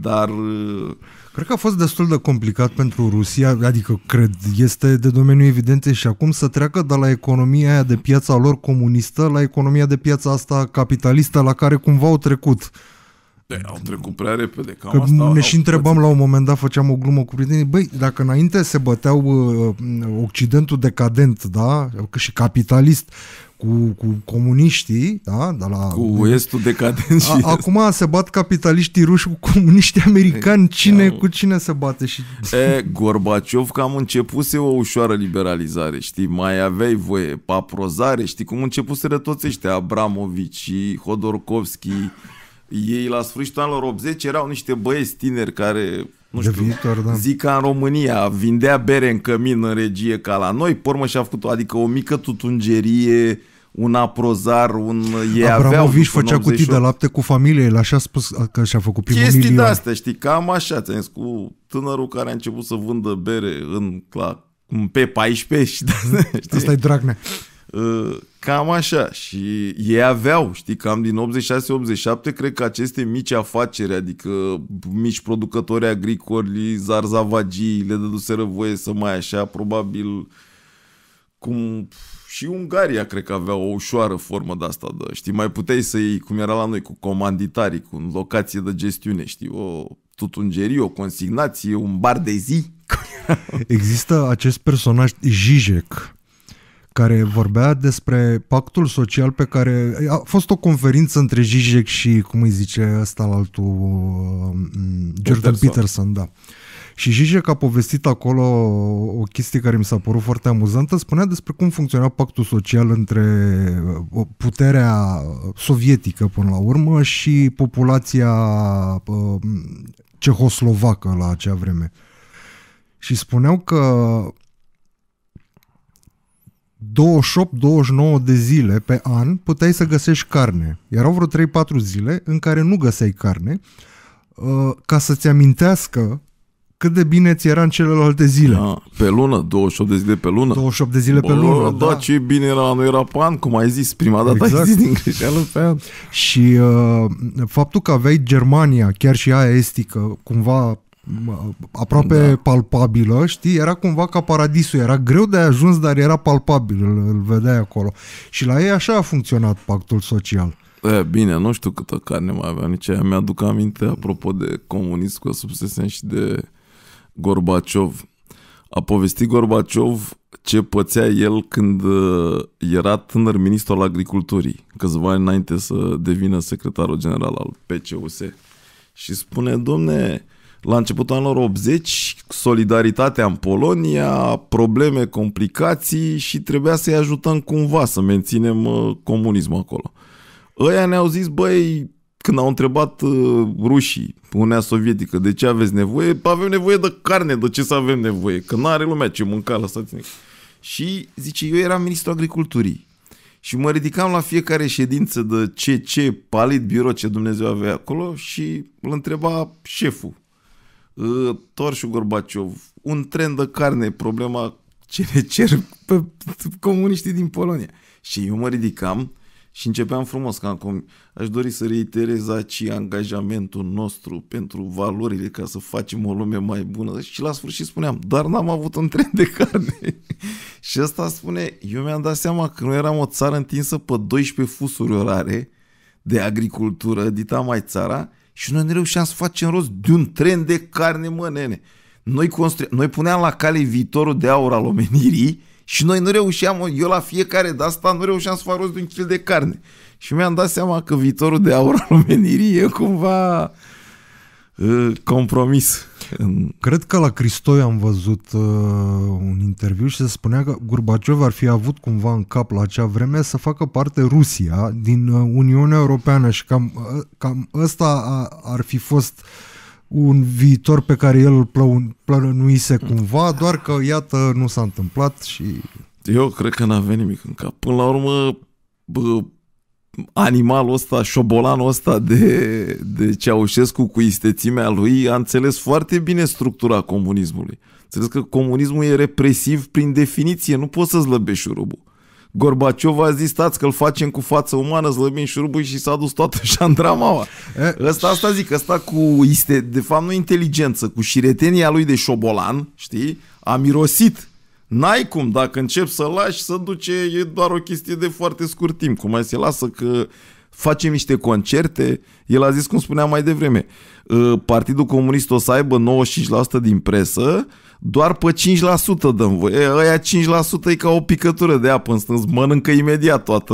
[SPEAKER 2] Dar... Ă,
[SPEAKER 1] cred că a fost destul de complicat pentru Rusia, adică cred, este de domeniul evident și acum să treacă de la economia aia de piața lor comunistă la economia de piața asta capitalistă la care cumva au trecut.
[SPEAKER 2] Da, au trecut mm. prea repede. Cam că asta ne și întrebam
[SPEAKER 1] la un moment dat, făceam o glumă cu prietenii, băi, dacă înainte se băteau uh, Occidentul decadent, da, că și capitalist, cu, cu comuniștii, da, de la... Cu estul
[SPEAKER 2] decadent a,
[SPEAKER 1] Acum se bat capitaliștii ruși cu comuniștii americani, cine cu cine se bate și...
[SPEAKER 2] E, Gorbaciov cam începuse o ușoară liberalizare, știi, mai aveai voie, paprozare, știi, cum începuseră toți ăștia, Abramovici, Hodorkovski, ei la sfârșitul anilor 80 erau niște băieți tineri care
[SPEAKER 1] nu știu, viitor, da. zic
[SPEAKER 2] ca în România, vindea bere în cămin în regie ca la noi, pormă și-a făcut, adică o mică tutungerie, un aprozar, un... Ei viș făcea cutii de lapte
[SPEAKER 1] cu familie, el așa a spus că și-a făcut primul Chestii milion. de astea,
[SPEAKER 2] știi, cam așa, ți zis, cu tânărul care a început să vândă bere în, la, pe 14 și de Asta e Dragnea. Ă, cam așa. Și ei aveau, știi, cam din 86-87, cred că aceste mici afaceri, adică mici producători agricoli, zarzavagii, le dăduseră voie să mai așa, probabil cum și Ungaria cred că avea o ușoară formă de asta, de, știi, mai puteai să iei, cum era la noi, cu comanditarii, cu locație de gestiune, știi, o tutungerie, o consignație, un bar de zi.
[SPEAKER 1] <laughs> Există acest personaj Jijek, care vorbea despre pactul social pe care a fost o conferință între Zizek și, cum îi zice ăsta la altul, uh, Jordan Peterson, Peterson da. Și Zizek a povestit acolo o chestie care mi s-a părut foarte amuzantă, spunea despre cum funcționa pactul social între uh, puterea sovietică până la urmă și populația uh, cehoslovacă la acea vreme. Și spuneau că 28-29 de zile pe an puteai să găsești carne. Erau vreo 3-4 zile în care nu găseai carne uh, ca să-ți amintească cât de bine ți era în celelalte zile. Da,
[SPEAKER 2] pe lună, 28 de zile pe lună. 28 de zile Bă, pe lună, da. da. ce bine era, nu era pan, cum ai zis, prima dată exact. ai zis din greșeală
[SPEAKER 1] pe an. Și uh, faptul că aveai Germania, chiar și aia estică, cumva aproape da. palpabilă, știi, era cumva ca paradisul, era greu de ajuns, dar era palpabil, îl, îl vedeai acolo. Și la ei așa a funcționat pactul social.
[SPEAKER 2] E, bine, nu știu câtă carne mai avea nici aia. Mi-aduc aminte, apropo de comunist cu subsesen și de Gorbaciov. A povestit Gorbaciov ce pățea el când uh, era tânăr ministru al agriculturii, câțiva ani înainte să devină secretarul general al PCUS. Și spune, domne, la începutul anilor 80, solidaritatea în Polonia, probleme, complicații și trebuia să-i ajutăm cumva să menținem uh, comunismul acolo. Ăia ne-au zis, băi, când au întrebat uh, rușii, Uniunea Sovietică, de ce aveți nevoie, păi, avem nevoie de carne, de ce să avem nevoie, că nu are lumea ce mânca, lăsați-ne. Și zice, eu eram ministru agriculturii și mă ridicam la fiecare ședință de ce, ce, palit, biro, ce Dumnezeu avea acolo și îl întreba șeful, tor și Gorbaciov, un tren de carne, problema ce ne cer pe comuniștii din Polonia. Și eu mă ridicam și începeam frumos ca acum. Aș dori să reiterez aici angajamentul nostru pentru valorile ca să facem o lume mai bună. Și la sfârșit spuneam, dar n-am avut un tren de carne. <laughs> și ăsta spune, eu mi-am dat seama că noi eram o țară întinsă pe 12 fusuri orare de agricultură, dita mai țara, și noi nu reușeam să facem rost de un tren de carne, mă, nene. Noi, constru... noi puneam la cale viitorul de aur al omenirii și noi nu reușeam, eu la fiecare de asta nu reușeam să fac rost de un kil de carne. Și mi-am dat seama că viitorul de aur al omenirii e
[SPEAKER 1] cumva uh, compromis. Cred că la Cristoi am văzut uh, un interviu și se spunea că Gurbaciov ar fi avut cumva în cap la acea vreme să facă parte Rusia din uh, Uniunea Europeană și cam, uh, cam ăsta a, ar fi fost un viitor pe care el îl plănuise cumva, doar că, iată, nu s-a întâmplat și...
[SPEAKER 2] Eu cred că n venit nimic în cap. Până la urmă, bă, animalul ăsta, șobolanul ăsta de, de Ceaușescu cu istețimea lui a înțeles foarte bine structura comunismului. Înțeles că comunismul e represiv prin definiție, nu poți să slăbești șurubul. Gorbaciov a zis, stați că-l facem cu față umană, slăbim șurubul și s-a dus toată șandramaua. <laughs> Ăsta, asta zic, ăsta cu, este, de fapt nu inteligență, cu șiretenia lui de șobolan, știi, a mirosit N-ai cum, dacă încep să lași, să duce, e doar o chestie de foarte scurt timp. Cum mai se lasă că facem niște concerte, el a zis, cum spuneam mai devreme, ă, Partidul Comunist o să aibă 95% din presă, doar pe 5% dăm voie. Aia 5% e ca o picătură de apă în stâns, mănâncă imediat toată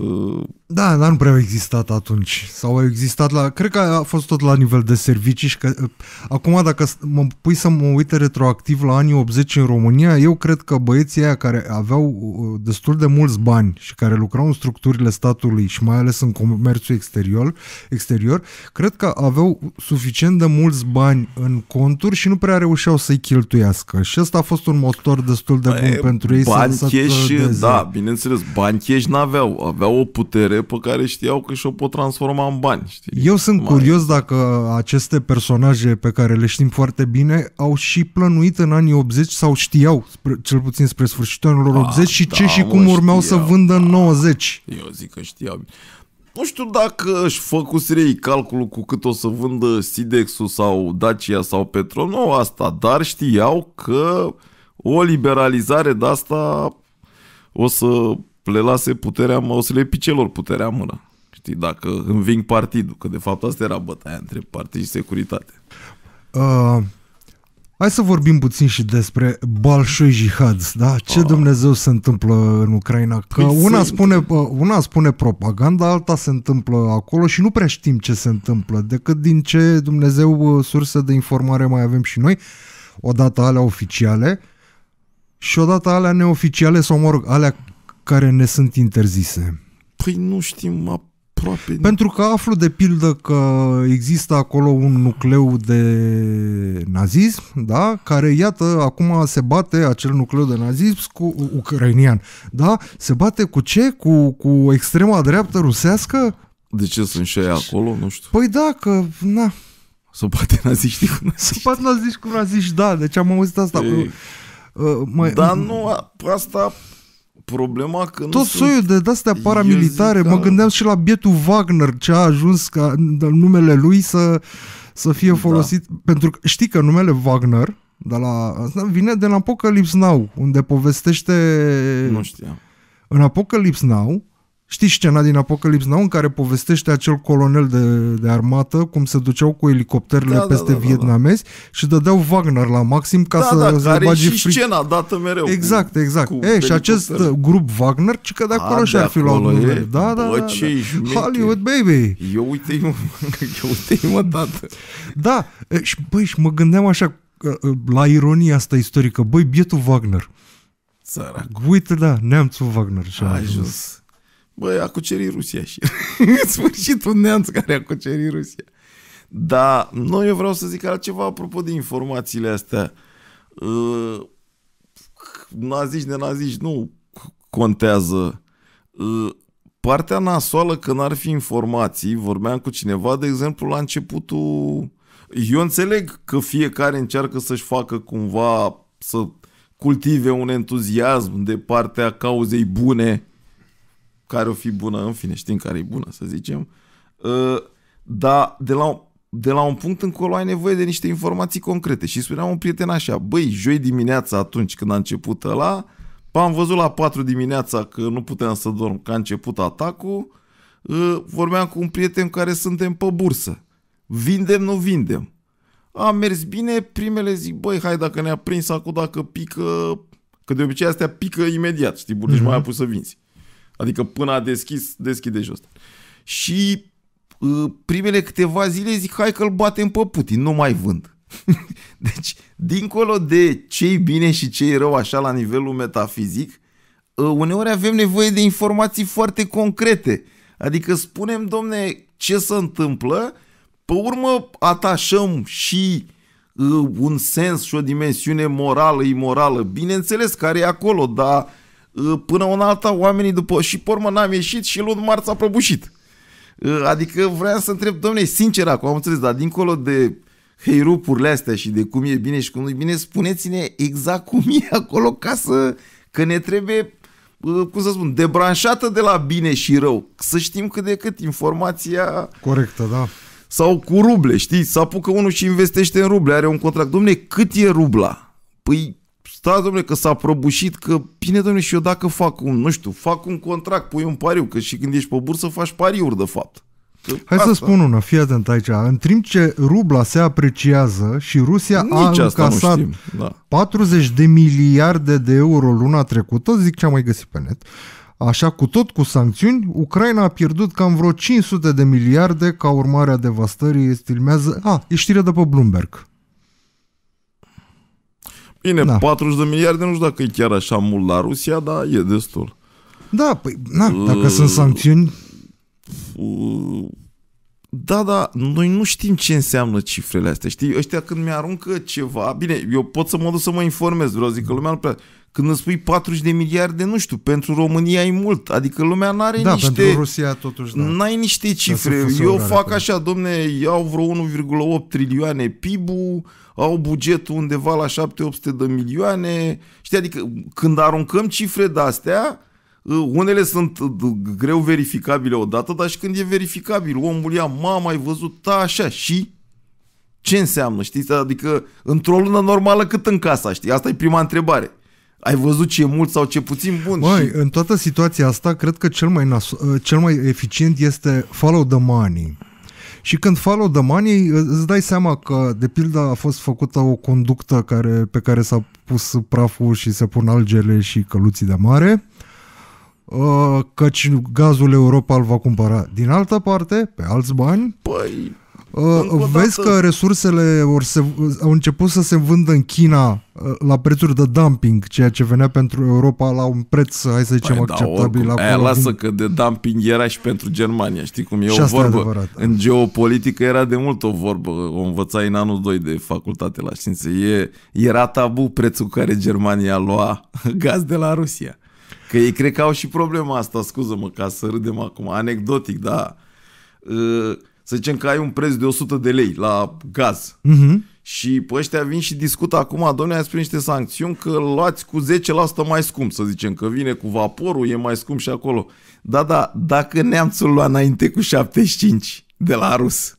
[SPEAKER 2] ă,
[SPEAKER 1] da, dar nu prea au existat atunci. Sau au existat la... Cred că a fost tot la nivel de servicii și că... Ă, acum, dacă mă pui să mă uit retroactiv la anii 80 în România, eu cred că băieții aia care aveau ă, destul de mulți bani și care lucrau în structurile statului și mai ales în comerțul exterior, exterior cred că aveau suficient de mulți bani în conturi și nu prea reușeau să-i cheltuiască. Și asta a fost un motor destul de păi, bun e, pentru ei. Bani să cash,
[SPEAKER 2] da, bineînțeles, bani cash n-aveau. Aveau o putere pe care știau că și-o pot transforma în bani.
[SPEAKER 1] Știi? Eu sunt Mai... curios dacă aceste personaje pe care le știm foarte bine au și plănuit în anii 80 sau știau, spre, cel puțin spre sfârșitul anilor A, ah, 80 și da, ce și cum urmeau știau, să vândă da, în 90.
[SPEAKER 2] Ah, eu zic că știau. Nu știu dacă își făcuse ei calculul cu cât o să vândă sidex sau Dacia sau Petronul asta, dar știau că o liberalizare de asta o să le lase puterea, o să le pice lor puterea mână. Știi, dacă înving partidul, că de fapt asta era bătaia între partid și securitate.
[SPEAKER 1] Uh, hai să vorbim puțin și despre Balșoi Jihad, da? Ce uh. Dumnezeu se întâmplă în Ucraina? Că păi una, spune, una spune propaganda, alta se întâmplă acolo și nu prea știm ce se întâmplă, decât din ce Dumnezeu uh, sursă de informare mai avem și noi, odată alea oficiale, și odată alea neoficiale sau, mă rog, alea care ne sunt interzise? Păi nu știm aproape. Pentru că aflu de pildă că există acolo un nucleu de nazism, da? care iată acum se bate acel nucleu de nazism cu ucrainian, da? Se bate cu ce? Cu, cu extrema dreaptă rusească? De ce sunt și aia acolo? Nu știu. Păi da, că na. Să bate naziști cu naziști. Să bate naziști cu naziști, da. Deci am auzit asta. Ei, uh, mai, Dar nu, asta
[SPEAKER 2] problema că nu Tot soiul de astea paramilitare. Mă gândeam
[SPEAKER 1] și la bietul Wagner, ce a ajuns ca numele lui să, să fie da. folosit. Da. Pentru că știi că numele Wagner de la, vine de la Apocalypse Now, unde povestește... Nu știam. În Apocalypse Now, Știi scena din Apocalips Now în care povestește acel colonel de, de armată cum se duceau cu elicopterele da, da peste da, da, da. vietnamezi da, da. și dădeau Wagner la maxim ca da, să da, să și fric.
[SPEAKER 2] scena dată mereu. Exact, cu, exact. Cu e, și acest uh,
[SPEAKER 1] grup Wagner, ci că de acolo și ar fi luat Da, da, da, da. Hollywood, baby! Eu uite-i, mă, <laughs> eu uite-i, mă, tată. Da, e, și, băi, și mă gândeam așa uh, la ironia asta istorică. Băi, bietul Wagner. Țărac. Uite, da, neamțul Wagner. A ajuns. ajuns
[SPEAKER 2] băi, a cucerit Rusia și <laughs> în sfârșit un neamț care a cucerit Rusia. Dar noi eu vreau să zic altceva apropo de informațiile astea. Uh, Nazici, nenazici, nu contează. Uh, partea nasoală că n-ar fi informații, vorbeam cu cineva, de exemplu, la începutul... Eu înțeleg că fiecare încearcă să-și facă cumva să cultive un entuziasm de partea cauzei bune care o fi bună, în fine, știm care e bună, să zicem, uh, dar de la, de la un punct încolo ai nevoie de niște informații concrete. Și spuneam un prieten așa, băi, joi dimineața atunci când a început ăla, am văzut la 4 dimineața că nu puteam să dorm, că a început atacul, uh, vorbeam cu un prieten care suntem pe bursă. Vindem, nu vindem. A mers bine, primele zic, băi, hai dacă ne-a prins acum, dacă pică, că de obicei astea pică imediat, știi, deci mm-hmm. mai a pus să vinzi. Adică până a deschis, deschide jos. Și uh, primele câteva zile zic hai că-l batem pe Putin, nu mai vând. <laughs> deci, dincolo de ce bine și ce rău așa la nivelul metafizic, uh, uneori avem nevoie de informații foarte concrete. Adică spunem, domne, ce se întâmplă, pe urmă atașăm și uh, un sens și o dimensiune morală, imorală, bineînțeles, care e acolo, dar Ă, până în alta oamenii după și pormă n-am ieșit și luni marți a prăbușit. Ă, adică vreau să întreb, domne, sincer acum am înțeles, dar dincolo de heirupurile astea și de cum e bine și cum nu e bine, spuneți-ne exact cum e acolo ca să, că ne trebuie ă, cum să spun, debranșată de la bine și rău. Să știm cât de cât informația...
[SPEAKER 1] Corectă, da.
[SPEAKER 2] Sau cu ruble, știi? Să apucă unul și investește în ruble, are un contract. Domne, cât e rubla? Păi stați, domnule, că s-a prăbușit, că bine, domnule, și eu dacă fac un, nu știu, fac un contract, pui un pariu, că și când ești pe bursă faci pariuri, de fapt. Că Hai asta... să spun una,
[SPEAKER 1] fii atent aici. În timp ce rubla se apreciază și Rusia Nici a încasat da. 40 de miliarde de euro luna trecută, zic ce am mai găsit pe net, Așa cu tot cu sancțiuni, Ucraina a pierdut cam vreo 500 de miliarde ca urmare a devastării, stilmează... A, ah, e știrea de pe Bloomberg.
[SPEAKER 2] Bine, da. 40 de miliarde nu știu dacă e chiar așa mult la Rusia, dar e destul.
[SPEAKER 1] Da, păi, na, dacă uh, sunt sancțiuni...
[SPEAKER 2] Uh, da, da, noi nu știm ce înseamnă cifrele astea, știi? Ăștia când mi-aruncă ceva, bine, eu pot să mă duc să mă informez, vreau zic că lumea nu prea... Când îți spui 40 de miliarde, nu știu, pentru România e mult, adică lumea nu are da, niște... pentru Rusia totuși, da. N-ai niște cifre, da, eu fac așa, domne, iau vreo 1,8 trilioane pib au bugetul undeva la 7-800 de milioane, știi, adică când aruncăm cifre de-astea, Uh, unele sunt uh, greu verificabile odată, dar și când e verificabil, omul ia, mama, ai văzut, ta, da, așa, și ce înseamnă, știți? Adică, într-o lună normală, cât în casa, știi? Asta e prima întrebare. Ai văzut ce e mult sau ce puțin bun? Băi, și...
[SPEAKER 1] în toată situația asta, cred că cel mai, nas- uh, cel mai eficient este follow the money. Și când follow the money, îți dai seama că, de pildă, a fost făcută o conductă care, pe care s-a pus praful și se pun algele și căluții de mare. Uh, Uh, căci gazul Europa îl va cumpăra din altă parte, pe alți bani. Păi, uh, Vezi că resursele or se, uh, au început să se vândă în China la prețuri de dumping, ceea ce venea pentru Europa la un preț, hai să păi zicem, păi, acceptabil. Da, aia lasă din...
[SPEAKER 2] că de dumping era și pentru Germania, știi cum e și o vorbă. Adevărat, în geopolitică era de mult o vorbă, o învățai în anul 2 de facultate la științe. E, era tabu prețul care Germania lua <laughs> gaz de la Rusia. Că ei cred că au și problema asta, scuză-mă, ca să râdem acum, anecdotic, da. Uh, să zicem că ai un preț de 100 de lei la gaz. Uh-huh. Și pe ăștia vin și discută acum, domnule, ați niște sancțiuni că luați cu 10% mai scump, să zicem, că vine cu vaporul, e mai scump și acolo. Da, da, dacă neamțul lua înainte cu 75 de la rus,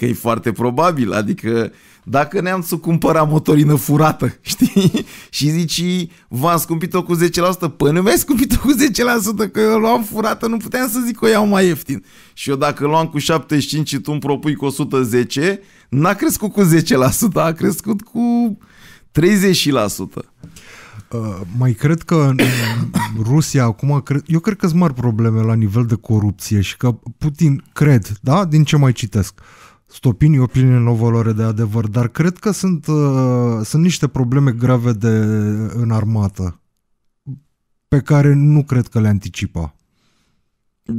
[SPEAKER 2] Că e foarte probabil, adică dacă neamțul cumpăra motorină furată, <laughs> știi? și zici, v-am scumpit-o cu 10%, păi nu mi-ai scumpit-o cu 10%, că eu luam furată, nu puteam să zic că o iau mai ieftin. Și eu dacă luam cu 75 și tu îmi propui cu 110, n-a crescut cu 10%, a crescut cu 30%. Uh,
[SPEAKER 1] mai cred că în Rusia acum, eu cred că sunt mari probleme la nivel de corupție și că Putin, cred, da, din ce mai citesc, uh, stopini opinii prin o valoare de adevăr, dar cred că sunt, uh, sunt niște probleme grave de, în armată pe care nu cred că le anticipa.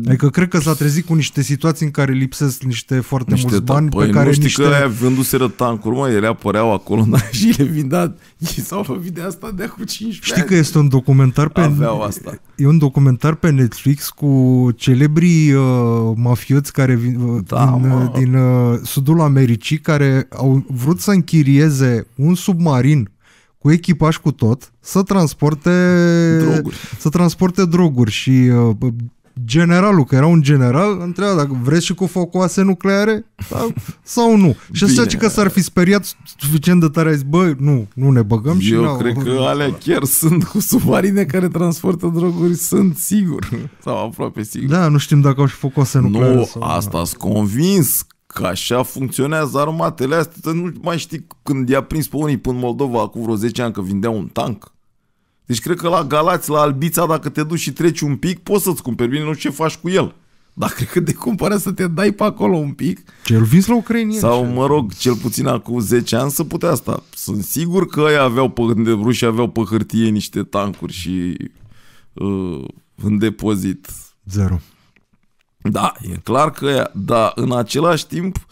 [SPEAKER 1] Adică cred că s-a trezit cu niște situații în care lipsesc niște foarte niște mulți bani păi, pe care nu știi niște... că aia
[SPEAKER 2] vându-se tancuri, mă, ele apăreau acolo în <laughs> da, și le
[SPEAKER 1] vindat. Ei s-au lovit de asta de acum 15 Știi ani. că este un documentar pe... Aveau asta. E un documentar pe Netflix cu celebrii uh, mafioți care vin, uh, da, din, uh, din uh, sudul Americii care au vrut să închirieze un submarin cu echipaj cu tot, să transporte droguri, să transporte droguri și uh, generalul, că era un general, întreba dacă vreți și cu focoase nucleare da, sau nu. Și ăsta că s-ar fi speriat suficient de tare, a zis, bă, nu, nu ne băgăm Eu și Eu cred
[SPEAKER 2] că alea chiar sunt cu submarine
[SPEAKER 1] care transportă droguri, sunt sigur,
[SPEAKER 2] sau aproape sigur.
[SPEAKER 1] Da, nu știm dacă au și focoase nucleare. Nu,
[SPEAKER 2] asta sunt convins că așa funcționează armatele astea, nu mai știi când i-a prins pe unii până Moldova acum vreo 10 ani că vindea un tank. Deci cred că la Galați, la Albița, dacă te duci și treci un pic, poți să-ți cumperi. Bine, nu știu ce faci cu el. Dar cred că de cumpărat să te dai pe acolo un pic.
[SPEAKER 1] Cel vis la Ucraina? Sau,
[SPEAKER 2] mă rog, cel puțin acum 10 ani să putea asta. Sunt sigur că ei aveau pe, și aveau pe hârtie niște tancuri și uh, în depozit. Zero. Da, e clar că ea, dar în același timp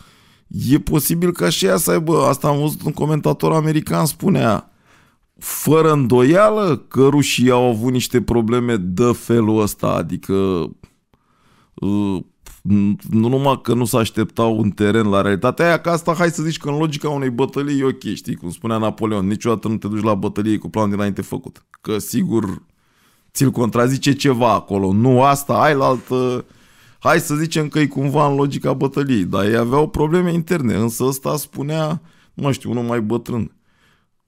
[SPEAKER 2] e posibil ca și ea să aibă, asta am văzut un comentator american spunea, fără îndoială că rușii au avut niște probleme de felul ăsta, adică uh, nu numai că nu s așteptau în teren la realitatea aia, că asta hai să zici că în logica unei bătălii e ok, știi, cum spunea Napoleon, niciodată nu te duci la bătălie cu planul dinainte făcut, că sigur ți-l contrazice ceva acolo, nu asta, ai la altă, hai să zicem că e cumva în logica bătăliei, dar ei aveau probleme interne, însă ăsta spunea, nu știu, unul mai bătrân,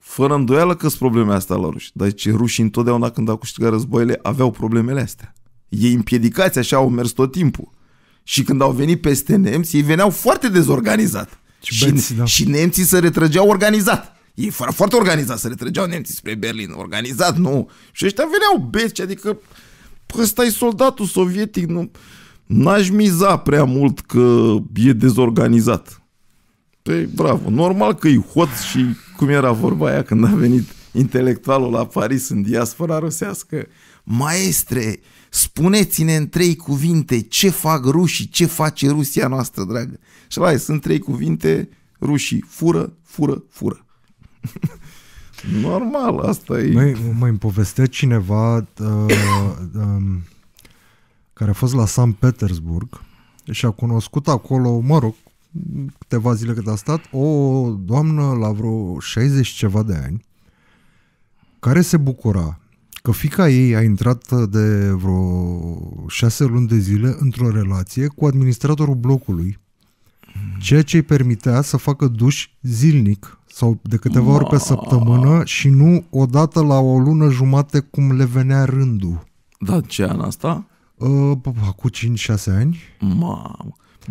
[SPEAKER 2] fără îndoială că sunt probleme astea la ruși. Dar ce rușii întotdeauna când au câștigat războiile aveau problemele astea. Ei împiedicați, așa au mers tot timpul. Și când au venit peste nemți, ei veneau foarte dezorganizat. Și, și, beți, da. și nemții se retrăgeau organizat. Ei foarte organizat se retrăgeau nemții spre Berlin. Organizat, nu. Și ăștia veneau beți, adică ăsta e soldatul sovietic, nu... N-aș miza prea mult că e dezorganizat. Păi, bravo, normal că e hot și cum era vorba aia când a venit intelectualul la Paris în diaspora rusească. Maestre, spuneți-ne în trei cuvinte ce fac rușii, ce face Rusia noastră, dragă. Și la sunt trei cuvinte, rușii fură, fură, fură. <laughs> Normal, asta e. Mai,
[SPEAKER 1] mai povestea cineva uh, uh, care a fost la San Petersburg și a cunoscut acolo, mă rog, câteva zile cât a stat, o doamnă la vreo 60 ceva de ani, care se bucura că fica ei a intrat de vreo șase luni de zile într-o relație cu administratorul blocului, ceea ce îi permitea să facă duș zilnic sau de câteva ori pe săptămână și nu odată la o lună jumate cum le venea rândul. Da, ce an asta? Uh, acum 5-6 ani. Mamă.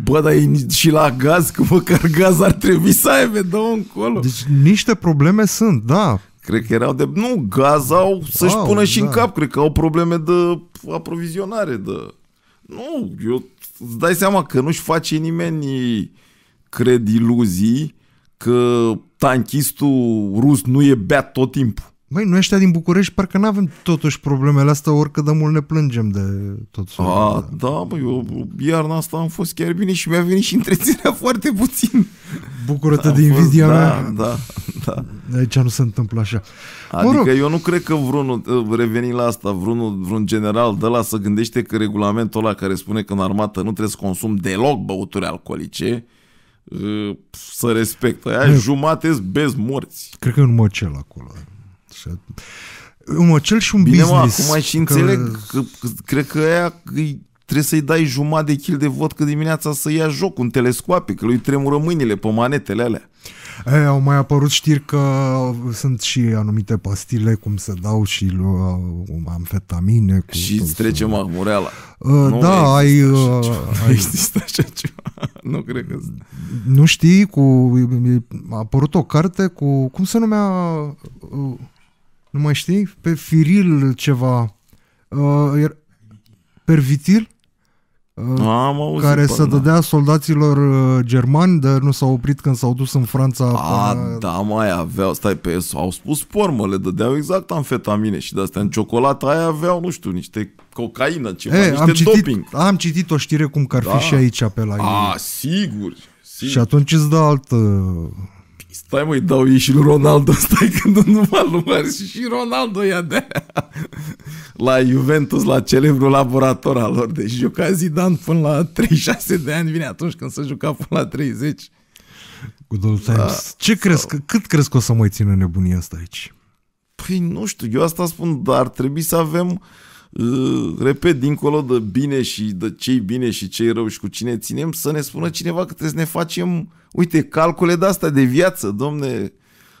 [SPEAKER 1] Bă, dar e și la gaz, că măcar gaz ar trebui să aibă, dă încolo. Deci niște probleme sunt, da.
[SPEAKER 2] Cred că erau de... Nu, gaz au să-și wow, pună și da. în cap. Cred că au probleme de aprovizionare. De... Nu, eu îți dai seama că nu-și face nimeni cred iluzii că tanchistul rus nu e beat tot timpul.
[SPEAKER 1] Băi, noi ăștia din București parcă nu avem totuși problemele astea, oricât de mult ne plângem de tot felul. A,
[SPEAKER 2] de... da, bă, eu iarna asta am fost chiar bine și mi-a venit și întreținerea <laughs> foarte puțin. Bucură-te da, de invidia da, mea. Da,
[SPEAKER 1] da. Aici nu se întâmplă așa. Adică mă rog.
[SPEAKER 2] Adică eu nu cred că vreunul, reveni la asta, vreunul, vreun general de la să gândește că regulamentul ăla care spune că în armată nu trebuie să consum deloc băuturi alcoolice, ă, să respectă. Aia jumate bez morți.
[SPEAKER 1] Cred că e un măcel acolo așa. Un mocel și un Bine, business. Bine, acum și înțeleg
[SPEAKER 2] că, că cred că aia trebuie să-i dai jumătate de kil de că dimineața să ia joc un telescoape, că lui tremură mâinile pe manetele alea.
[SPEAKER 1] E, au mai apărut știri că sunt și anumite pastile cum se dau și uh, amfetamine. Cu și
[SPEAKER 2] îți trece mahmureala. Uh, da, ai... Așa uh, ai... <laughs> Există
[SPEAKER 1] așa ceva. nu cred că... Nu știi, cu, a apărut o carte cu... Cum se numea... Uh, nu mai știi? Pe Firil ceva. Uh, er- pervitil? Uh, Am auzit, care să dădea soldaților uh, germani, dar nu s-au oprit când s-au dus în Franța. A,
[SPEAKER 2] până... da, mai aveau, stai pe eso, au spus pormă, le dădeau exact amfetamine și de-astea în ciocolată aia aveau, nu știu, niște cocaină, ceva, Ei, eh, niște am citit, doping.
[SPEAKER 1] Am citit o știre cum că ar da. fi și aici pe la A, ei. sigur, sigur. Și atunci îți dă altă Stai mă, dau ei și lui Ronaldo, <laughs>
[SPEAKER 2] stai când nu mă lumări și Ronaldo ia de -aia. <laughs> La Juventus, la celebrul laborator al lor, deci juca Zidane până la 36 de ani, vine atunci când se juca până la 30.
[SPEAKER 1] Good old times. Da, Ce sau... crezi, că, cât crezi că o să mai țină nebunia asta aici?
[SPEAKER 2] Păi nu știu, eu asta spun, dar ar trebui să avem uh, repet, dincolo de bine și de cei bine și cei rău și cu cine ținem, să ne spună cineva că trebuie să ne facem, uite, calcule de asta de viață, domne,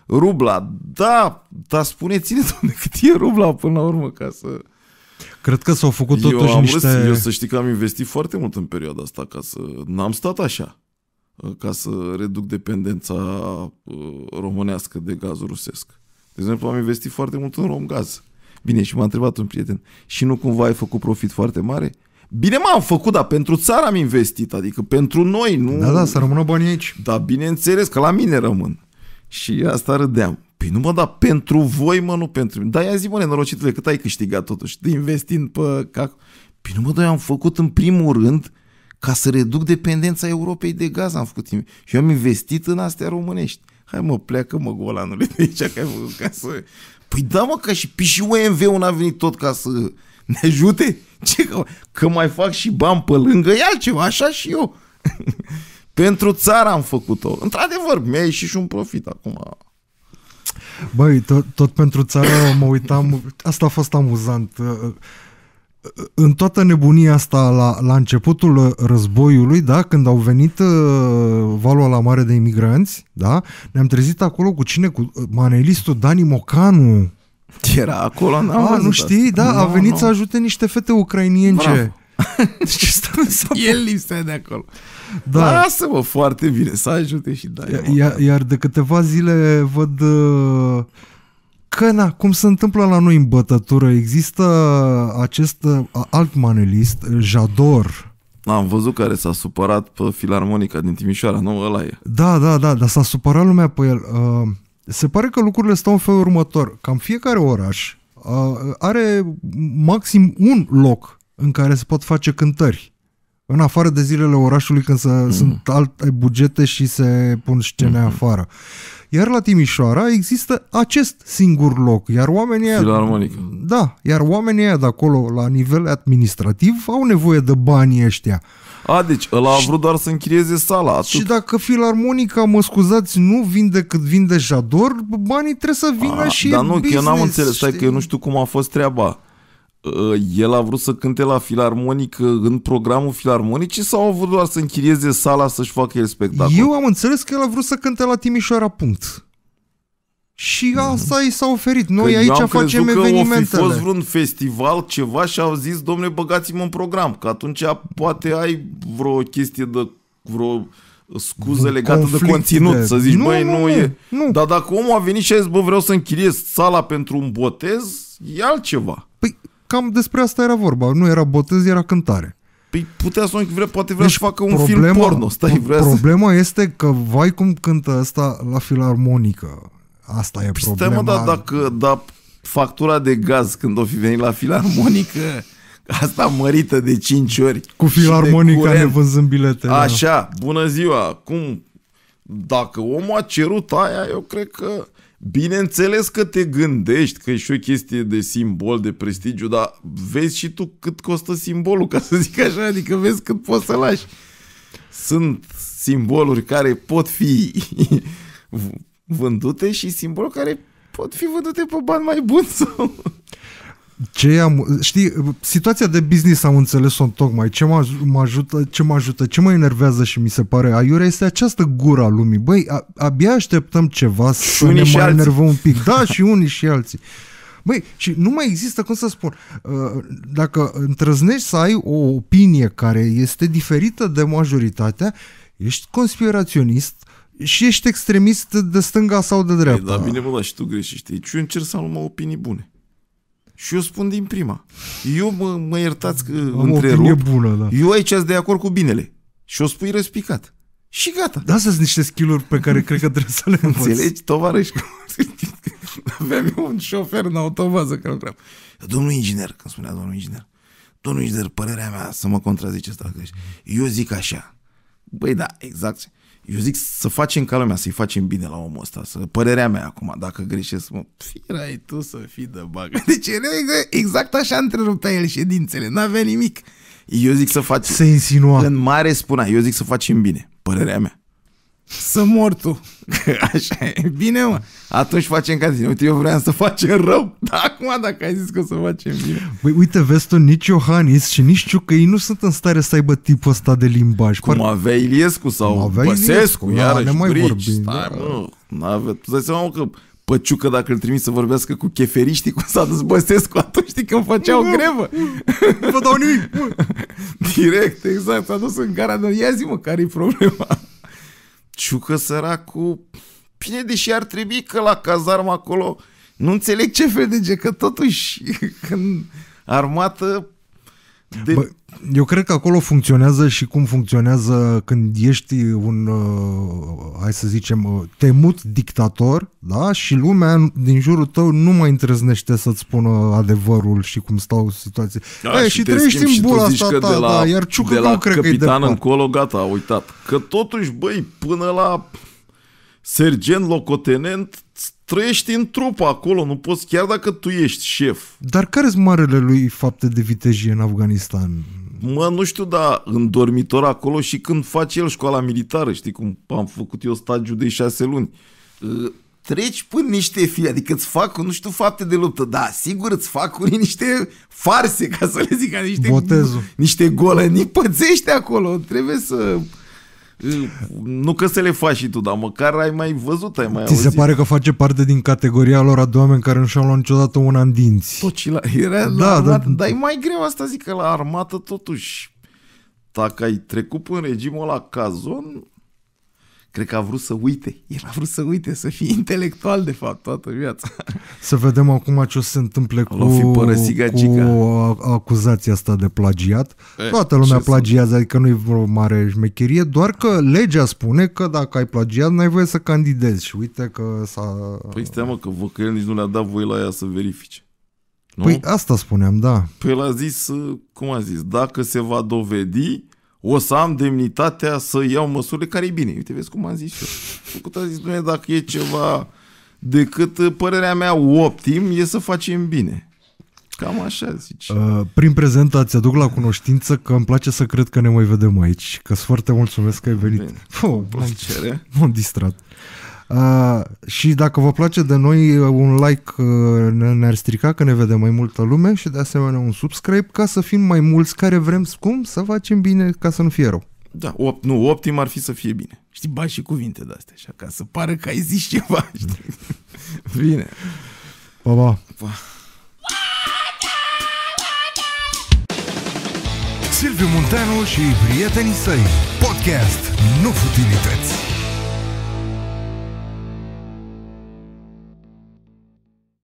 [SPEAKER 2] rubla, da, dar spuneți-ne, domne, cât e rubla până la urmă ca să...
[SPEAKER 1] Cred că s-au făcut eu totuși eu am niște... Râs, eu să
[SPEAKER 2] știi că am investit foarte mult în perioada asta ca să... N-am stat așa uh, ca să reduc dependența uh, românească de gaz rusesc. De exemplu, am investit foarte mult în Romgaz. Bine, și m-a întrebat un prieten, și nu cumva ai făcut profit foarte mare? Bine m-am făcut, dar pentru țară am investit, adică pentru noi, nu... Da, da, să rămână banii aici. Da, bineînțeles că la mine rămân. Și asta râdeam. Păi nu mă, da, pentru voi, mă, nu pentru mine. Da, ia zi, mă, nenorocitule, cât ai câștigat totuși, de investind pe cac. Păi nu mă, da, eu am făcut în primul rând ca să reduc dependența Europei de gaz, am făcut. Și eu am investit în astea românești. Hai mă, pleacă mă golanule de aici că ai făcut ca să Păi da, mă, că și, păi și omv ul n-a venit tot ca să ne ajute. <laughs> Ce, că, că mai fac și bani pe lângă e altceva, așa și eu. <laughs> Pentru țara am făcut-o. Într-adevăr, mi-a ieșit și un profit acum.
[SPEAKER 1] Băi, tot, tot pentru țară mă uitam, asta a fost amuzant în toată nebunia asta, la, la începutul uh, războiului, da, când au venit uh, valul la mare de imigranți, da, ne-am trezit acolo cu cine? Cu uh, manelistul Dani Mocanu. Era acolo, n A, nu știi? Asta. Da, no, a venit no. să ajute niște fete ucrainience. <laughs> Ce <laughs> El lipsea de acolo. Da. să
[SPEAKER 2] lasă-mă foarte bine, să ajute și Dani. Iar,
[SPEAKER 1] iar de câteva zile văd... Uh, Că, na, cum se întâmplă la noi în bătătură, există acest uh, alt manelist, Jador.
[SPEAKER 2] Da, am văzut care s-a supărat pe filarmonica din Timișoara, nu ăla e.
[SPEAKER 1] Da, da, da, dar s-a supărat lumea pe el. Uh, se pare că lucrurile stau în felul următor. Cam fiecare oraș uh, are maxim un loc în care se pot face cântări. În afară de zilele orașului când se, mm. sunt alte bugete și se pun scene mm. afară. Uh, iar la Timișoara există acest singur loc, iar oamenii... Filarmonică. Da, iar oamenii de acolo, la nivel administrativ, au nevoie de banii ăștia.
[SPEAKER 2] A, deci ăla a vrut doar să închirieze
[SPEAKER 1] sala. Atât. Și dacă filarmonica, mă scuzați, nu vinde cât vinde Jador, banii trebuie să vină a, și Dar nu, business, că eu n-am înțeles, stai că eu nu știu
[SPEAKER 2] cum a fost treaba. Ă, el a vrut să cânte la filarmonic ă, în programul filarmonicii sau a vrut doar să închirieze sala să-și facă el spectacol? Eu
[SPEAKER 1] am înțeles că el a vrut să cânte la Timișoara, punct. Și mhm. asta i s-a oferit. Noi că aici am facem evenimentele. Că fost
[SPEAKER 2] vreun festival, ceva și au zis, domnule, băgați-mă în program, că atunci poate ai vreo chestie de vreo scuză legată de conținut, de... să zici, nu, băi, nu, nu e. Nu. Dar dacă omul a venit și a zis, bă, vreau să închiriez sala pentru un botez, e altceva
[SPEAKER 1] cam despre asta era vorba. Nu era botez, era cântare.
[SPEAKER 2] Păi putea să vrea, poate vrea deci să facă un problema, film porno. Stai, vrea problema
[SPEAKER 1] să... este că vai cum cântă asta la filarmonică. Asta e păi problema. Stai mă,
[SPEAKER 2] dacă da, factura de gaz când o fi venit la filarmonică, asta mărită de 5 ori.
[SPEAKER 1] Cu filarmonica vânzând bilete. Da. Așa,
[SPEAKER 2] bună ziua, cum dacă omul a cerut aia, eu cred că Bineînțeles că te gândești că e și o chestie de simbol, de prestigiu, dar vezi și tu cât costă simbolul, ca să zic așa, adică vezi cât poți să lași. Sunt simboluri care pot fi <laughs> vândute și simboluri care pot fi vândute pe bani mai buni sau...
[SPEAKER 1] Ce am, știi, situația de business am înțeles-o tocmai. Ce mă ajută, ce mă ajută, ce mă enervează și mi se pare aiurea este această gura lumii. Băi, a, abia așteptăm ceva și să ne mai enervăm un pic. <laughs> Da, și unii și alții. Băi, și nu mai există, cum să spun, uh, dacă întrăznești să ai o opinie care este diferită de majoritatea, ești conspiraționist, și ești extremist de stânga sau de păi, dreapta. Ei, da, bine,
[SPEAKER 2] bă, da, și tu greșești. Deci eu încerc să am o opinii bune.
[SPEAKER 1] Și eu spun din prima. Eu mă, mă
[SPEAKER 2] iertați că Am întrerup. bună, da. Eu aici sunt de acord cu binele. Și o spui răspicat. Și gata.
[SPEAKER 1] Da, sunt niște skill pe care cred că trebuie să le învăț. Înțelegi, tovarăș?
[SPEAKER 2] <laughs> Aveam eu un șofer în autobază că lucram. Domnul inginer, când spunea domnul inginer, domnul inginer, părerea mea să mă contrazice asta. Eu zic așa. Băi, da, exact. Eu zic să facem ca lumea, să-i facem bine la omul ăsta. Să, părerea mea acum, dacă greșesc, mă, firai tu să fii de bagă. <laughs> Deci exact așa întrerupea el ședințele, n-avea nimic. Eu zic să faci... Se insinua. În mare spunea, eu zic să facem bine, părerea mea. Să mor tu. <laughs> Așa e. Bine, mă. Atunci facem ca zi. Uite, eu vreau să facem rău. <laughs> Dar acum, dacă ai zis că o să facem bine.
[SPEAKER 1] Băi, uite, vezi tu, nici Iohannis și nici Ciucăi nu sunt în stare să aibă tipul ăsta de limbaj. Cum Par...
[SPEAKER 2] avea Iliescu sau avea Băsescu, Iliescu, da, iarăși, ne mai brici. vorbim. Stai, da. mă. Tu dai mă, că Păciucă, dacă îl trimis să vorbească cu cheferiștii, <laughs> cum s-a dus Băsescu atunci, știi, când făceau grevă.
[SPEAKER 1] Nu vă dau nimic.
[SPEAKER 2] Direct, exact, s-a dus în gara. Ia zi, mă, care-i problema? Ciucă săracu, Bine, deși ar trebui că la cazarmă acolo... Nu înțeleg ce fel de că totuși <laughs> când armată
[SPEAKER 1] de... Bă, eu cred că acolo funcționează și cum funcționează când ești un, uh, hai să zicem, uh, temut dictator, da? Și lumea din jurul tău nu mai întreznește să-ți spună adevărul și cum stau situații. Da, e, și, și trăiești în bula asta ta, de la, da, iar ciucă de la nu cred că e încolo,
[SPEAKER 2] gata, a uitat. Că totuși, băi, până la sergent locotenent trăiești în trupă acolo, nu poți chiar dacă tu ești șef.
[SPEAKER 1] Dar care sunt marele lui fapte de vitejie în Afganistan?
[SPEAKER 2] Mă, nu știu, dar în dormitor acolo și când face el școala militară, știi cum am făcut eu stagiu de șase luni, ă, treci până niște fii, adică îți fac, nu știu, fapte de luptă, da, sigur îți fac unii niște farse, ca să le zic, niște, Botezul.
[SPEAKER 1] niște golănii
[SPEAKER 2] pățești acolo, trebuie să nu că să le faci și tu, dar măcar ai mai văzut, ai mai Ți auzit. se pare că
[SPEAKER 1] face parte din categoria lor a de oameni care nu și-au luat niciodată un an dinți. Tot ce la... Era da, la da, armată, da. dar
[SPEAKER 2] e mai greu asta, zic că la armată totuși. Dacă ai trecut în regimul la cazon, cred că a vrut să uite. El a vrut să uite, să fie intelectual, de fapt, toată viața.
[SPEAKER 1] <laughs> Să vedem acum ce o să se întâmple cu, fi cu acuzația asta de plagiat. E, eh, Toată lumea plagiază, adică nu e vreo mare șmecherie, doar că legea spune că dacă ai plagiat, n-ai voie să candidezi. Și uite că s-a... Păi stai mă, că, vă,
[SPEAKER 2] că el nici nu le-a dat voie la ea să verifice. Nu? Păi
[SPEAKER 1] asta spuneam, da.
[SPEAKER 2] Păi el a zis, cum a zis, dacă se va dovedi, o să am demnitatea să iau măsurile care e bine. Uite, vezi cum am zis eu. Făcut a zis, Dumnezeu, dacă e ceva decât părerea mea optim e să facem bine. Cam așa zici.
[SPEAKER 1] Uh, prin ați aduc la cunoștință că îmi place să cred că ne mai vedem aici. că sunt foarte mulțumesc că ai venit. Bine, oh, plăcere. M-am distrat și dacă vă place de noi, un like uh, ne-ar strica că ne vede mai multă lume și de asemenea un subscribe ca să fim mai mulți care vrem cum să facem bine ca să nu fie rău.
[SPEAKER 2] Da, op, nu, optim ar fi să fie bine. Știi, ba și cuvinte de astea, așa, ca să pară că ai zis ceva, știi? <laughs> bine.
[SPEAKER 1] Pa, pa. pa. Silviu Munteanu și prietenii săi. Podcast, nu futilități.